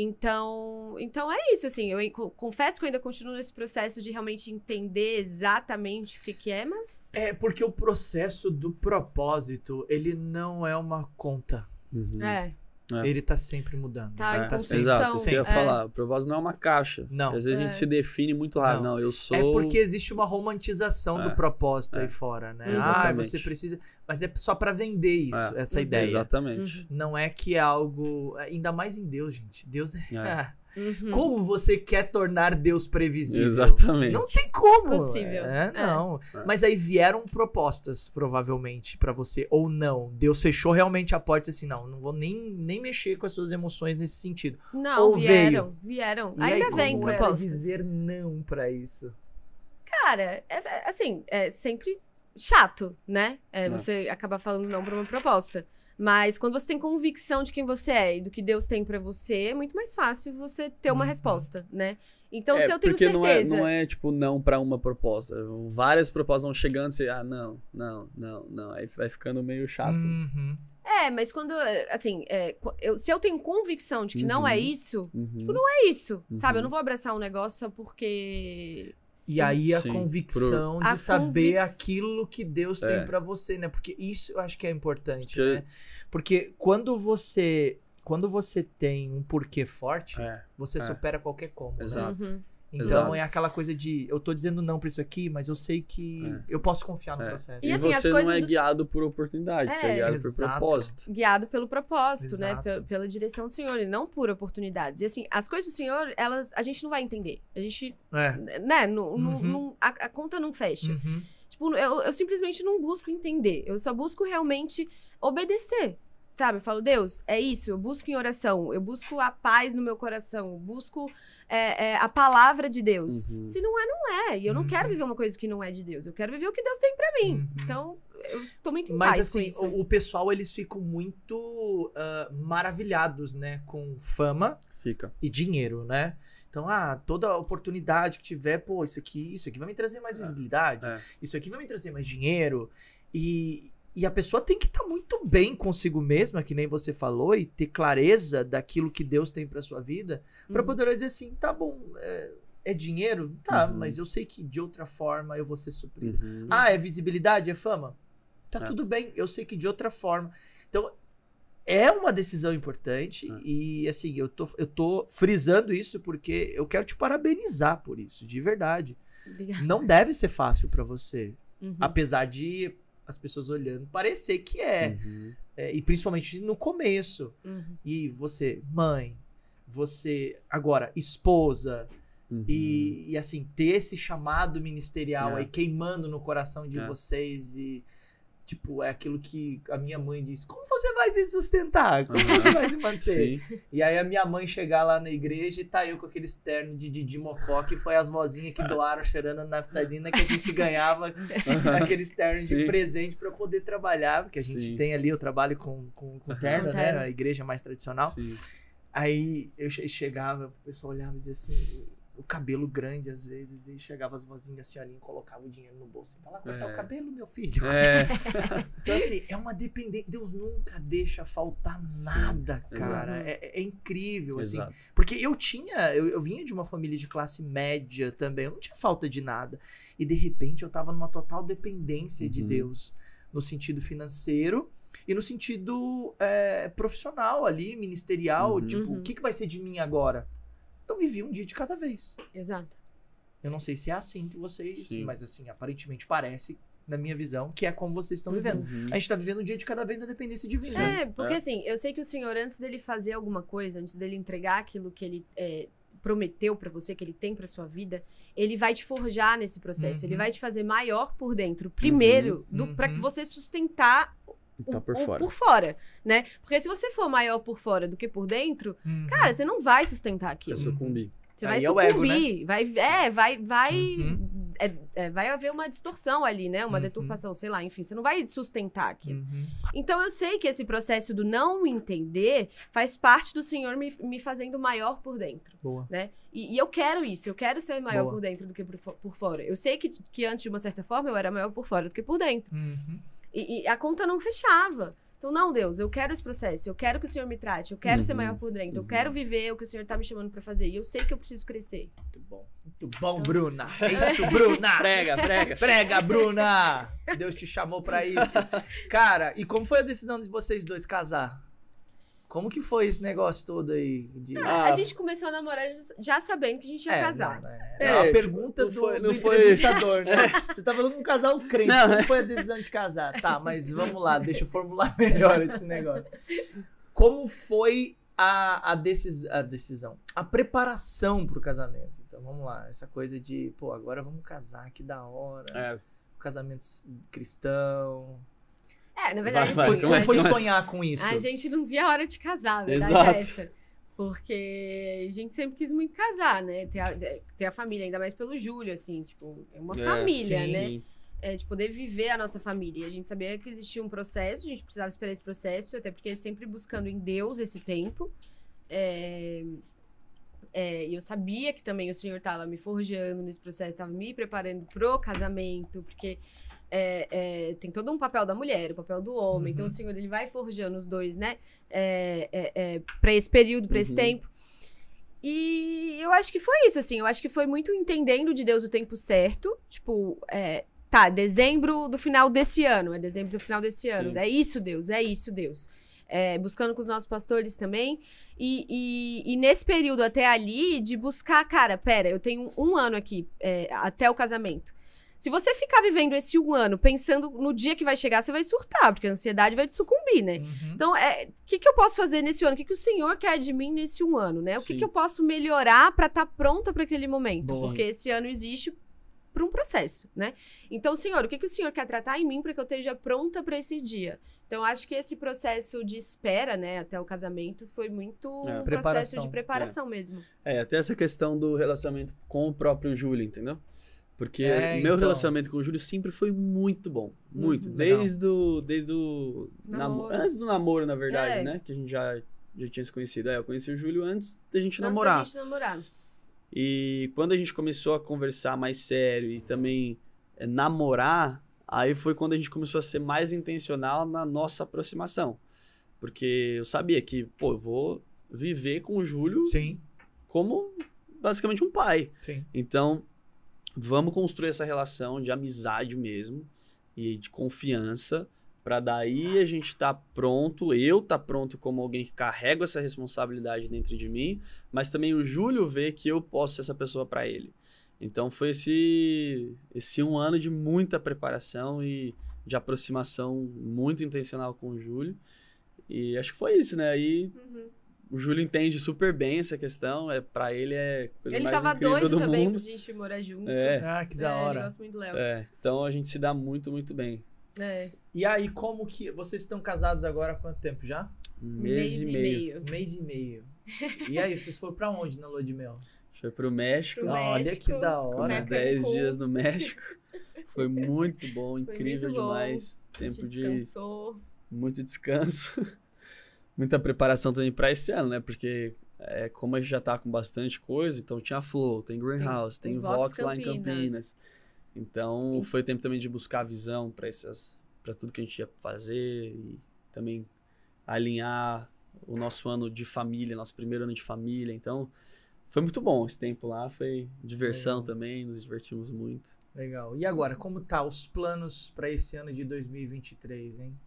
Então, então é isso, assim, eu confesso que eu ainda continuo nesse processo de realmente entender exatamente o que, que é, mas... É, porque o processo do propósito, ele não é uma conta. Uhum. É. É. Ele está sempre mudando. Tá, tá sempre. Exato, isso que eu ia é. falar. O propósito não é uma caixa. Não. Às vezes a gente é. se define muito rápido. Não. não. eu é sou... É porque existe uma romantização do propósito aí fora, né? Ah, Exatamente. Ah, você precisa... Mas é só para vender isso, essa uhum. ideia. Exatamente. Uhum. Não é que é algo... Ainda mais em Deus, gente. Deus é... Uhum. Como você quer tornar Deus previsível? Exatamente. Não tem como. Possível. É, é, não. É. Mas aí vieram propostas, provavelmente, para você. Ou não. Deus fechou realmente a porta e disse assim: não, não vou nem, nem mexer com as suas emoções nesse sentido. Não, ou vieram, veio. vieram. E Ainda aí, vem propostas. Era dizer não para isso. Cara, é, é, assim, é sempre chato, né? É, é. você acabar falando não pra uma proposta. Mas quando você tem convicção de quem você é e do que Deus tem para você, é muito mais fácil você ter uma uhum. resposta, né? Então, é, se eu tenho porque certeza. Não é, não é tipo não para uma proposta. Várias propostas vão chegando e você, ah, não, não, não, não. Aí vai ficando meio chato. Uhum. É, mas quando, assim, é, eu, se eu tenho convicção de que uhum. não é uhum. isso, tipo, uhum. tipo, não é isso, sabe? Eu uhum. não vou abraçar um negócio só porque e aí a Sim, convicção pro... de a saber aquilo que Deus tem é. para você, né? Porque isso eu acho que é importante, que... né? Porque quando você quando você tem um porquê forte, é. você é. supera qualquer como, né? Exato. Né? Uhum. Então Exato. é aquela coisa de eu tô dizendo não pra isso aqui, mas eu sei que é. eu posso confiar no é. processo. E, assim, e você não é dos... guiado por oportunidade, é, você é, é. guiado exato. por propósito. Guiado pelo propósito, né? exato. né? Pela, pela, direção do Senhor, e não por oportunidades. E assim, as coisas do Senhor, elas a gente não vai entender. A gente. É. Né? No, uhum. no, no, a, a, conta não fecha. Uhum. Tipo, eu, eu simplesmente não busco entender. Eu só busco realmente obedecer. Sabe? Eu falo, Deus, é isso, eu busco em oração, eu busco a paz no meu coração, eu busco é, é, a palavra de Deus. Uhum. Se não é, não é. E eu não quero uhum. viver uma coisa que não é de Deus. Eu quero viver o que Deus tem para mim. Uhum. Então, eu estou muito em Mas, paz assim, com isso. O, o pessoal, eles ficam muito uh, maravilhados, né? Com fama Fica. e dinheiro, né? Então, ah, toda oportunidade que tiver, pô, isso aqui, isso aqui vai me trazer mais é. visibilidade, é. isso aqui vai me trazer mais dinheiro. E, e a pessoa tem que estar tá muito bem consigo mesma, que nem você falou, e ter clareza daquilo que Deus tem para sua vida, para uhum. poder dizer assim, tá bom, é, é dinheiro? Tá, uhum. mas eu sei que de outra forma eu vou ser suprido. Uhum. Ah, é visibilidade, é fama? Tá é. tudo bem, eu sei que de outra forma. Então, é uma decisão importante é. e assim, eu tô, eu tô frisando isso porque eu quero te parabenizar por isso, de verdade. Obrigada. Não deve ser fácil para você. Uhum. Apesar de as pessoas olhando parecer que é. Uhum. é e principalmente no começo. Uhum. E você, mãe, você, agora, esposa. Uhum. E, e, assim, ter esse chamado ministerial é. aí queimando no coração de é. vocês e Tipo, é aquilo que a minha mãe disse: como você vai se sustentar? Como uhum. você vai se manter? E aí a minha mãe chegar lá na igreja e tá eu com aquele terno de Didi Mocó, que foi as vozinhas que doaram cheirando a naftalina que a gente ganhava uhum. aqueles ternos Sim. de presente para poder trabalhar, porque a gente tem ali, o trabalho com, com, com terno, uhum. né? Na igreja mais tradicional. Aí eu chegava, o pessoal olhava e dizia assim o cabelo grande às vezes, e chegava as vozinhas, a assim, senhorinha colocava o dinheiro no bolso e assim, falava, cortar é. o cabelo, meu filho. É. então, assim, é uma dependência. Deus nunca deixa faltar nada, Sim, cara. É, é, é incrível, assim. Exato. assim. Porque eu tinha, eu, eu, vinha de uma família de classe média também, eu não tinha falta de nada. E de repente eu tava numa total dependência uhum. de Deus, no sentido financeiro. E no sentido é, profissional ali, ministerial, uhum. tipo, uhum. o que, que vai ser de mim agora? eu vivi um dia de cada vez. Exato. Eu não sei se é assim que vocês, Sim. mas assim, aparentemente parece na minha visão, que é como vocês estão uhum. vivendo. Uhum. A gente está vivendo um dia de cada vez a dependência divina. É, porque é. assim, eu sei que o senhor, antes dele fazer alguma coisa, antes dele entregar aquilo que ele é, prometeu para você, que ele tem para sua vida, ele vai te forjar nesse processo. Uhum. Ele vai te fazer maior por dentro, primeiro, uhum. para você sustentar Tá por, o, fora. por fora. né? Porque se você for maior por fora do que por dentro, uhum. cara, você não vai sustentar aquilo. Vai sucumbir. Você vai é né? sucumbir. É vai, é, vai, vai, uhum. é, é, vai haver uma distorção ali, né? Uma uhum. deturpação, sei lá, enfim. Você não vai sustentar aquilo. Uhum. Então eu sei que esse processo do não entender faz parte do Senhor me, me fazendo maior por dentro. Boa. Né? E, e, eu quero isso, eu quero ser maior Boa. por dentro do que por, por, fora. Eu sei que, que antes, de uma certa forma, eu era maior por fora do que por dentro. Uhum. E, e, a conta não fechava. Então, não, Deus, eu quero esse processo, eu quero que o Senhor me trate, eu quero uhum. ser maior por dentro, uhum. eu quero viver o que o Senhor está me chamando para fazer. E eu sei que eu preciso crescer. Muito bom. Muito bom, então... Bruna. É isso, Bruna. prega, prega. Prega, Bruna. Deus te chamou para isso. Cara, e como foi a decisão de vocês dois casar? Como que foi esse negócio todo aí? De... Ah, ah a gente começou a namorar já sabendo que a gente ia é, casar. Não, é, é, a é, pergunta tipo, do, foi, do foi... entrevistador, né? É. Você tá falando com um casal crente, não, como é. foi a decisão de casar? Tá, mas vamos lá, deixa eu formular melhor esse negócio. Como foi a, a, decis, a decisão, a preparação pro casamento? Então vamos lá, essa coisa de, pô, agora vamos casar, que da hora. É. casamento cristão, é, na verdade, vai, vai, assim, foi, foi sonhar com isso? A gente não via a hora de casar, na verdade é Exato. Essa, porque a gente sempre quis muito casar, né? Ter a, é, ter a família, ainda mais pelo Júlio, assim, tipo, é uma é, família, sim, né? Sim. É, de poder viver a nossa família. E a gente sabia que existia um processo, a gente precisava esperar esse processo, até porque sempre buscando em Deus esse tempo. É, é, eu sabia que também o Senhor estava me forjando nesse processo, estava me preparando pro casamento, porque é, é, tem todo um papel da mulher, o papel do homem. Então, uhum. Então o senhor ele vai forjando os dois, né? É, é, é para esse período, para uhum. esse tempo. E eu acho que foi isso, assim. Eu acho que foi muito entendendo de Deus o tempo certo. Tipo, é, tá, dezembro do final desse ano. É dezembro do final desse ano. Sim. É isso, Deus. É isso, Deus. buscando com os nossos pastores também. E, e, e, nesse período até ali, de buscar, cara, pera, eu tenho um ano aqui, até o casamento se você ficar vivendo esse um ano pensando no dia que vai chegar, você vai surtar, porque a ansiedade vai te sucumbir, né? Uhum. Então, o é, que, que eu posso fazer nesse ano? O que, que o senhor quer de mim nesse um ano, né? O que, que eu posso melhorar para estar tá pronta para aquele momento? Boa. Porque esse ano existe para um processo, né? Então, senhor, o que, que o senhor quer tratar em mim para que eu esteja pronta para esse dia? Então, acho que esse processo de espera, né, até o casamento, foi muito é, um processo de preparação é. mesmo. É, até essa questão do relacionamento com o próprio Júlio, entendeu? Porque é, meu então... relacionamento com o Júlio sempre foi muito bom. Muito. Uhum. Desde, o, desde o. Namoro. Antes do namoro, na verdade, é. né? Que a gente já, já tinha se conhecido. É, eu conheci o Júlio antes da gente antes namorar. Antes da gente namorar. E quando a gente começou a conversar mais sério e também é, namorar, aí foi quando a gente começou a ser mais intencional na nossa aproximação. Porque eu sabia que, pô, eu vou viver com o Júlio Sim. como basicamente um pai. Sim. Então vamos construir essa relação de amizade mesmo e de confiança para daí a gente estar tá pronto, eu tá pronto como alguém que carrega essa responsabilidade dentro de mim, mas também o Júlio vê que eu posso ser essa pessoa para ele. Então foi esse esse um ano de muita preparação e de aproximação muito intencional com o Júlio. E acho que foi isso, né? Aí uhum. O Júlio entende super bem essa questão. É, pra ele é coisa ele mais tava doido do também pra gente morar junto. É. Ah, que é, da hora. Eu gosto muito do Léo. É, então a gente se dá muito, muito bem. É. E aí, como que. Vocês estão casados agora há quanto tempo já? Mês, mês e, meio. Mês e meio. E aí, vocês foram pra onde na lua de mel? Foi pro México. Pro Olha México, que da hora. Uns 10 dias no México. Foi muito bom, incrível muito bom. demais. Tempo de. Descansou. Muito descanso. muita preparação também para esse ano, né? Porque é, como a gente já tá com bastante coisa, então tinha Flow, tem Greenhouse, tem, tem, Vox, Vox lá em Campinas. Então Sim. foi tempo também de buscar visão para essas para tudo que a gente ia fazer e também alinhar o nosso ano de família, nosso primeiro ano de família. Então, foi muito bom esse tempo lá, foi diversão é. também, nos divertimos muito. Legal. E agora, como tá os planos para esse ano de 2023, hein?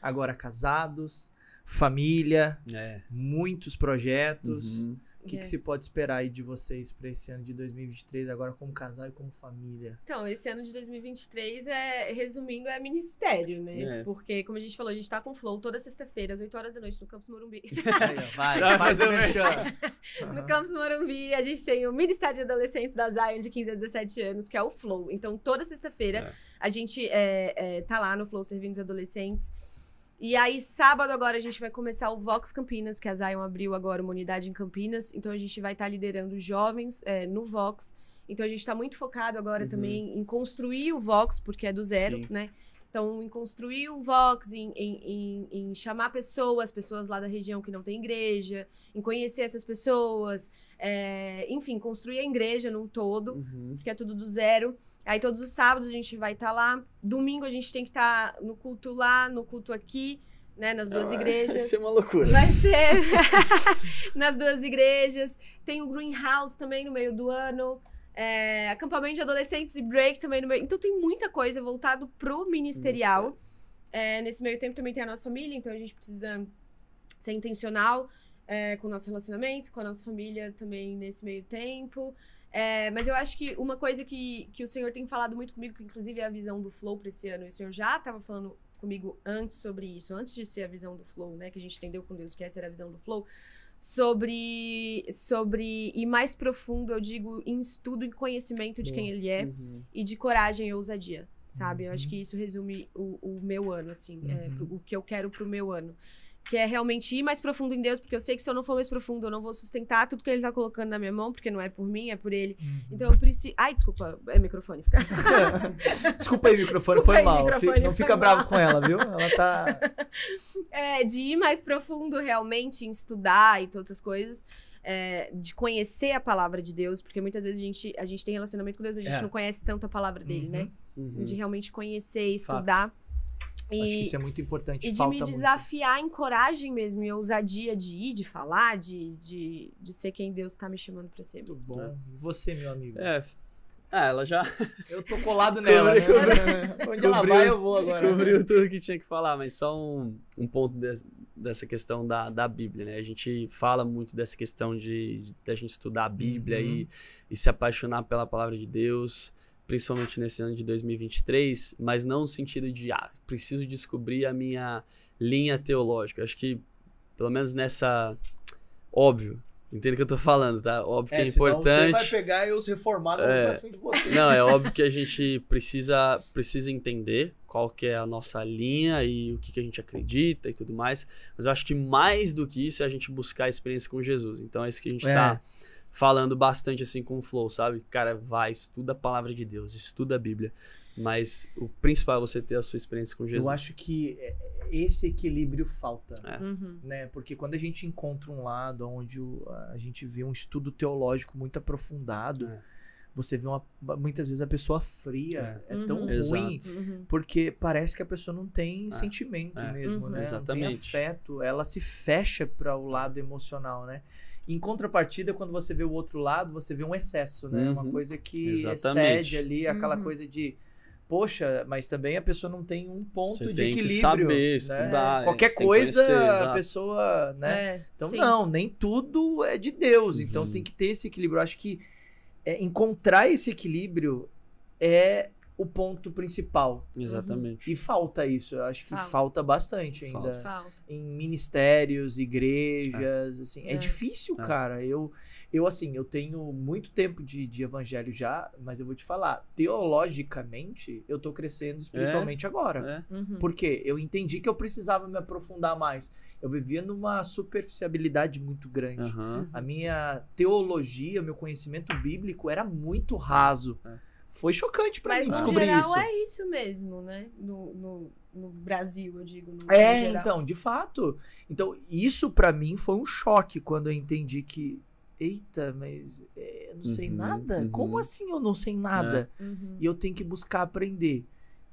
Agora casados, família, é. muitos projetos. Uhum. O que, é. que, se pode esperar aí de vocês para esse ano de 2023, agora como casal e como família? Então, esse ano de 2023 é, resumindo, é ministério, né? É. Porque, como a gente falou, a gente está com Flow toda sexta-feira, às 8 horas da noite, no Campus Morumbi. Vai, vai faz tá o uhum. No Campus Morumbi, a gente tem o Ministério de Adolescentes da Zion de 15 a 17 anos, que é o Flow. Então, toda sexta-feira, é. a gente é, é tá lá no Flow servindo os adolescentes. E aí, sábado agora, a gente vai começar o Vox Campinas, que a Zion abriu agora uma unidade em Campinas. Então, a gente vai estar tá liderando jovens é, no Vox. Então, a gente está muito focado agora uhum. também em construir o Vox, porque é do zero, Sim. né? Então, em construir o Vox, em, em, em, em, chamar pessoas, pessoas lá da região que não tem igreja, em conhecer essas pessoas, é, enfim, construir a igreja num todo, uhum. porque é tudo do zero. Aí todos os sábados a gente vai estar tá lá. Domingo a gente tem que estar tá no culto lá, no culto aqui, né? Nas duas ah, igrejas. Vai ser é uma loucura. Vai ser. nas duas igrejas. Tem o Greenhouse também no meio do ano. É, acampamento de adolescentes e break também no meio. Então tem muita coisa voltado pro ministerial. É, nesse meio tempo também tem a nossa família, então a gente precisa ser intencional é, com o nosso relacionamento, com a nossa família também nesse meio tempo. É, mas eu acho que uma coisa que, que o senhor tem falado muito comigo, que inclusive é a visão do Flow para esse ano, e o senhor já estava falando comigo antes sobre isso, antes de ser a visão do Flow, né? Que a gente entendeu com Deus que essa era a visão do Flow, sobre. sobre ir mais profundo, eu digo, em estudo, e conhecimento de quem ele é uhum. e de coragem e ousadia, sabe? Uhum. Eu acho uhum. que isso resume o, o meu ano, assim, é, uhum. é, o que eu quero pro meu ano que é realmente ir mais profundo em Deus, porque eu sei que se eu não for mais profundo, eu não vou sustentar tudo que ele tá colocando na minha mão, porque não é por mim, é por ele. Uhum. Então eu preciso. Ai, desculpa, é microfone. Fica... desculpa aí, microfone, desculpa foi aí, mal. Microfone, não fica mal. bravo com ela, viu? Ela tá. É, de ir mais profundo realmente em estudar e todas as coisas. É, de conhecer a palavra de Deus, porque muitas vezes a gente, a gente tem relacionamento com Deus, mas a gente é. não conhece tanto a palavra dele, uhum. né? Uhum. De uhum. realmente conhecer, estudar. Fato. E, Acho que isso é muito importante. E de me desafiar muito. em coragem mesmo, em ousadia de ir, de falar, de, de, de ser quem Deus está me chamando para ser. Muito bom. E você, meu amigo? É. Ah, ela já. Eu tô colado nela, né? Onde ela vai, eu vou agora. Né? Cobriu tudo que tinha que falar, mas só um, um ponto de, dessa questão da, da Bíblia, né? A gente fala muito dessa questão de, de da gente estudar a Bíblia uhum. e, e se apaixonar pela palavra de Deus principalmente nesse ano de 2023, mas não no sentido de, ah, preciso descobrir a minha linha teológica. Acho que, pelo menos nessa. Óbvio. Entendo o que eu tô falando, tá? Óbvio é, que é importante. É, você vai pegar e os reformados é... pra cima de você. Não, é óbvio que a gente precisa, precisa entender qual que é a nossa linha e o que, que a gente acredita e tudo mais. Mas eu acho que mais do que isso é a gente buscar a experiência com Jesus. Então é isso que a gente é. tá falando bastante assim com o flow, sabe? Cara, vai, estuda a palavra de Deus, estuda a Bíblia. Mas o principal é você ter a sua experiência com Jesus. Eu acho que é, é, esse equilíbrio falta, é. Uhum. né? Porque quando a gente encontra um lado onde a gente vê um estudo teológico muito aprofundado, é. você vê uma, muitas vezes a pessoa fria, é, é tão uhum. ruim, Exato. Uhum. porque parece que a pessoa não tem é. sentimento mesmo, uhum. né? Exatamente. Não tem afeto, ela se fecha para o lado emocional, né? Em contrapartida, quando você vê o outro lado, você vê um excesso, né? Uhum. Uma coisa que Exatamente. excede ali aquela uhum. coisa de poxa, mas também a pessoa não tem um ponto Você de equilíbrio. Tem que saber, né? estudar. É, Qualquer coisa conhecer, a pessoa, né? É, então sim. não, nem tudo é de Deus. Então, uhum. Então tem que ter esse equilíbrio. Eu acho que é, encontrar esse equilíbrio é o ponto principal. Exatamente. Uhum. E falta isso, eu acho que falta, falta bastante ainda. Falta. Em ministérios, igrejas, é. assim. É, é difícil, é. cara. Eu, eu, assim, eu tenho muito tempo de, de evangelho já, mas eu vou te falar, teologicamente, eu tô crescendo espiritualmente é. agora. É. Uhum. Porque eu entendi que eu precisava me aprofundar mais. Eu vivia numa superficialidade muito grande. Uhum. A minha teologia, meu conhecimento bíblico era muito raso. É foi chocante para mim descobrir geral, isso. Mas é isso mesmo, né? No, no, no Brasil, eu digo. é, então, de fato. Então, isso para mim foi um choque quando eu entendi que. Eita, mas é, eu não sei uhum, nada? Uhum. Como assim eu não sei nada? É. Uhum. E eu tenho que buscar aprender.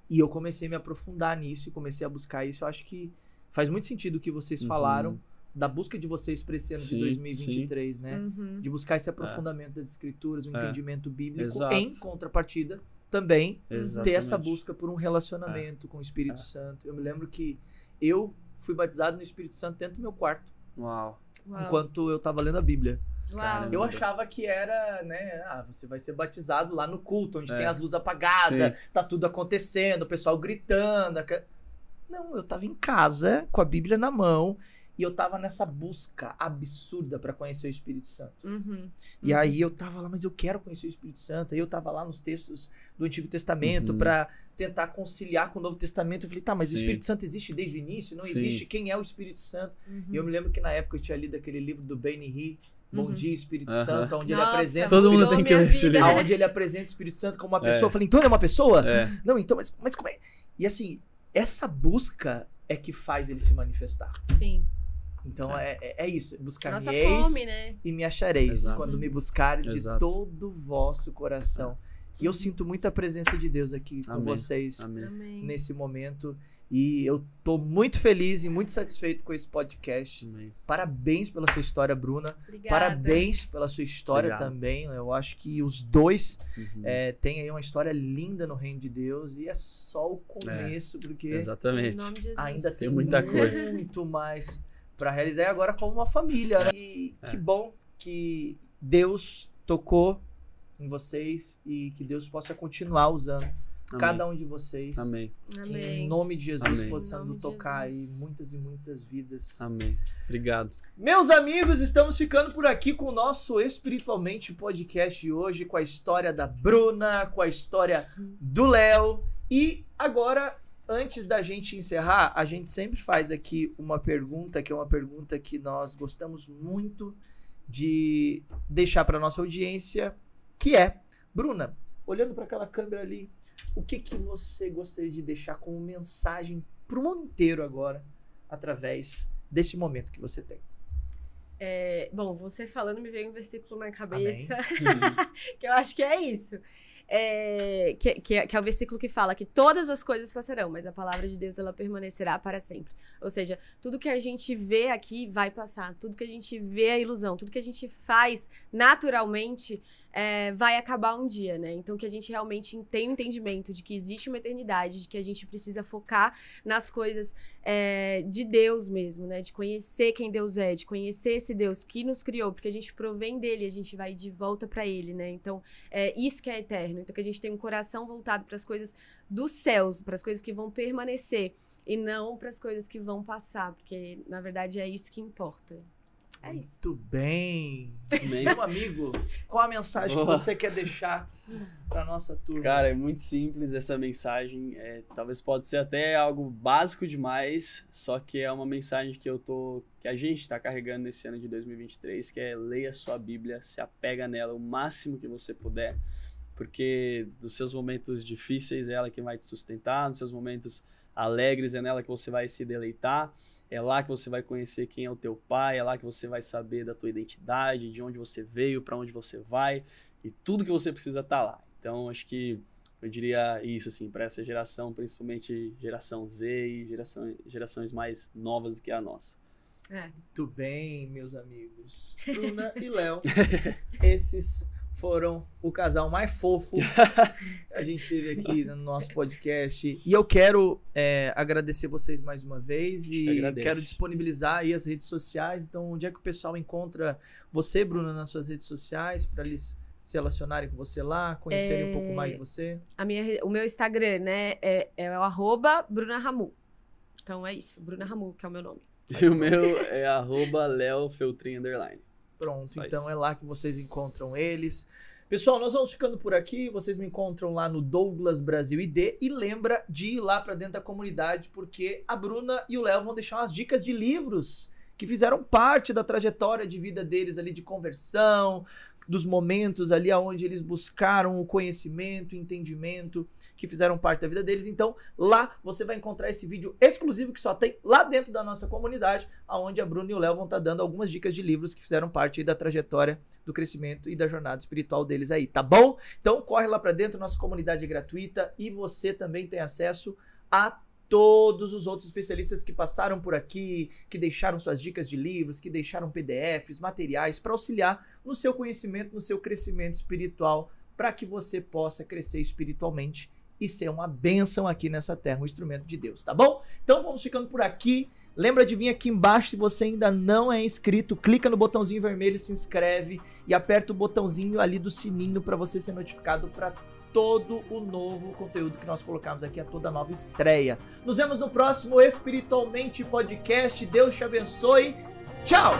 E eu comecei a me aprofundar nisso e comecei a buscar isso. Eu acho que faz muito sentido o que vocês uhum. falaram da busca de vocês para esse ano sim, de 2023, sim. né? Uhum. De buscar esse é. aprofundamento é. das escrituras, o um é. entendimento bíblico Exato. em contrapartida também Exatamente. ter essa busca por um relacionamento é. com o Espírito é. Santo. Eu me lembro que eu fui batizado no Espírito Santo dentro do meu quarto. Uau. Uau. Enquanto eu estava lendo a Bíblia. Uau. Eu achava que era, né? Ah, você vai ser batizado lá no culto, onde é. tem as luzes apagadas, Sim. tá tudo acontecendo, o pessoal gritando. Não, eu estava em casa com a Bíblia na mão e eu tava nessa busca absurda para conhecer o Espírito Santo. Uhum, e aí uhum. eu tava lá, mas eu quero conhecer o Espírito Santo. Aí eu tava lá nos textos do Antigo Testamento uhum. para tentar conciliar com o Novo Testamento. Eu falei, tá, mas Sim. o Espírito Santo existe desde o início? Não Sim. existe? Quem é o Espírito Santo? Uhum. E eu me lembro que na época eu tinha lido aquele livro do Benny Hee, Bom uhum. dia, Espírito uhum. Santo, onde Nossa, ele apresenta. Todo mundo tem que ler esse livro. Onde ele apresenta o Espírito Santo como uma é. pessoa. É. Eu falei, então ele é uma pessoa? É. Não, então, mas, mas como é? E assim, essa busca é que faz ele se manifestar. Sim. Então é, é, é, é isso. É Buscar-me-eis né? e me achareis. Exato. Quando me buscares Exato. de todo o vosso coração. E eu sinto muita presença de Deus aqui Amém. com vocês Amém. nesse momento. E eu tô muito feliz e muito satisfeito com esse podcast. Amém. Parabéns pela sua história, Bruna. Obrigada. Parabéns pela sua história Obrigado. também. Eu acho que os dois uhum. É, têm aí uma história linda no reino de Deus. E é só o é. começo, é, porque exatamente. ainda tem, tem muita coisa. Muito mais para realizar agora como uma família. Né? E é. que bom que Deus tocou em vocês e que Deus possa continuar usando Amém. cada um de vocês. Amém. Amém. Em nome de Jesus, Amém. possando tocar aí muitas e muitas vidas. Amém. Obrigado. Meus amigos, estamos ficando por aqui com o nosso Espiritualmente Podcast de hoje, com a história da Bruna, com a história do Léo. E agora antes da gente encerrar, a gente sempre faz aqui uma pergunta, que é uma pergunta que nós gostamos muito de deixar para nossa audiência, que é, Bruna, olhando para aquela câmera ali, o que que você gostaria de deixar como mensagem para o mundo inteiro agora, através desse momento que você tem? É, bom, você falando me veio um versículo na cabeça, que eu acho que é isso é, que, que, é, que, é o versículo que fala que todas as coisas passarão, mas a palavra de Deus ela permanecerá para sempre. Ou seja, tudo que a gente vê aqui vai passar, tudo que a gente vê é ilusão, tudo que a gente faz naturalmente é, vai acabar um dia, né? Então que a gente realmente tenha um entendimento de que existe uma eternidade, de que a gente precisa focar nas coisas é, de Deus mesmo, né? De conhecer quem Deus é, de conhecer esse Deus que nos criou, porque a gente provém dele, a gente vai de volta para ele, né? Então é isso que é eterno. Então que a gente tem um coração voltado para as coisas dos céus, para as coisas que vão permanecer e não para as coisas que vão passar, porque na verdade é isso que importa. É isso. Muito bem. Meu amigo, qual a mensagem que você quer deixar para nossa turma? Cara, é muito simples essa mensagem. É, talvez pode ser até algo básico demais, só que é uma mensagem que eu tô, que a gente está carregando nesse ano de 2023, que é leia sua Bíblia, se apega nela o máximo que você puder, porque dos seus momentos difíceis é ela que vai te sustentar, nos seus momentos alegres é nela que você vai se deleitar. É lá que você vai conhecer quem é o teu pai, é lá que você vai saber da tua identidade, de onde você veio, para onde você vai, e tudo que você precisa tá lá. Então, acho que eu diria isso assim para essa geração, principalmente geração Z e geração, gerações mais novas do que a nossa. É. Muito bem, meus amigos. Bruna e Léo. Esses foram o casal mais fofo que a gente teve aqui no nosso podcast. E eu quero é, agradecer vocês mais uma vez e quero disponibilizar aí as redes sociais. Então, onde é que o pessoal encontra você, Bruna, nas suas redes sociais para eles se relacionarem com você lá, conhecerem é... um pouco é, mais de você? A minha, o meu Instagram, né, é, é o arroba Bruna Ramu. Então é isso, Bruna Ramu, que é o meu nome. E o meu é arroba Feltrin Underline. Pronto, então é lá que vocês encontram eles. Pessoal, nós vamos ficando por aqui. Vocês me encontram lá no Douglas Brasil ID e lembra de ir lá para dentro da comunidade porque a Bruna e o Léo vão deixar umas dicas de livros que fizeram parte da trajetória de vida deles ali de conversão, dos momentos ali aonde eles buscaram o conhecimento, o entendimento que fizeram parte da vida deles. Então, lá você vai encontrar esse vídeo exclusivo que só tem lá dentro da nossa comunidade, aonde a Bruna e o Léo vão estar tá dando algumas dicas de livros que fizeram parte da trajetória do crescimento e da jornada espiritual deles aí, tá bom? Então, corre lá para dentro, nossa comunidade é gratuita e você também tem acesso a todos os outros especialistas que passaram por aqui, que deixaram suas dicas de livros, que deixaram PDFs, materiais para auxiliar no seu conhecimento, no seu crescimento espiritual, para que você possa crescer espiritualmente e ser uma bênção aqui nessa terra, um instrumento de Deus, tá bom? Então vamos ficando por aqui. Lembra de vir aqui embaixo se você ainda não é inscrito, clica no botãozinho vermelho, se inscreve e aperta o botãozinho ali do sininho para você ser notificado para todo o novo conteúdo que nós colocamos aqui, a toda nova estreia. Nos vemos no próximo Espiritualmente Podcast. Deus te abençoe. Tchau!